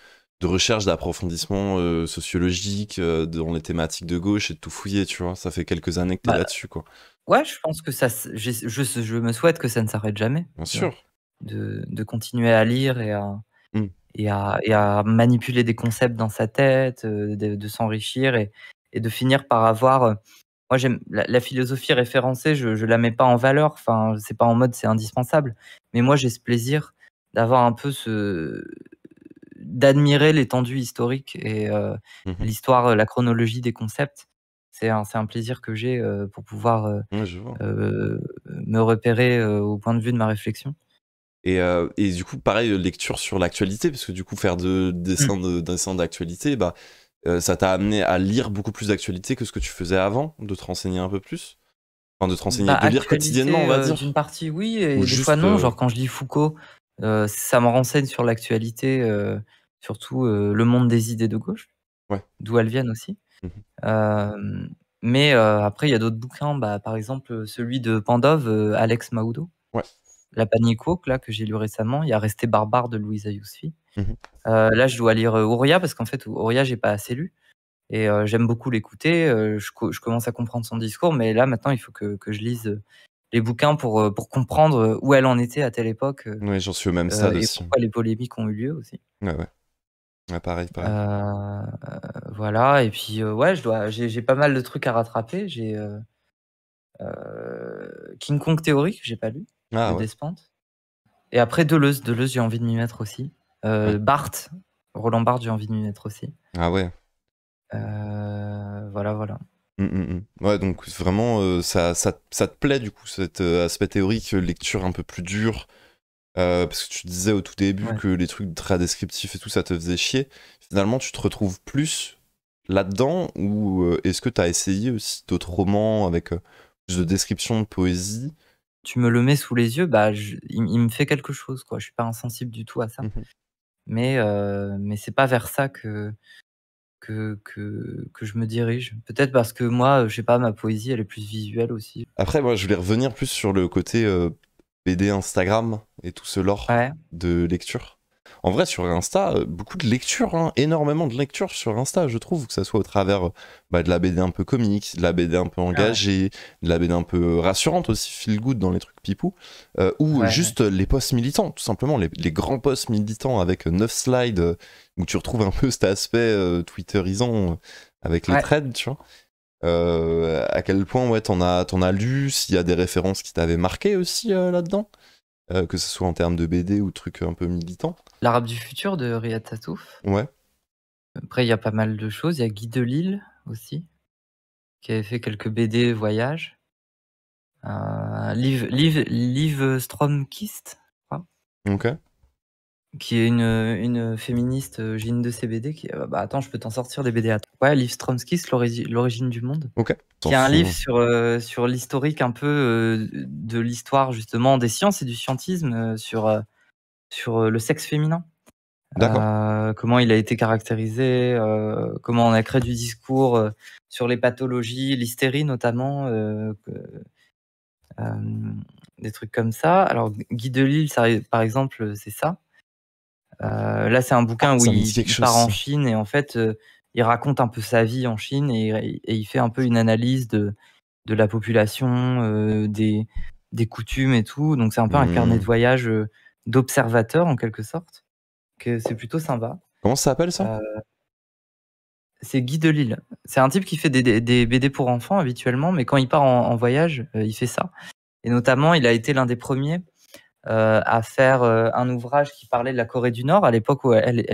Speaker 1: de recherche, d'approfondissement euh, sociologique euh, dans les thématiques de gauche et de tout fouiller, tu vois. Ça fait quelques années que tu es bah, là-dessus, quoi.
Speaker 2: Ouais, je pense que ça. Je, me souhaite que ça ne s'arrête jamais. Bien sûr. De, continuer à lire mmh. et à, et, à, manipuler des concepts dans sa tête, euh, de, de s'enrichir et, et, de finir par avoir moi j'aime la, philosophie référencée, je, ne la mets pas en valeur, enfin c'est pas en mode c'est indispensable, mais moi j'ai ce plaisir d'avoir un peu ce d'admirer l'étendue historique et euh, mmh l'histoire, la chronologie des concepts. C'est un, un, plaisir que j'ai euh, pour pouvoir euh, me repérer au point de vue de ma réflexion.
Speaker 1: Et, du coup, pareil, lecture sur l'actualité, parce que du coup, faire de, dessins mmh. d'actualité, bah, euh, ça t'a amené à lire beaucoup plus d'actualité que ce que tu faisais avant, de te renseigner un peu plus Enfin, de te renseigner, de bah, lire quotidiennement, on va euh, dire.
Speaker 2: Une partie, oui, et des fois, non. Euh, Genre, quand je lis Foucault, ça me renseigne sur l'actualité, surtout le monde des idées de gauche, d'où elles viennent aussi. Mmh mais après, il y a d'autres bouquins, bah, par exemple celui de Pandov, Alex Maudo. La Panique là, que j'ai lu récemment, il y a Resté barbare de Louisa Yousfi. Mmh euh, là, je dois lire euh, Ouria parce qu'en fait, Ouria, j'ai pas assez lu. Et euh, j'aime beaucoup l'écouter. Je, commence à comprendre son discours, mais là, maintenant, il faut que, je lise les bouquins pour, pour comprendre où elle en était à telle époque. Oui, j'en suis au même stade aussi. les polémiques ont eu lieu aussi.
Speaker 1: Ouais, ouais. pareil,
Speaker 2: pareil. voilà, et puis, ouais, je dois, j'ai, pas mal de trucs à rattraper. J'ai King Kong théorique j'ai pas lu, ah, Et après, Deleuze. Deleuze, j'ai envie de m'y mettre aussi. Euh, Barthes, Roland Barthes, j'ai envie de m'y mettre aussi. Ah ouais. Euh, voilà, voilà.
Speaker 1: Hum, hum, hum. Ouais, donc vraiment, euh, ça, ça, te plaît du coup, cet aspect théorique, lecture un peu plus dure. parce que tu disais au tout début que les trucs très descriptifs et tout, ça te faisait chier. Finalement, tu te retrouves plus là-dedans ou est-ce que tu as essayé aussi d'autres romans avec plus de description de poésie
Speaker 2: tu me le mets sous les yeux, bah, il, me fait quelque chose. Quoi. Je suis pas insensible du tout à ça. Mmh mais, euh, mais c'est pas vers ça que, je me dirige. Peut-être parce que moi, je sais pas, ma poésie, elle est plus visuelle aussi.
Speaker 1: Après, moi, je voulais revenir plus sur le côté BD Instagram et tout ce lore de lecture en vrai, sur Insta, euh, beaucoup de lectures, hein, énormément de lectures sur Insta, je trouve, que ce soit au travers euh, bah, de la BD un peu comique, de la BD un peu ah engagée, de la BD un peu euh, rassurante aussi, feel good dans les trucs pipou, ou juste les posts militants, tout simplement, les, grands posts militants avec neuf slides où tu retrouves un peu cet aspect twitterisant avec les threads, tu vois. à quel point ouais, t'en as, as lu, s'il y a des références qui t'avaient marqué aussi là-dedans euh, que ce soit en termes de BD ou trucs un peu militants. L'Arabe du
Speaker 2: futur de Riyad Tatouf. Ouais. Après, il y a pas mal de choses. Il y a Guy Delisle aussi, qui avait fait quelques BD voyages. Euh, Liv, Stromkist, je crois. Ok. Qui est une, une féministe, euh, j'ai de ces BD qui. Bah attends, je peux t'en sortir des BD à toi. Ouais, Liv Stromkist, L'origine du monde. Ok y a un livre sur, euh, sur l'historique un peu euh, de l'histoire justement des sciences et du scientisme euh, sur, sur le sexe féminin. comment il a été caractérisé, comment on a créé du discours sur les pathologies, l'hystérie notamment, des trucs comme ça. Alors Guy Delisle, par exemple, c'est ça. là, c'est un bouquin oui ah, où il part en Chine et en fait, il raconte un peu sa vie en Chine et, il fait un peu une analyse de, la population, euh, des, des coutumes et tout. Donc c'est un peu un carnet de mmh. voyage euh, d'observateur en quelque sorte. Que c'est plutôt sympa.
Speaker 1: Comment ça s'appelle ça
Speaker 2: euh, C'est Guy de C'est un type qui fait des, BD pour enfants habituellement, mais quand il part en, voyage, il fait ça. Et notamment, il a été l'un des premiers euh, à faire euh, un ouvrage qui parlait de la Corée du Nord à l'époque où elle,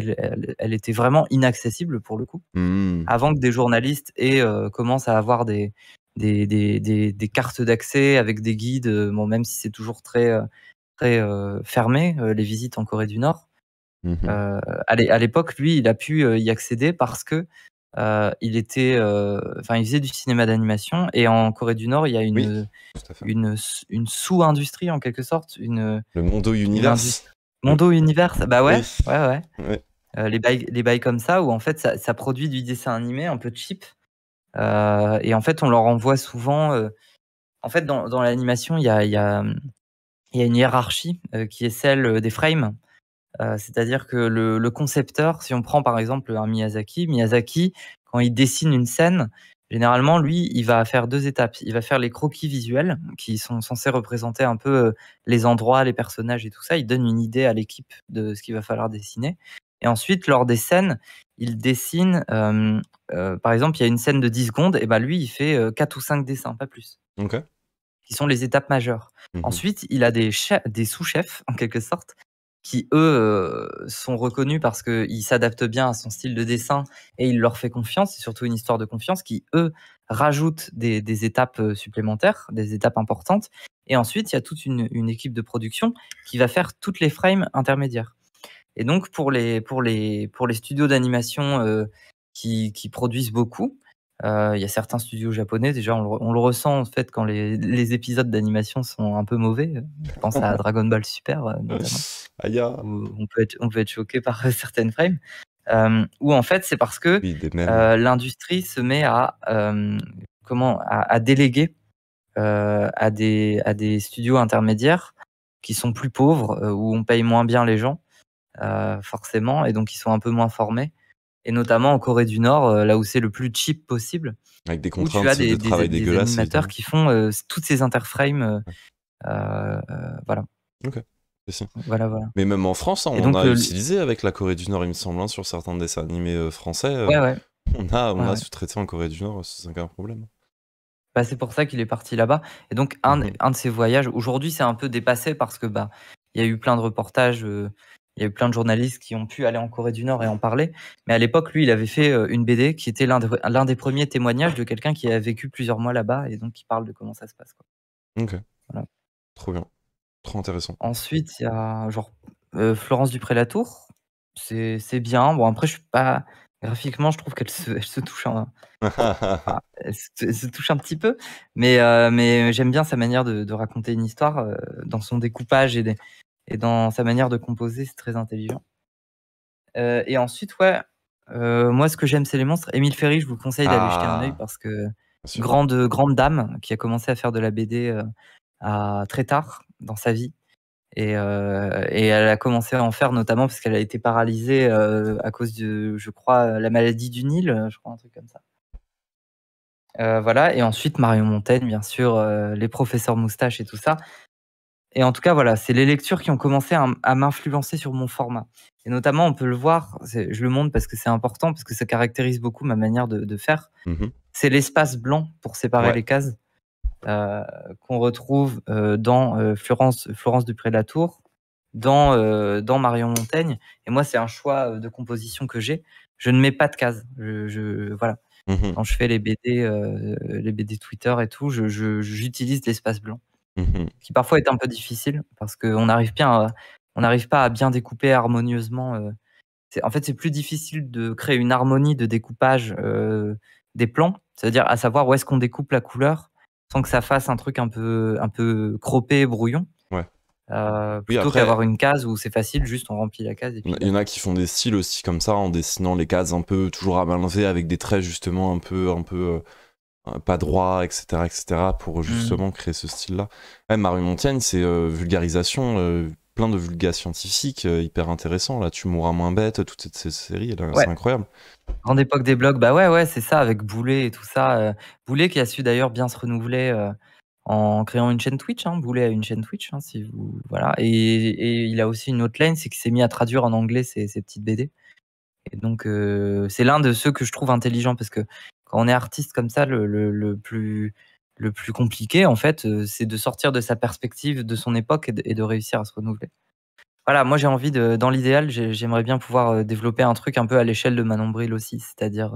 Speaker 2: elle, était vraiment inaccessible pour le coup, mmh. avant que des journalistes aient, euh, commencent à avoir des, des, cartes d'accès avec des guides, même si c'est toujours très, très fermé, les visites en Corée du Nord. Mmh à l'époque, lui, il a pu y accéder parce que euh, il était, euh, enfin, faisait du cinéma d'animation et en Corée du Nord, il y a une une, sous-industrie en quelque sorte, une le Mondo Universe. Mondo Universe, bah ouais, ouais, ouais. Euh, les bails, les comme ça où en fait ça, produit du dessin animé un peu cheap et en fait on leur envoie souvent. en fait, dans, l'animation, il y a une hiérarchie qui est celle des frames. Euh, c'est-à-dire que le, concepteur, si on prend par exemple un Miyazaki, Miyazaki, quand il dessine une scène, généralement, lui, il va faire deux étapes. Il va faire les croquis visuels, qui sont censés représenter un peu euh, les endroits, les personnages et tout ça. Il donne une idée à l'équipe de ce qu'il va falloir dessiner. Et ensuite, lors des scènes, il dessine, euh, par exemple, il y a une scène de 10 secondes, et ben lui, il fait 4 ou 5 dessins, pas plus. Qui sont les étapes majeures. Mmh ensuite, il a des sous-chefs, en quelque sorte, qui eux euh, sont reconnus parce qu'ils s'adaptent bien à son style de dessin et il leur fait confiance. C'est surtout une histoire de confiance qui eux rajoutent des, étapes euh, supplémentaires, des étapes importantes. Et ensuite, il y a toute une, équipe de production qui va faire toutes les frames intermédiaires. Et donc pour les pour les pour les studios d'animation euh, qui, produisent beaucoup, euh, il y a certains studios japonais, déjà, on le, ressent en fait quand les, épisodes d'animation sont un peu mauvais. Je pense à Dragon Ball Super, euh, notamment. Ah, où on, peut être, on choqué par certaines frames. Euh, où en fait c'est parce que euh, l'industrie se met à comment à déléguer à des à des studios intermédiaires qui sont plus pauvres où on paye moins bien les gens forcément et donc ils sont un peu moins formés et notamment en Corée du Nord, euh, là où c'est le plus cheap possible.
Speaker 1: Avec des contraintes où tu as des, de travail des, des animateurs
Speaker 2: qui font euh, toutes ces interframes. Euh, voilà. Ok.
Speaker 1: Voilà, voilà. Mais même en France, hein, on a utilisé avec la Corée du Nord, il me semble, hein, sur certains dessins animés français. Ouais, ouais. On a, on a sous-traité en Corée du Nord c'est aucun problème. Bah,
Speaker 2: c'est pour ça qu'il est parti là-bas. Et donc, un, mmh un de ses voyages, aujourd'hui, c'est un peu dépassé parce que bah, il y a eu plein de reportages il y a eu plein de journalistes qui ont pu aller en Corée du Nord et en parler. Mais à l'époque, lui, il avait fait euh, une BD qui était l'un, l'un des premiers témoignages de quelqu'un qui a vécu plusieurs mois là-bas et donc qui parle de comment ça se passe. Quoi.
Speaker 3: Ok. Trop bien.
Speaker 1: Trop intéressant. Ensuite,
Speaker 2: il y a genre euh, Florence Dupré-Latour. C'est, bien. Bon, après, je suis pas. Graphiquement, je trouve qu'elle se, touche un... se, touche un petit peu, mais, euh, mais j'aime bien sa manière de, raconter une histoire dans son découpage et des, et dans sa manière de composer, c'est très intelligent. Euh, et ensuite, ouais, euh, moi, ce que j'aime, c'est les monstres. Émile Ferry, je vous conseille d'aller jeter un œil ah. parce que grande, grande dame qui a commencé à faire de la BD euh, à, très tard dans sa vie. Et, elle a commencé à en faire notamment parce qu'elle a été paralysée à cause de, je crois, la maladie du Nil, je crois, un truc comme ça. voilà, et ensuite Mario Montaigne, bien sûr, les professeurs moustaches et tout ça et en tout cas, voilà, c'est les lectures qui ont commencé à, m'influencer sur mon format. Et notamment, on peut le voir, je le montre parce que c'est important, parce que ça caractérise beaucoup ma manière de, faire. Mmh c'est l'espace blanc pour séparer les cases euh, qu'on retrouve euh, dans euh, Florence Florence, Florence dupré Tour dans, dans Marion Montaigne. Et moi, c'est un choix de composition que j'ai. Je ne mets pas de cases. Je, voilà. Mmh Quand je fais les BD, les BD Twitter et tout, j'utilise l'espace blanc. Mhm. qui parfois est un peu difficile parce qu'on n'arrive on n'arrive pas à bien découper harmonieusement. Euh, en fait, c'est plus difficile de créer une harmonie de découpage euh, des plans, c'est-à-dire à savoir où est-ce qu'on découpe la couleur sans que ça fasse un truc un peu, un peu croppé, brouillon. Ouais. Euh, plutôt qu'avoir une case où c'est facile, juste on remplit la case.
Speaker 1: il y en a qui font des styles aussi comme ça en dessinant les cases un peu toujours à balancer avec des traits justement un peu un peu euh, pas droit, etc., etc., pour mm. justement créer ce style-là. Ouais, Marie Montaigne, c'est euh, vulgarisation, euh, plein de vulgas scientifiques, hyper intéressant. Là, tu mourras moins bête, toute cette, séries, série, c'est incroyable.
Speaker 2: Grande époque des blogs, bah ouais, ouais, c'est ça, avec Boulet et tout ça. Boulet qui
Speaker 1: a su d'ailleurs bien se
Speaker 2: renouveler en créant une chaîne Twitch. Hein. Boulet a une chaîne Twitch, hein, si vous voilà. Et, il a aussi une autre lane, c'est qu'il s'est mis à traduire en anglais ses, petites BD. Et donc, c'est l'un de ceux que je trouve intelligent parce que quand on est artiste comme ça, le, plus compliqué, en fait, euh, c'est de sortir de sa perspective, de son époque et de, réussir à se renouveler. Voilà, moi j'ai envie de, dans l'idéal, j'aimerais bien pouvoir euh, développer un truc un peu à l'échelle de Manon Bril aussi, c'est-à-dire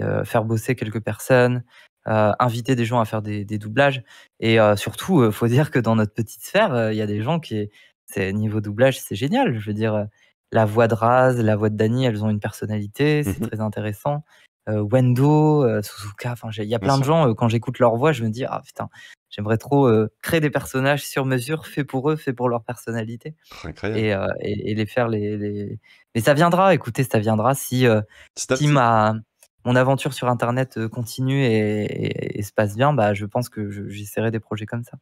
Speaker 2: euh, faire bosser quelques personnes, inviter des gens à faire des, doublages. Et surtout, il faut dire que dans notre petite sphère, il y a des gens qui, c'est niveau doublage, c'est génial. Je veux dire, la voix de Raz, la voix de Dany, elles ont une personnalité, c'est mmh très intéressant. Euh, Wendo, euh, Suzuka. Enfin, il y a plein de gens euh, quand j'écoute leur voix, je me dis ah putain, j'aimerais trop créer des personnages sur mesure, faits pour eux, faits pour leur personnalité, et, et, les faire les, les, Mais ça viendra. Écoutez, ça viendra si ma mon aventure sur Internet continue et, se passe bien, bah, je pense que j'essaierai des projets comme ça.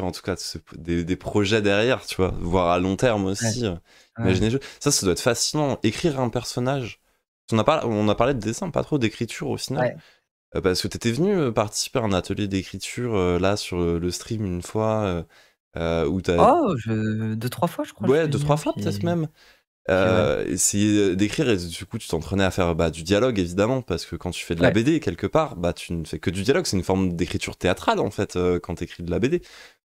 Speaker 1: En tout cas, des, projets derrière, tu vois, voire à long terme aussi. ça, ça doit être fascinant. Écrire un personnage, on a, on a parlé de dessin, pas trop d'écriture au final. Euh, parce que tu étais venu euh, participer à un atelier d'écriture euh, là sur le stream une fois. où t'as... Oh, deux, trois fois, je crois. Ouais, deux, trois fois peut-être même. essayer d'écrire et du coup tu t'entraînais à faire bah, du dialogue évidemment parce que quand tu fais de la BD quelque part bah tu ne fais que du dialogue c'est une forme d'écriture théâtrale en fait quand tu écris de la BD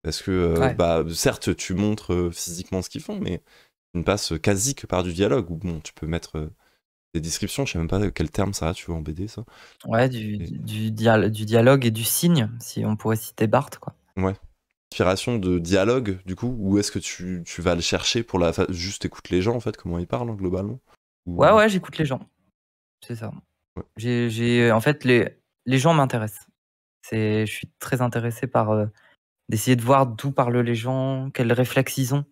Speaker 1: parce que bah certes tu montres physiquement ce qu'ils font mais tu ne passes quasi que par du dialogue ou bon tu peux mettre des descriptions, je sais même pas quel terme ça a, tu veux en BD, ça. Ouais,
Speaker 2: du, du, dialogue et du signe, si on pourrait citer Barthes, quoi.
Speaker 1: Ouais. Inspiration de dialogue, du coup, ou est-ce que tu, vas le chercher pour la. Juste écoute les gens, en fait, comment ils parlent, hein, globalement Ouais,
Speaker 2: ouais, j'écoute les gens. C'est ça. J'ai, En fait, les, les gens m'intéressent. Je suis très intéressé par euh, d'essayer de voir d'où parlent les gens, quels réflexes ils ont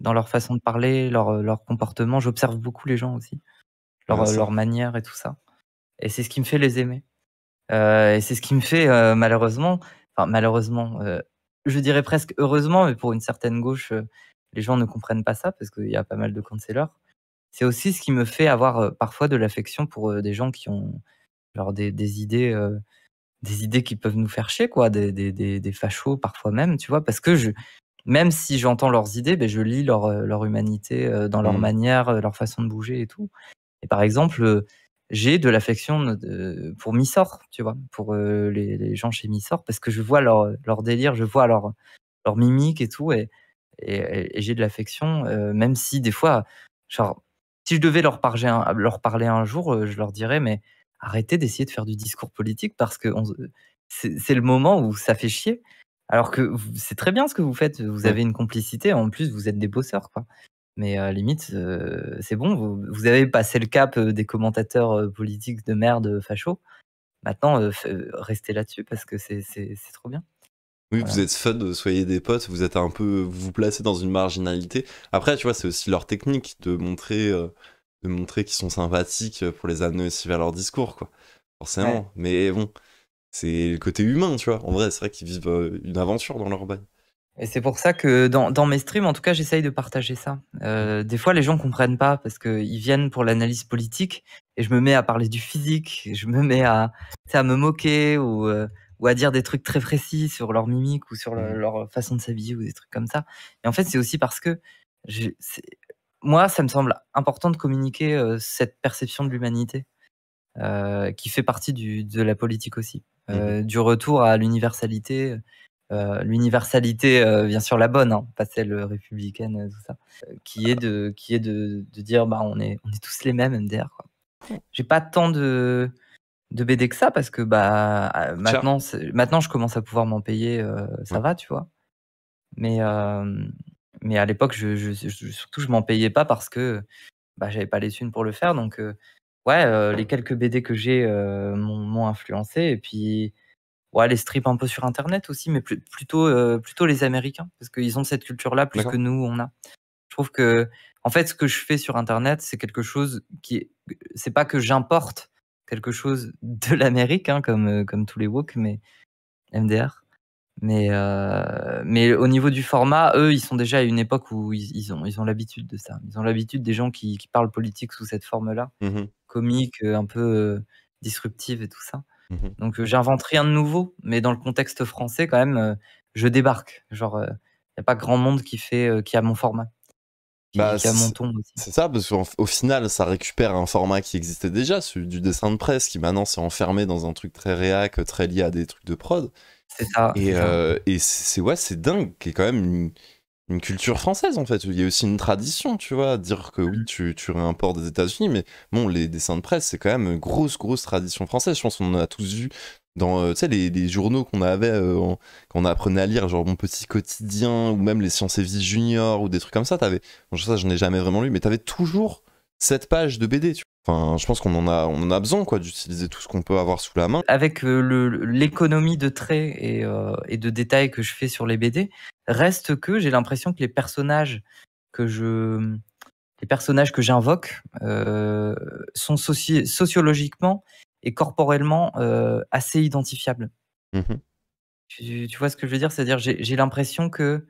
Speaker 2: dans leur façon de parler, leur comportement. J'observe beaucoup les gens aussi leur, ah, manière et tout ça. Et c'est ce qui me fait les aimer. Euh, et c'est ce qui me fait euh, malheureusement, enfin malheureusement, euh, je dirais presque heureusement, mais pour une certaine gauche, les gens ne comprennent pas ça parce qu'il y a pas mal de cancelers. C'est aussi ce qui me fait avoir parfois de l'affection pour des gens qui ont genre des, des idées des idées qui peuvent nous faire chier quoi des, des, des, fachos parfois même tu vois parce que je même si j'entends leurs idées ben je lis leur, leur humanité dans leur mmh. manière leur façon de bouger et tout et par exemple, euh, j'ai de l'affection pour Missor, tu vois, pour euh, les, gens chez Missor, parce que je vois leur, délire, je vois leur, mimique et tout, et, j'ai de l'affection, euh, même si des fois, genre, si je devais leur parler leur parler un jour, je leur dirais, mais arrêtez d'essayer de faire du discours politique parce que c'est le moment où ça fait chier. Alors que c'est très bien ce que vous faites, vous avez une complicité, en plus vous êtes des bosseurs, quoi. Mais euh, limite, euh, c'est bon, vous, avez passé le cap euh, des commentateurs politiques de merde facho. Maintenant, restez là-dessus parce que c'est trop bien.
Speaker 1: Oui, vous êtes fun, soyez des potes, vous êtes un peu, vous vous placez dans une marginalité. Après, tu vois, c'est aussi leur technique de montrer, de montrer qu'ils sont sympathiques pour les amener aussi vers leur discours, quoi. Forcément. Mais bon, c'est le côté humain, tu vois. En vrai, c'est vrai qu'ils vivent une aventure dans leur bail. Et c'est pour ça que
Speaker 2: dans, mes streams, en tout cas, j'essaye de partager ça. Euh, des fois, les gens comprennent pas parce qu'ils viennent pour l'analyse politique et je me mets à parler du physique, je me mets à, à me moquer ou, euh, ou, à dire des trucs très précis sur leur mimique ou sur mmh. leur façon de s'habiller ou des trucs comme ça. Et en fait, c'est aussi parce que je, moi, ça me semble important de communiquer euh, cette perception de l'humanité qui fait partie du, de la politique aussi, mmh du retour à l'universalité euh, l'universalité vient euh, bien sûr la bonne, hein, pas celle républicaine, euh, tout ça, qui est de, qui est de, dire bah on est, on est tous les mêmes MDR J'ai pas tant de de BD que ça parce que bah ah, maintenant maintenant je commence à pouvoir m'en payer, ça va tu vois. Mais mais à l'époque je, surtout je m'en payais pas parce que bah j'avais pas les thunes pour le faire donc ouais les quelques BD que j'ai m'ont influencé et puis ouais, les strips un peu sur Internet aussi, mais plutôt, euh, plutôt les Américains, parce qu'ils ont cette culture-là plus que nous, on a. Je trouve que, en fait, ce que je fais sur Internet, c'est quelque chose qui. C'est pas que j'importe quelque chose de l'Amérique, hein, comme, euh, comme tous les woke, mais MDR. Mais, euh, mais au niveau du format, eux, ils sont déjà à une époque où ils, ont ils ont l'habitude de ça. Ils ont l'habitude des gens qui, parlent politique sous cette forme-là, mmh comique, un peu disruptive et tout ça. Mmh Donc, euh, j'invente rien de nouveau, mais dans le contexte français, quand même, euh, je débarque. Genre, il euh, n'y a pas grand monde qui, fait, qui a mon format.
Speaker 1: Bah, c'est ça, parce qu'au final, ça récupère un format qui existait déjà, celui du dessin de presse, qui maintenant s'est enfermé dans un truc très réac, très lié à des trucs de prod. C'est ça. Et, c'est ouais, c'est dingue, qui est quand même une, une culture française en fait. Il y a aussi une tradition, tu vois, dire que oui, tu, tu port des États-Unis, mais bon, les dessins de presse, c'est quand même une grosse, grosse tradition française. Je pense qu'on a tous vu dans euh, les, les, journaux qu'on avait, euh, qu'on apprenait à lire, genre Mon Petit Quotidien, ou même les Sciences et Vie Junior, ou des trucs comme ça. T'avais, bon, ça, je n'ai jamais vraiment lu, mais tu avais toujours cette page de BD, tu Enfin, je pense qu'on en a, on en a besoin quoi d'utiliser tout ce qu'on peut avoir sous la
Speaker 2: main. Avec euh, l'économie de traits euh, et, de détails que je fais sur les BD, reste que j'ai l'impression que les personnages que je, les personnages que j'invoque euh, sont sociologiquement et corporellement assez identifiables. Mm-hmm. Tu, vois ce que je veux dire C'est-à-dire j'ai l'impression que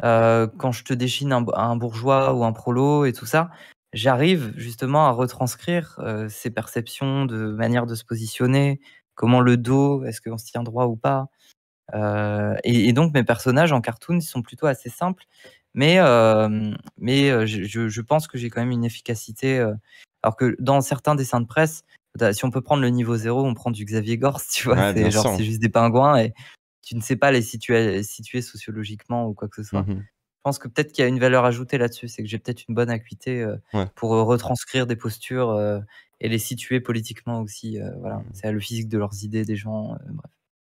Speaker 2: quand je te déchine un, un bourgeois ou un prolo et tout ça, j'arrive justement à retranscrire euh, ces perceptions de manière de se positionner, comment le dos, est-ce qu'on se tient droit ou pas. Euh, et, donc mes personnages en cartoon sont plutôt assez simples, mais, euh, mais je, pense que j'ai quand même une efficacité. alors que dans certains dessins de presse, bah, si on peut prendre le niveau zéro, on prend du Xavier Gorce, tu vois, c'est juste des pingouins et tu ne sais pas les situer, sociologiquement ou quoi que ce soit. Mmh je pense que peut-être qu'il y a une valeur ajoutée là-dessus, c'est que j'ai peut-être une bonne acuité euh, pour euh, retranscrire des postures euh, et les situer politiquement aussi. voilà, mmh. c'est le physique de leurs idées, des gens.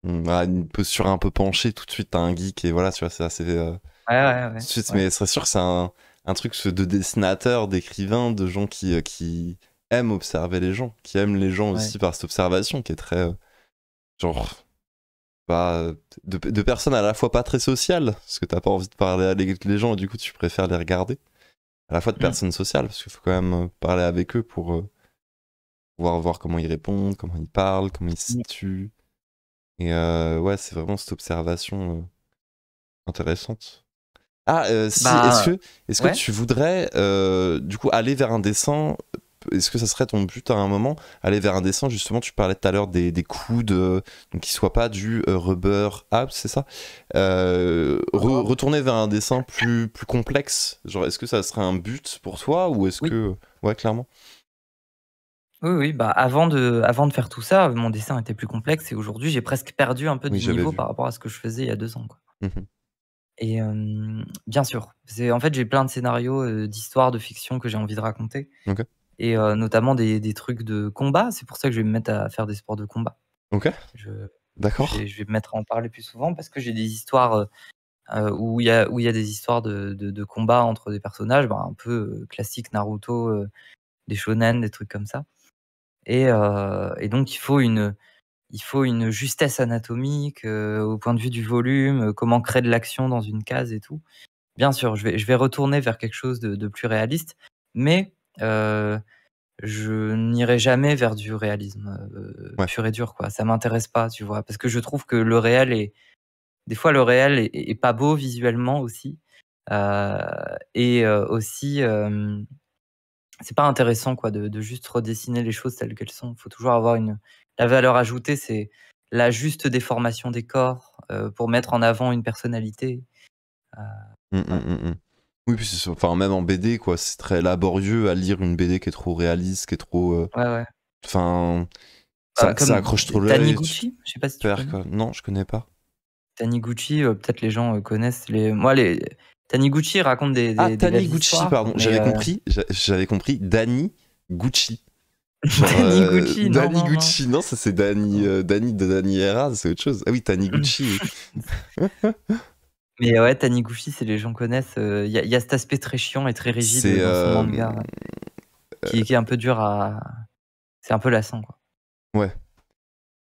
Speaker 4: Mmh,
Speaker 1: bah, une posture un peu penchée tout de suite, t'as un geek et voilà, tu c'est assez. mais sûr que c'est un, truc de dessinateur, d'écrivain, de gens qui, qui aiment observer les gens, qui aiment les gens aussi par cette observation qui est très. genre pas bah, de, personnes à la fois pas très sociales, parce que t'as pas envie de parler avec les gens et du coup tu préfères les regarder, à la fois de mm. personnes sociales, parce qu'il faut quand même euh, parler avec eux pour euh, pouvoir voir comment ils répondent, comment ils parlent, comment ils se mm. situent. Et euh, ouais, c'est vraiment cette observation intéressante. Ah, si, bah, est-ce que, est -ce que tu voudrais du coup aller vers un dessin est-ce que ça serait ton but à un moment aller vers un dessin justement tu parlais tout à l'heure des, des coudes euh, donc qui soient pas du euh, rubber app c'est ça euh, retourner vers un dessin plus plus complexe genre est-ce que ça serait un but pour toi ou est-ce que ouais clairement
Speaker 2: oui, oui, bah avant de, avant de faire tout ça, mon dessin était plus complexe et aujourd'hui j'ai presque perdu un peu de niveau par rapport à ce que je faisais il y a deux ans. Quoi. Mmh et bien sûr, en fait j'ai plein de scénarios d'histoires, de fiction que j'ai envie de raconter et notamment des, des, trucs de combat. C'est pour ça que je vais me mettre à faire des sports de combat.
Speaker 1: Ok. Je, D'accord. Je, je,
Speaker 2: vais me mettre à en parler plus souvent parce que j'ai des histoires où il y a où il y a des histoires de, de, combat entre des personnages, bah, un peu classique Naruto, des shonen, des trucs comme ça. Et, et, donc il faut une il faut une justesse anatomique au point de vue du volume, comment créer de l'action dans une case et tout. Bien sûr, je vais, je vais retourner vers quelque chose de, de plus réaliste, mais je n'irai jamais vers du réalisme pur et dur, quoi. Ça m'intéresse pas, tu vois, parce que je trouve que le réel est, des fois, le réel est, pas beau visuellement aussi, et aussi c'est pas intéressant quoi de, juste redessiner les choses telles qu'elles sont. Il faut toujours avoir une la valeur ajoutée, c'est la juste déformation des corps pour mettre en avant une personnalité.
Speaker 3: Mmh, mmh, mmh,
Speaker 1: oui, puis enfin même en BD quoi, c'est très laborieux à lire une BD qui est trop réaliste, qui est trop. Euh, ouais, ouais. Enfin, bah, ça, accroche trop le. Tani Gucci je sais pas si tu connais. Non, je connais pas.
Speaker 2: Taniguchi, Gucci, euh, peut-être les gens euh, connaissent. Les... Moi, les... Taniguchi raconte des, des, Ah, pardon. J'avais compris.
Speaker 1: J'avais compris. Dani Gucci. non, Dani Gucci. Non, ça c'est Dani, Dani de Dani Era, c'est autre chose. Ah oui, Gucci.
Speaker 2: Mais ouais, Taniguchi, c'est les gens connaissent. Euh, il y, a cet aspect très chiant et très rigide dans ce euh, manga,
Speaker 1: euh,
Speaker 2: qui, est un peu dur à. C'est un peu lassant, quoi.
Speaker 1: Ouais.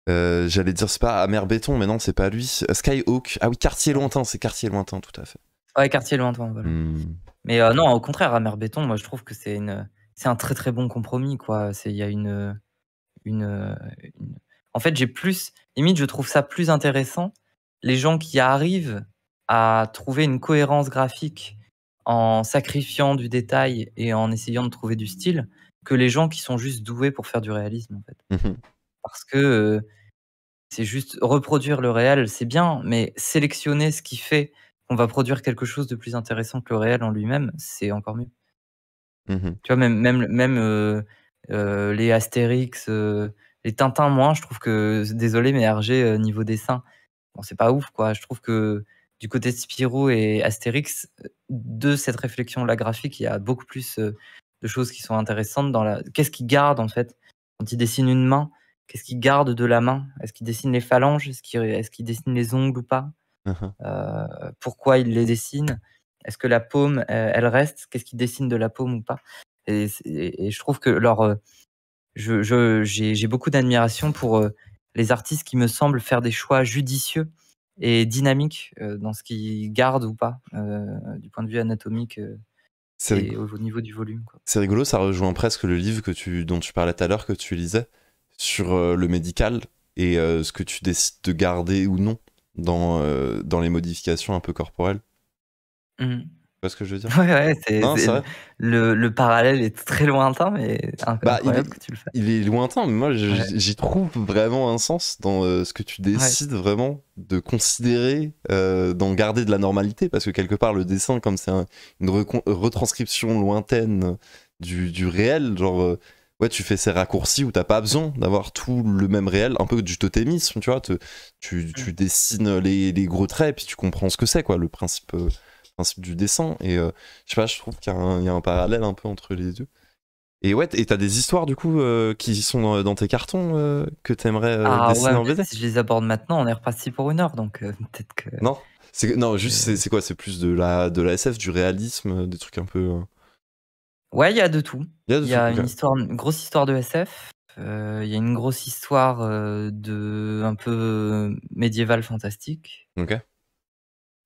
Speaker 1: j'allais dire c'est pas Amer Béton, mais non, c'est pas lui. Skyhawk. Ah oui, Quartier Lointain, c'est Quartier Lointain, tout à fait.
Speaker 2: Ouais, Quartier Lointain, voilà. Hmm. Mais non, au contraire, Amer Béton, moi je trouve que c'est une, c'est un très très bon compromis, quoi. C'est, il y a une, une, une... En fait, j'ai plus, limite, je trouve ça plus intéressant les gens qui arrivent à trouver une cohérence graphique en sacrifiant du détail et en essayant de trouver du style que les gens qui sont juste doués pour faire du réalisme en fait. Mmh Parce que euh, c'est juste reproduire le réel, c'est bien, mais sélectionner ce qui fait qu'on va produire quelque chose de plus intéressant que le réel en lui-même, c'est encore mieux. Mmh tu vois, même, même, même euh, euh, les Astérix, les Tintins, moins, je trouve que, désolé, mais RG, niveau dessin, bon, c'est pas ouf, quoi. Je trouve que du côté de Spirou et Astérix, de cette réflexion-là graphique, il y a beaucoup plus euh, de choses qui sont intéressantes dans la. Qu'est-ce qu'il garde en fait quand il dessine une main Qu'est-ce qu'il garde de la main Est-ce qu'il dessine les phalanges Est-ce qu'il dessine les ongles ou pas uh-huh. euh, Pourquoi il les dessine Est-ce que la paume, euh, elle reste Qu'est-ce qu'il dessine de la paume ou pas et, je trouve que leur, j'ai beaucoup d'admiration pour les artistes qui me semblent faire des choix judicieux et dynamique euh, dans ce qu'il garde ou pas, euh, du point de vue anatomique euh, et au niveau du volume.
Speaker 1: C'est rigolo, ça rejoint presque le livre que tu, dont tu parlais tout à l'heure, que tu lisais, sur le médical et ce que tu décides de garder ou non dans, dans les modifications un peu corporelles. Mmh ce que je veux dire
Speaker 2: le, parallèle est très lointain, mais bah,
Speaker 1: il, est, lointain, mais moi j'y trouve vraiment un sens dans euh, ce que tu décides vraiment de considérer, euh, d'en garder de la normalité, parce que quelque part le dessin, comme c'est une euh, retranscription lointaine du, du réel, genre. ouais, tu fais ces raccourcis où t'as pas besoin d'avoir tout le même réel, un peu du totémisme, tu vois. tu, tu, mmh. dessines les, les, gros traits, puis tu comprends ce que c'est, quoi, le principe principe du dessin. Et euh, je sais pas, je trouve qu'il y, a un parallèle un peu entre les deux. Et ouais, et t'as des histoires du coup euh, qui sont dans, tes cartons euh, que t'aimerais aimerais ah dessiner
Speaker 2: en Si je les aborde maintenant, on est reparti pour une heure, donc peut-être
Speaker 1: que. Non, c'est non juste c'est quoi C'est plus de la, de la SF, du réalisme, des trucs un peu. Hein?
Speaker 2: Ouais, il y a de tout. Il y a, une, histoire, une grosse histoire de SF, il y a une grosse histoire de un peu médiéval fantastique. ok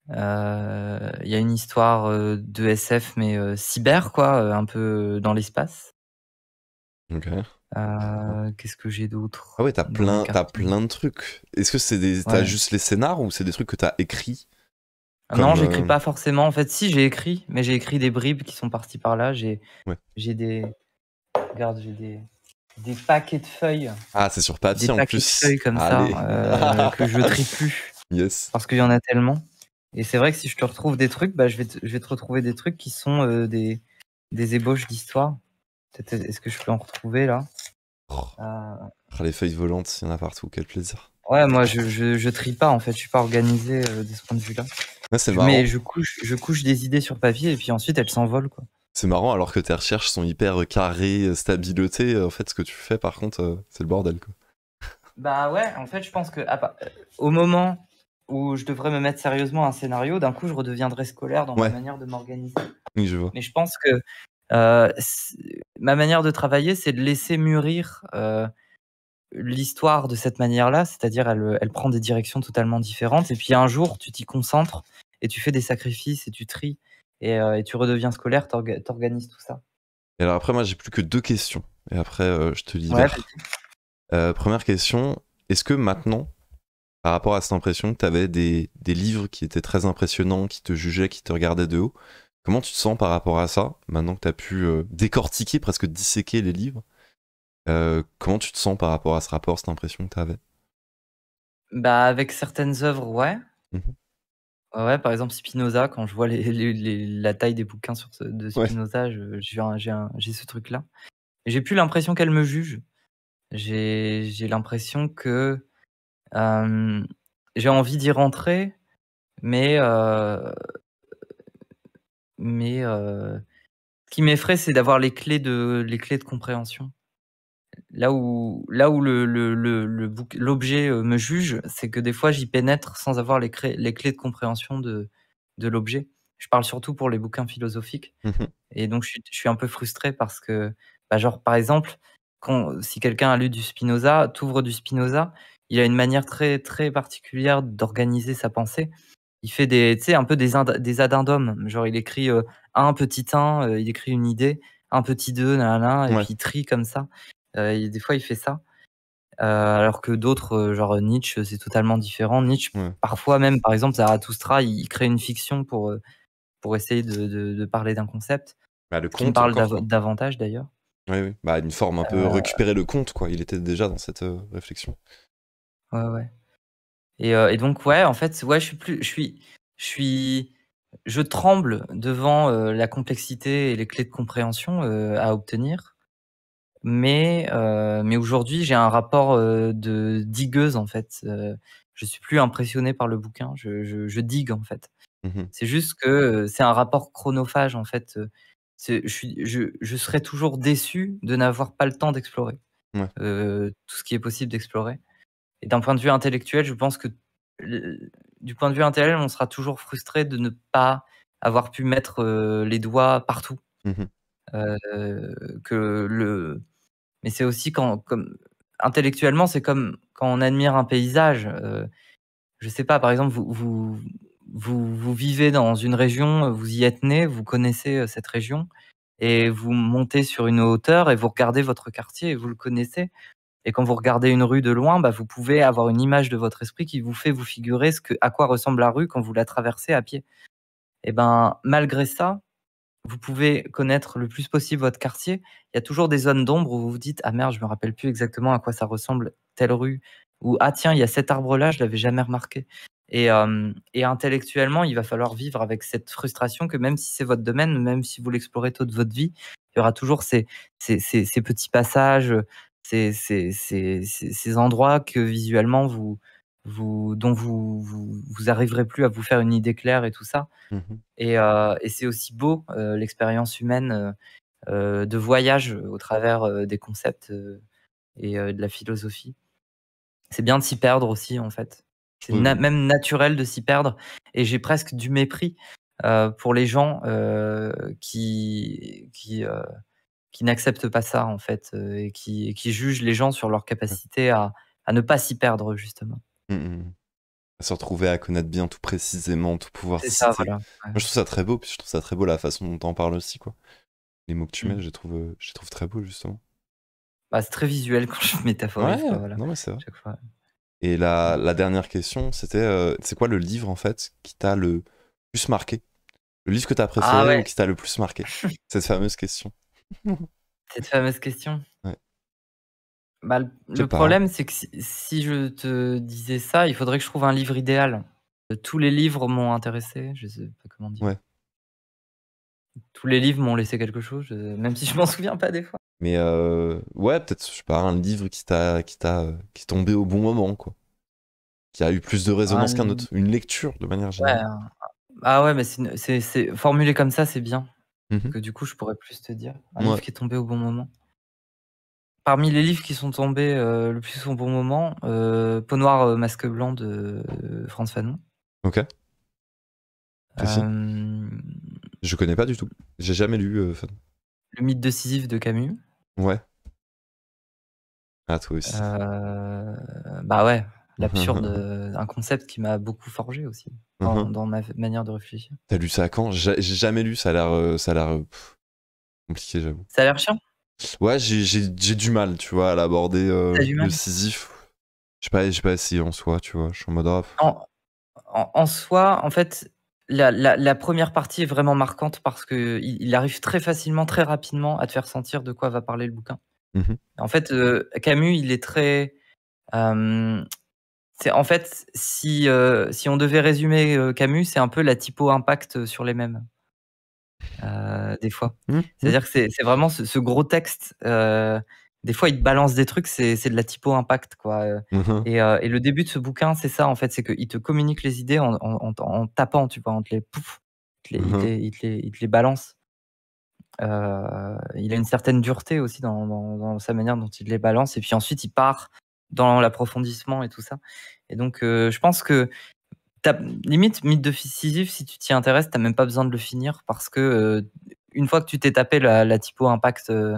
Speaker 2: euh, il y a une histoire euh, de SF, mais euh, cyber, quoi, un peu dans l'espace. Ok. Qu'est-ce que j'ai d'autre
Speaker 1: Ah ouais, t'as plein, plein de trucs. Est-ce que c'est t'as juste les scénars ou c'est des trucs que t'as écrits ah Non, j'écris pas
Speaker 2: forcément. En fait, si j'ai écrit, mais j'ai écrit des bribes qui sont parties par là. J'ai, j'ai des, regarde, j'ai des, des paquets de feuilles.
Speaker 1: Ah, c'est sur papier des paquets De feuilles comme ça que je trie
Speaker 2: plus. Yes. Parce qu'il y en a tellement. Et c'est vrai que si je te retrouve des trucs, bah, je, vais te, je vais te retrouver des trucs qui sont euh, des, des ébauches d'histoire. Est-ce que je peux en retrouver là oh. euh. ah,
Speaker 1: Les feuilles volantes, il y en a partout, quel plaisir.
Speaker 2: Ouais, moi je, je, trie pas en fait, je suis pas organisé euh, de ce point de vue-là. Mais je couche, je couche des idées sur papier et
Speaker 1: puis ensuite elles s'envolent quoi. C'est marrant alors que tes recherches sont hyper carrées, stabilité. En fait, ce que tu fais par contre, c'est le bordel quoi.
Speaker 2: Bah ouais, en fait, je pense que ah, bah, au moment où je devrais me mettre sérieusement à un scénario, d'un coup, je redeviendrai scolaire dans ma manière de m'organiser. Oui, je vois. Mais je pense que euh, ma manière de travailler, c'est de laisser mûrir euh, l'histoire de cette manière-là, c'est-à-dire elle, prend des directions totalement différentes, et puis un jour, tu t'y concentres, et tu fais des sacrifices, et tu tries, et, euh, tu redeviens scolaire, t'organises tout ça.
Speaker 1: Et alors après, moi, j'ai plus que deux questions, et après, je te libère. première question, est-ce que maintenant, par rapport à cette impression que tu avais des, des, livres qui étaient très impressionnants, qui te jugeaient, qui te regardaient de haut. Comment tu te sens par rapport à ça, maintenant que tu as pu euh, décortiquer, presque disséquer les livres euh, Comment tu te sens par rapport à ce rapport, cette impression que tu avais
Speaker 2: bah, Avec certaines œuvres, mmh ouais. Ouais, par exemple Spinoza, quand je vois les, la taille des bouquins sur de Spinoza, j'ai ce truc-là. J'ai plus l'impression qu'elle me juge. J'ai l'impression que j'ai envie d'y rentrer, mais, mais ce qui m'effraie, c'est d'avoir les clés de les clés de compréhension. Là où là où le l'objet le, le, me juge, c'est que des fois j'y pénètre sans avoir les, les clés de compréhension de de l'objet. Je parle surtout pour les bouquins philosophiques, mmh et donc je suis, un peu frustré parce que, bah genre par exemple, si quelqu'un a lu du Spinoza, t'ouvres du Spinoza, il a une manière très, très particulière d'organiser sa pensée. Il fait des, un peu des, des addendums. Genre, il écrit euh, un petit 1, euh, il écrit une idée, un petit 2, et puis il trie comme ça. Euh, des fois, il fait ça. alors que d'autres, genre Nietzsche, c'est totalement différent. Nietzsche, parfois même, par exemple, Zarathustra, il crée une fiction pour, pour essayer de, de, parler d'un concept. Bah, le On parle davantage d'ailleurs.
Speaker 1: Oui, oui. Bah, une forme un peu récupérer le conte, quoi. Il était déjà dans cette réflexion. Ouais, ouais. Euh, et,
Speaker 2: donc, ouais, en fait, ouais, je suis plus, je suis, je suis, je tremble devant euh, la complexité et les clés de compréhension euh, à obtenir. Mais, mais aujourd'hui, j'ai un rapport de digueuse en fait. je suis plus impressionné par le bouquin. Je, je, digue en fait. Mmh c'est juste que c'est un rapport chronophage en fait. Je, je, serais toujours déçu de n'avoir pas le temps d'explorer tout ce qui est possible d'explorer. Et d'un point de vue intellectuel, je pense que du point de vue intellectuel, on sera toujours frustré de ne pas avoir pu mettre euh, les doigts partout. Mmh euh, que Mais c'est aussi quand, intellectuellement, c'est comme quand on admire un paysage. Je euh, je sais pas, par exemple, vous, vous, vivez dans une région, vous y êtes né, vous connaissez cette région, et vous montez sur une hauteur et vous regardez votre quartier et vous le connaissez. Et quand vous regardez une rue de loin, bah, vous pouvez avoir une image de votre esprit qui vous fait vous figurer ce que, à quoi ressemble la rue quand vous la traversez à pied. Et ben, malgré ça, vous pouvez connaître le plus possible votre quartier. Il y a toujours des zones d'ombre où vous vous dites Ah merde, je me rappelle plus exactement à quoi ça ressemble telle rue. Ou Ah tiens, il y a cet arbre-là, je l'avais jamais remarqué. Et, et, intellectuellement, il va falloir vivre avec cette frustration que même si c'est votre domaine, même si vous l'explorez toute votre vie, il y aura toujours ces, ces petits passages, ces, ces, endroits que visuellement vous, vous dont vous, vous, arriverez plus à vous faire une idée claire et tout ça. Mmh et, euh, et c'est aussi beau euh, l'expérience humaine euh, de voyage au travers des concepts et de la philosophie. C'est bien de s'y perdre aussi en fait. C'est même naturel de s'y perdre. Et j'ai presque du mépris pour les gens qui qui qui n'acceptent pas ça, en fait, euh, et qui, qui, jugent les gens sur leur mmh. capacité à, à ne pas s'y perdre, justement.
Speaker 3: Mmh, mmh,
Speaker 1: à se retrouver à connaître bien tout précisément, tout pouvoir. Ça, Moi, je trouve ça très beau, puis je trouve ça très beau la façon dont en parles aussi, quoi. Les mots que tu mets, je, les trouve, euh, je trouve très beaux, justement. Bah, c'est
Speaker 2: très visuel quand je métaphorise. c'est vrai.
Speaker 1: Et la, dernière question, c'était euh, c'est quoi le livre, en fait, qui t'a le plus marqué Le livre que t'as ah préféré ou qui t'a le plus marqué Cette fameuse question.
Speaker 2: Cette fameuse question. Bah, le problème, c'est que si, je te disais ça, il faudrait que je trouve un livre idéal. Euh, tous les livres m'ont intéressé, je sais pas comment dire. Tous les livres m'ont laissé quelque chose, même si je m'en souviens pas des fois.
Speaker 1: Mais euh, ouais, peut-être, je sais pas, un livre qui t'a, qui t'a, qui est tombé au bon moment, quoi. Qui a eu plus de résonance qu'un autre. Une lecture, de manière générale.
Speaker 2: Ah ouais, mais c'est, formulé comme ça, c'est bien. Mmh que du coup, je pourrais plus te dire. Un livre qui est tombé au bon moment. Parmi les livres qui sont tombés euh, le plus au bon moment, euh, Peau noire, euh, masque blanc de Franz Fanon.
Speaker 1: Ok. Je connais pas du tout. J'ai jamais lu Fanon.
Speaker 2: Le mythe de de Camus.
Speaker 1: Ouais. Ah, toi aussi.
Speaker 2: Bah ouais, l'absurde, mhm. euh, un concept qui m'a beaucoup forgé aussi dans, mhm. ma manière de réfléchir.
Speaker 1: T'as lu ça quand J'ai jamais lu, ça a l'air, euh, euh, compliqué, j'avoue. Ça a l'air chiant. Ouais, j'ai du mal, tu vois, à l'aborder le Sisyphe. Je sais pas, j'ai pas essayé en soi, tu vois. Je suis en mode off. Oh,
Speaker 2: en, en, soi, en fait, la, la, première partie est vraiment marquante parce que il, arrive très facilement, très rapidement à te faire sentir de quoi va parler le bouquin. Mhm. En fait, Camus, il est très en fait, euh, si, on devait résumer euh, Camus, c'est un peu la typo impact euh, sur les mêmes. des fois. Mmh, mmh. C'est-à-dire que c'est vraiment ce, gros texte. des fois, il te balance des trucs, c'est de la typo impact. Quoi. Mmh et, le début de ce bouquin, c'est ça, en fait, c'est qu'il te communique les idées en, tapant, tu vois, en les pouf, il, te les, balance. il a une certaine dureté aussi dans, sa manière dont il les balance. Et puis ensuite, il part dans l'approfondissement et tout ça. Et donc, euh, je pense que limite, mythe de Sisyphe, si tu t'y intéresses, tu n'as même pas besoin de le finir parce que euh, une fois que tu t'es tapé la, typo impact, euh,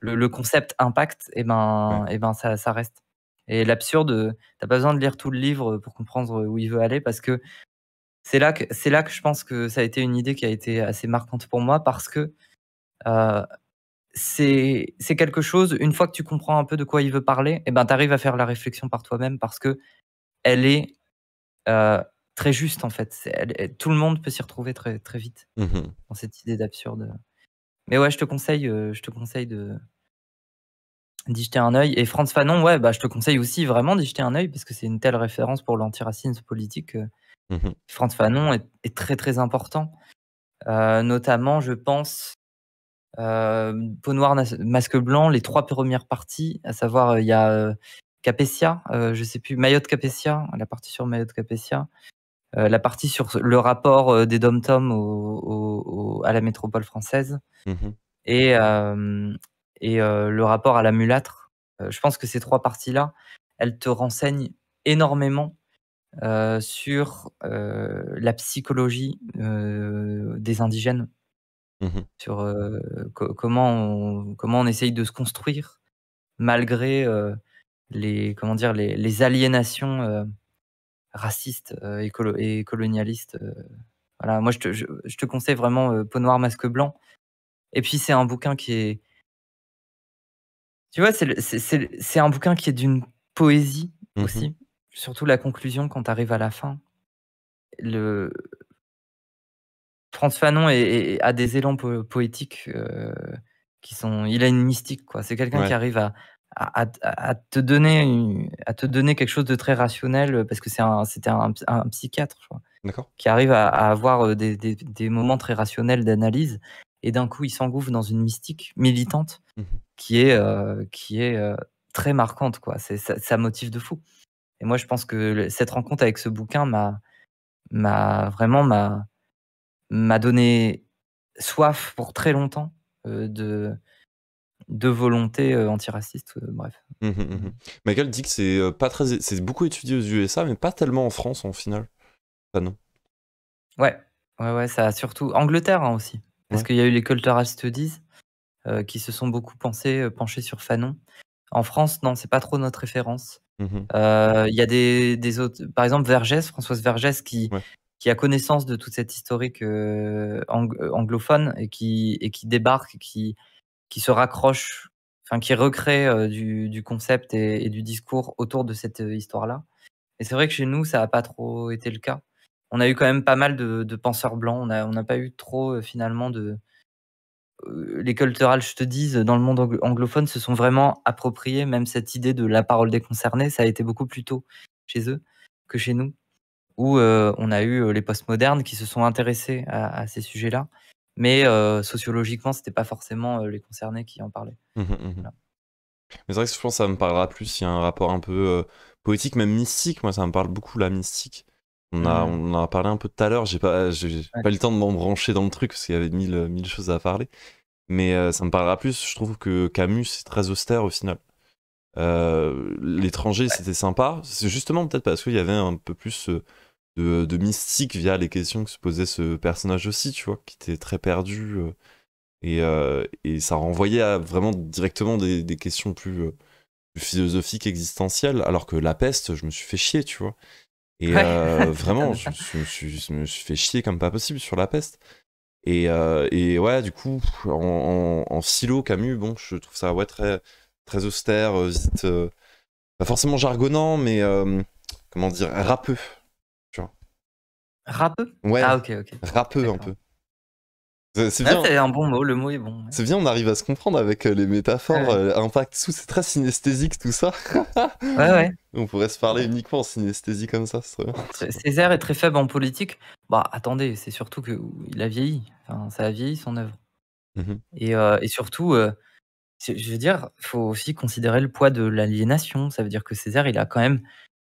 Speaker 2: le, concept impact, et ben, et ben ça, reste. Et l'absurde, tu n'as pas besoin de lire tout le livre pour comprendre où il veut aller parce que c'est là que c'est là que je pense que ça a été une idée qui a été assez marquante pour moi parce que c'est quelque chose, une fois que tu comprends un peu de quoi il veut parler, et eh ben, tu arrives à faire la réflexion par toi-même parce que elle est euh, très juste en fait. tout le monde peut s'y retrouver très, vite mmh dans cette idée d'absurde. Mais ouais, je te conseille, euh, je te conseille de d'y jeter un œil. Et Franz Fanon, ouais, bah, je te conseille aussi vraiment d'y jeter un œil parce que c'est une telle référence pour l'antiracisme politique. Mmh Fanon est, très très important. Euh, notamment, je pense, peau noire, masque blanc, les trois premières parties, à savoir il y a Capesia, je sais plus, Mayotte Capesia la partie sur Mayotte Capesia la partie sur le rapport des dom-tom à la métropole française mmh et, et le rapport à la mulâtre. je pense que ces trois parties-là, elles te renseignent énormément sur la psychologie des indigènes Mmh sur comment on comment on essaye de se construire malgré, les comment dire? Les aliénations, racistes, et colonialistes, voilà. Moi, je te conseille vraiment, Peau noire, masque blanc et puis c'est un bouquin qui est tu vois? C'est un bouquin qui est d'une poésie mmh aussi, surtout la conclusion quand tu arrives à la fin. Le Frantz Fanon a des élans poétiques euh, qui sont. Il a une mystique, quoi. C'est quelqu'un qui arrive à, à, te donner à te donner quelque chose de très rationnel euh, parce que c'est c'était un, psychiatre je qui arrive à, avoir euh, des, moments très rationnels d'analyse et d'un coup il s'engouffre dans une mystique militante mmh qui est qui est très marquante quoi c'est ça, ça, motive de fou et moi je pense que cette rencontre avec ce bouquin m'a m'a vraiment m'a m'a donné soif pour très longtemps euh, de, de volonté euh, antiraciste, euh, bref.
Speaker 1: Mmh, mmh, mmh, Michael dit que c'est pas très, c'est beaucoup étudié aux USA, mais pas tellement en France en final. Fanon.
Speaker 2: Ah, ouais, ouais, ouais, ça surtout Angleterre hein, aussi, parce qu'il y a eu les cultural studies qui se sont beaucoup pensés, penchés sur Fanon. En France, non, c'est pas trop notre référence. Il y a des, autres, par exemple Vergès, Françoise Vergès, qui qui a connaissance de toute cette historique euh, euh, anglophone et qui, et qui débarque, qui, qui se raccroche, enfin, qui recrée euh, du, du, concept et, du discours autour de cette histoire-là. Et c'est vrai que chez nous, ça n'a pas trop été le cas. On a eu quand même pas mal de, penseurs blancs. On n'a on pas eu trop, finalement, de, les culturels, je te dis, dans le monde anglophone, se sont vraiment appropriés même cette idée de la parole des concernés. Ça a été beaucoup plus tôt chez eux que chez nous où euh, on a eu euh, les postmodernes qui se sont intéressés à, ces sujets-là, mais euh, sociologiquement, ce n'était pas forcément les concernés qui en parlaient.
Speaker 3: Mmh mmh
Speaker 1: mais c'est vrai que je pense que ça me parlera plus, il y a un rapport un peu poétique, même mystique, moi ça me parle beaucoup la mystique. On a, mmh on a parlé un peu tout à l'heure, j'ai pas, j'ai pas le temps de m'en brancher dans le truc parce qu'il y avait mille, mille choses à parler. Mais ça me parlera plus, je trouve que Camus c'est très austère au final. l'étranger c'était sympa, c'est justement peut-être parce qu'il y avait un peu plus de, mystique via les questions que se posait ce personnage aussi, tu vois, qui était très perdu. Euh, et, euh, et, ça renvoyait vraiment directement des, questions euh, plus, philosophiques, existentielles, alors que la peste, je me suis fait chier, tu vois. Et vraiment, je, me suis, fait chier comme pas possible sur la peste. Et, et ouais, du coup, en, silo, Camus, bon, je trouve ça ouais, très, très austère, vite, pas forcément jargonnant, mais comment dire, rappeux, Rappeux Ouais. Ah, ok, ok. Rappeux un peu. C'est bien. un bon mot, le mot est bon. C'est bien, on arrive à se comprendre avec euh, les métaphores, ouais. Euh, impact, c'est très synesthésique tout ça. ouais, ouais. On pourrait se parler uniquement en synesthésie comme ça, c'est très bien.
Speaker 2: Césaire est très faible en politique. Bah attendez, c'est surtout qu'il a vieilli. Enfin, ça a vieilli son œuvre. Mmh et, euh, et, surtout, je veux dire, faut aussi considérer le poids de l'aliénation. Ça veut dire que Césaire, il a quand même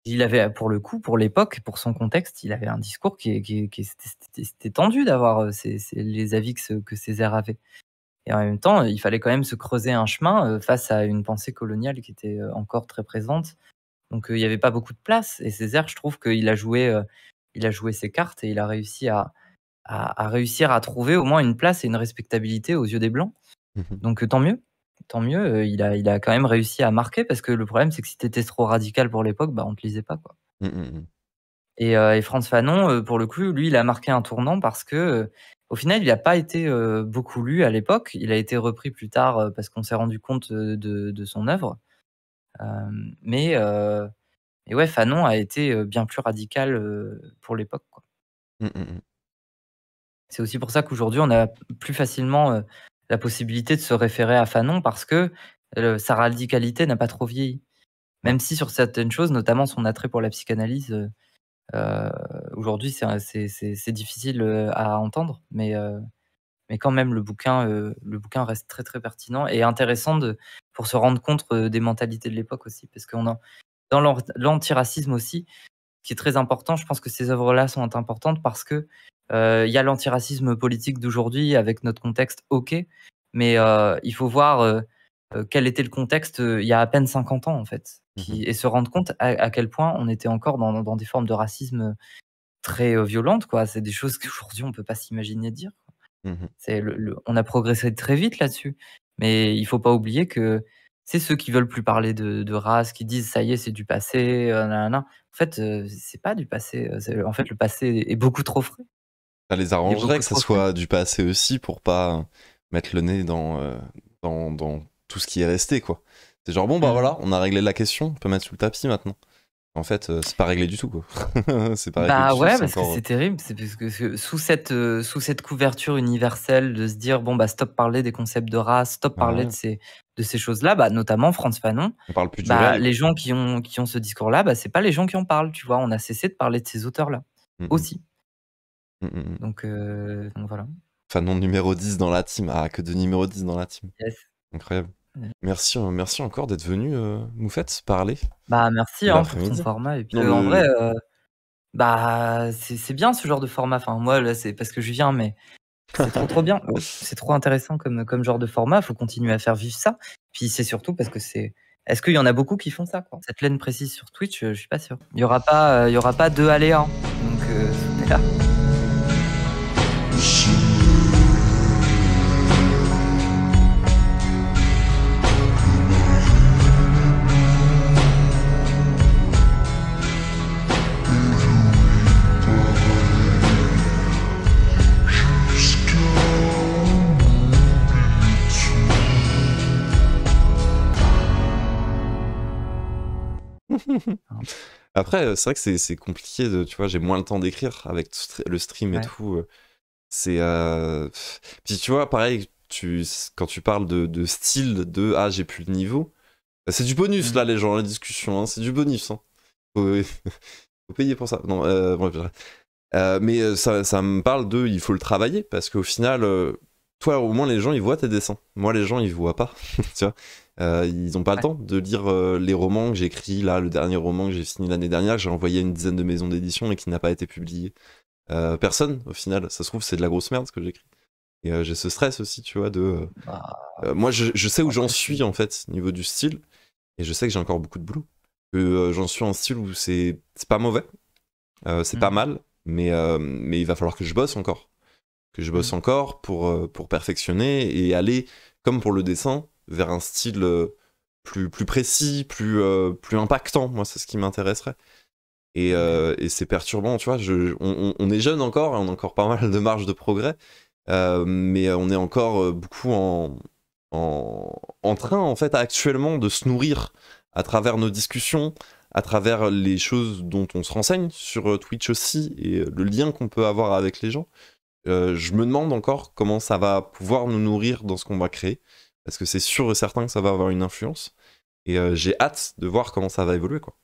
Speaker 2: il avait, pour le coup, pour l'époque, pour son contexte, il avait un discours qui, était tendu d'avoir euh, les avis que, Césaire avait. Et en même temps, il fallait quand même se creuser un chemin euh, face à une pensée coloniale qui était euh, encore très présente. Donc il n'y avait pas beaucoup de place. Et Césaire, je trouve qu'il a joué, il a joué ses cartes et il a réussi à, réussir à trouver au moins une place et une respectabilité aux yeux des blancs. Mmh Donc tant mieux tant mieux, euh, il a, il a quand même réussi à marquer parce que le problème, c'est que si t'étais trop radical pour l'époque, bah, on te lisait pas. Quoi.
Speaker 3: Mmh, mmh, mmh. Et, euh,
Speaker 2: et, Franz Fanon, euh, pour le coup, lui, il a marqué un tournant parce que, au final, il n'a pas été beaucoup lu à l'époque. Il a été repris plus tard parce qu'on s'est rendu compte de, son œuvre. mais et ouais, Fanon a été bien plus radical pour l'époque. C'est aussi pour ça qu'aujourd'hui, on a plus facilement la possibilité de se référer à Fanon parce que sa radicalité n'a pas trop vieilli. Même si sur certaines choses, notamment son attrait pour la psychanalyse, euh, euh, aujourd'hui c'est difficile euh, à entendre, mais, mais quand même le bouquin, le bouquin reste très très pertinent et intéressant de, pour se rendre compte des mentalités de l'époque aussi, parce qu'on a dans l'antiracisme aussi, qui est très important, je pense que ces œuvres-là sont importantes parce que euh, il y a l'antiracisme politique d'aujourd'hui avec notre contexte, ok, mais euh, il faut voir euh, quel était le contexte il y a à peine 50 ans, en fait, mmh et se rendre compte à, quel point on était encore dans, des formes de racisme très violentes, quoi. C'est des choses qu'aujourd'hui, on ne peut pas s'imaginer dire. Mmh on a progressé très vite là-dessus, mais il faut pas oublier que c'est ceux qui veulent plus parler de, race, qui disent ça y est, c'est du passé. En fait, c'est pas du passé. En fait, le passé est beaucoup trop frais.
Speaker 1: Ça les arrangerait que ça soit du passé aussi pour pas mettre le nez euh, dans, dans, tout ce qui est resté, quoi. C'est genre, bon, bah mm. voilà, on a réglé la question, on peut mettre sous le tapis maintenant. En fait, euh, c'est pas réglé du tout, quoi. c'est pas réglé bah ouais, parce que c'est euh,
Speaker 2: terrible. C'est parce que sous cette, sous cette couverture universelle de se dire, bon, bah stop parler des concepts de race, stop parler de ces, de ces choses-là, bah, notamment France Fanon. On parle
Speaker 1: plus du bah, Les
Speaker 2: gens qui ont, qui ont ce discours-là, bah, c'est pas les gens qui en parlent, tu vois. On a cessé de parler de ces auteurs-là
Speaker 1: mm, mm. aussi. Mm, mm,
Speaker 2: mm. Euh, donc, voilà.
Speaker 1: Enfin, non, numéro 10 dans la team. Ah, que de numéro 10 dans la team. Yes. Incroyable. Merci, euh, merci encore d'être venu, euh, Moufette, parler. Bah, merci hein, pour ton format. Et puis, euh, en vrai, bah,
Speaker 2: c'est bien ce genre de format. Enfin, moi, là, c'est parce que je viens, mais c'est trop, bien. C'est trop intéressant comme, comme genre de format. faut continuer à faire vivre ça. Puis, c'est surtout parce que c'est. Est-ce qu'il y en a beaucoup qui font ça Cette laine précise sur Twitch, je suis pas sûr. Il y aura pas, il y aura pas deux aléas. Hein.
Speaker 3: Donc là.
Speaker 1: Après, c'est vrai que c'est compliqué, de, tu vois, j'ai moins le temps d'écrire avec le stream et tout. Euh. C'est. Euh, puis tu vois, pareil, tu, quand tu parles de, de style, de ah, j'ai plus de niveau, bah, c'est du bonus là, mmh. les gens, la discussion, hein, c'est du bonus. Hein. Faut, payer pour ça. Non, euh, mais ça, ça, me parle de il faut le travailler parce qu'au final, toi, au moins, les gens ils voient tes dessins. Moi, les gens ils voient pas, tu vois. Euh, ils n'ont pas le temps de lire euh, les romans que j'ai écrits. Là, le dernier roman que j'ai fini l'année dernière, j'ai envoyé une dizaine de maisons d'édition et qui n'a pas été publié. Euh, personne, au final. Ça se trouve, c'est de la grosse merde ce que j'écris. Et j'ai ce stress aussi, tu vois, de. Ah. moi, je, sais où ah, j'en suis, en fait, niveau du style. Et je sais que j'ai encore beaucoup de boulot. Que j'en suis en style où c'est pas mauvais. c'est pas mm. mal. Mais, il va falloir que je bosse encore. Que je bosse mm. encore pour, pour perfectionner et aller, comme pour le dessin, vers un style euh, plus, plus précis, plus, euh, plus impactant. Moi, c'est ce qui m'intéresserait. Et, euh, c'est perturbant, tu vois. on, est jeune encore, hein, on a encore pas mal de marge de progrès, mais on est encore beaucoup en, en, en, train, en fait, actuellement, de se nourrir à travers nos discussions, à travers les choses dont on se renseigne sur Twitch aussi et le lien qu'on peut avoir avec les gens. je me demande encore comment ça va pouvoir nous nourrir dans ce qu'on va créer. Parce que c'est sûr et certain que ça va avoir une influence. Et euh, j'ai hâte de voir comment ça va évoluer. Quoi.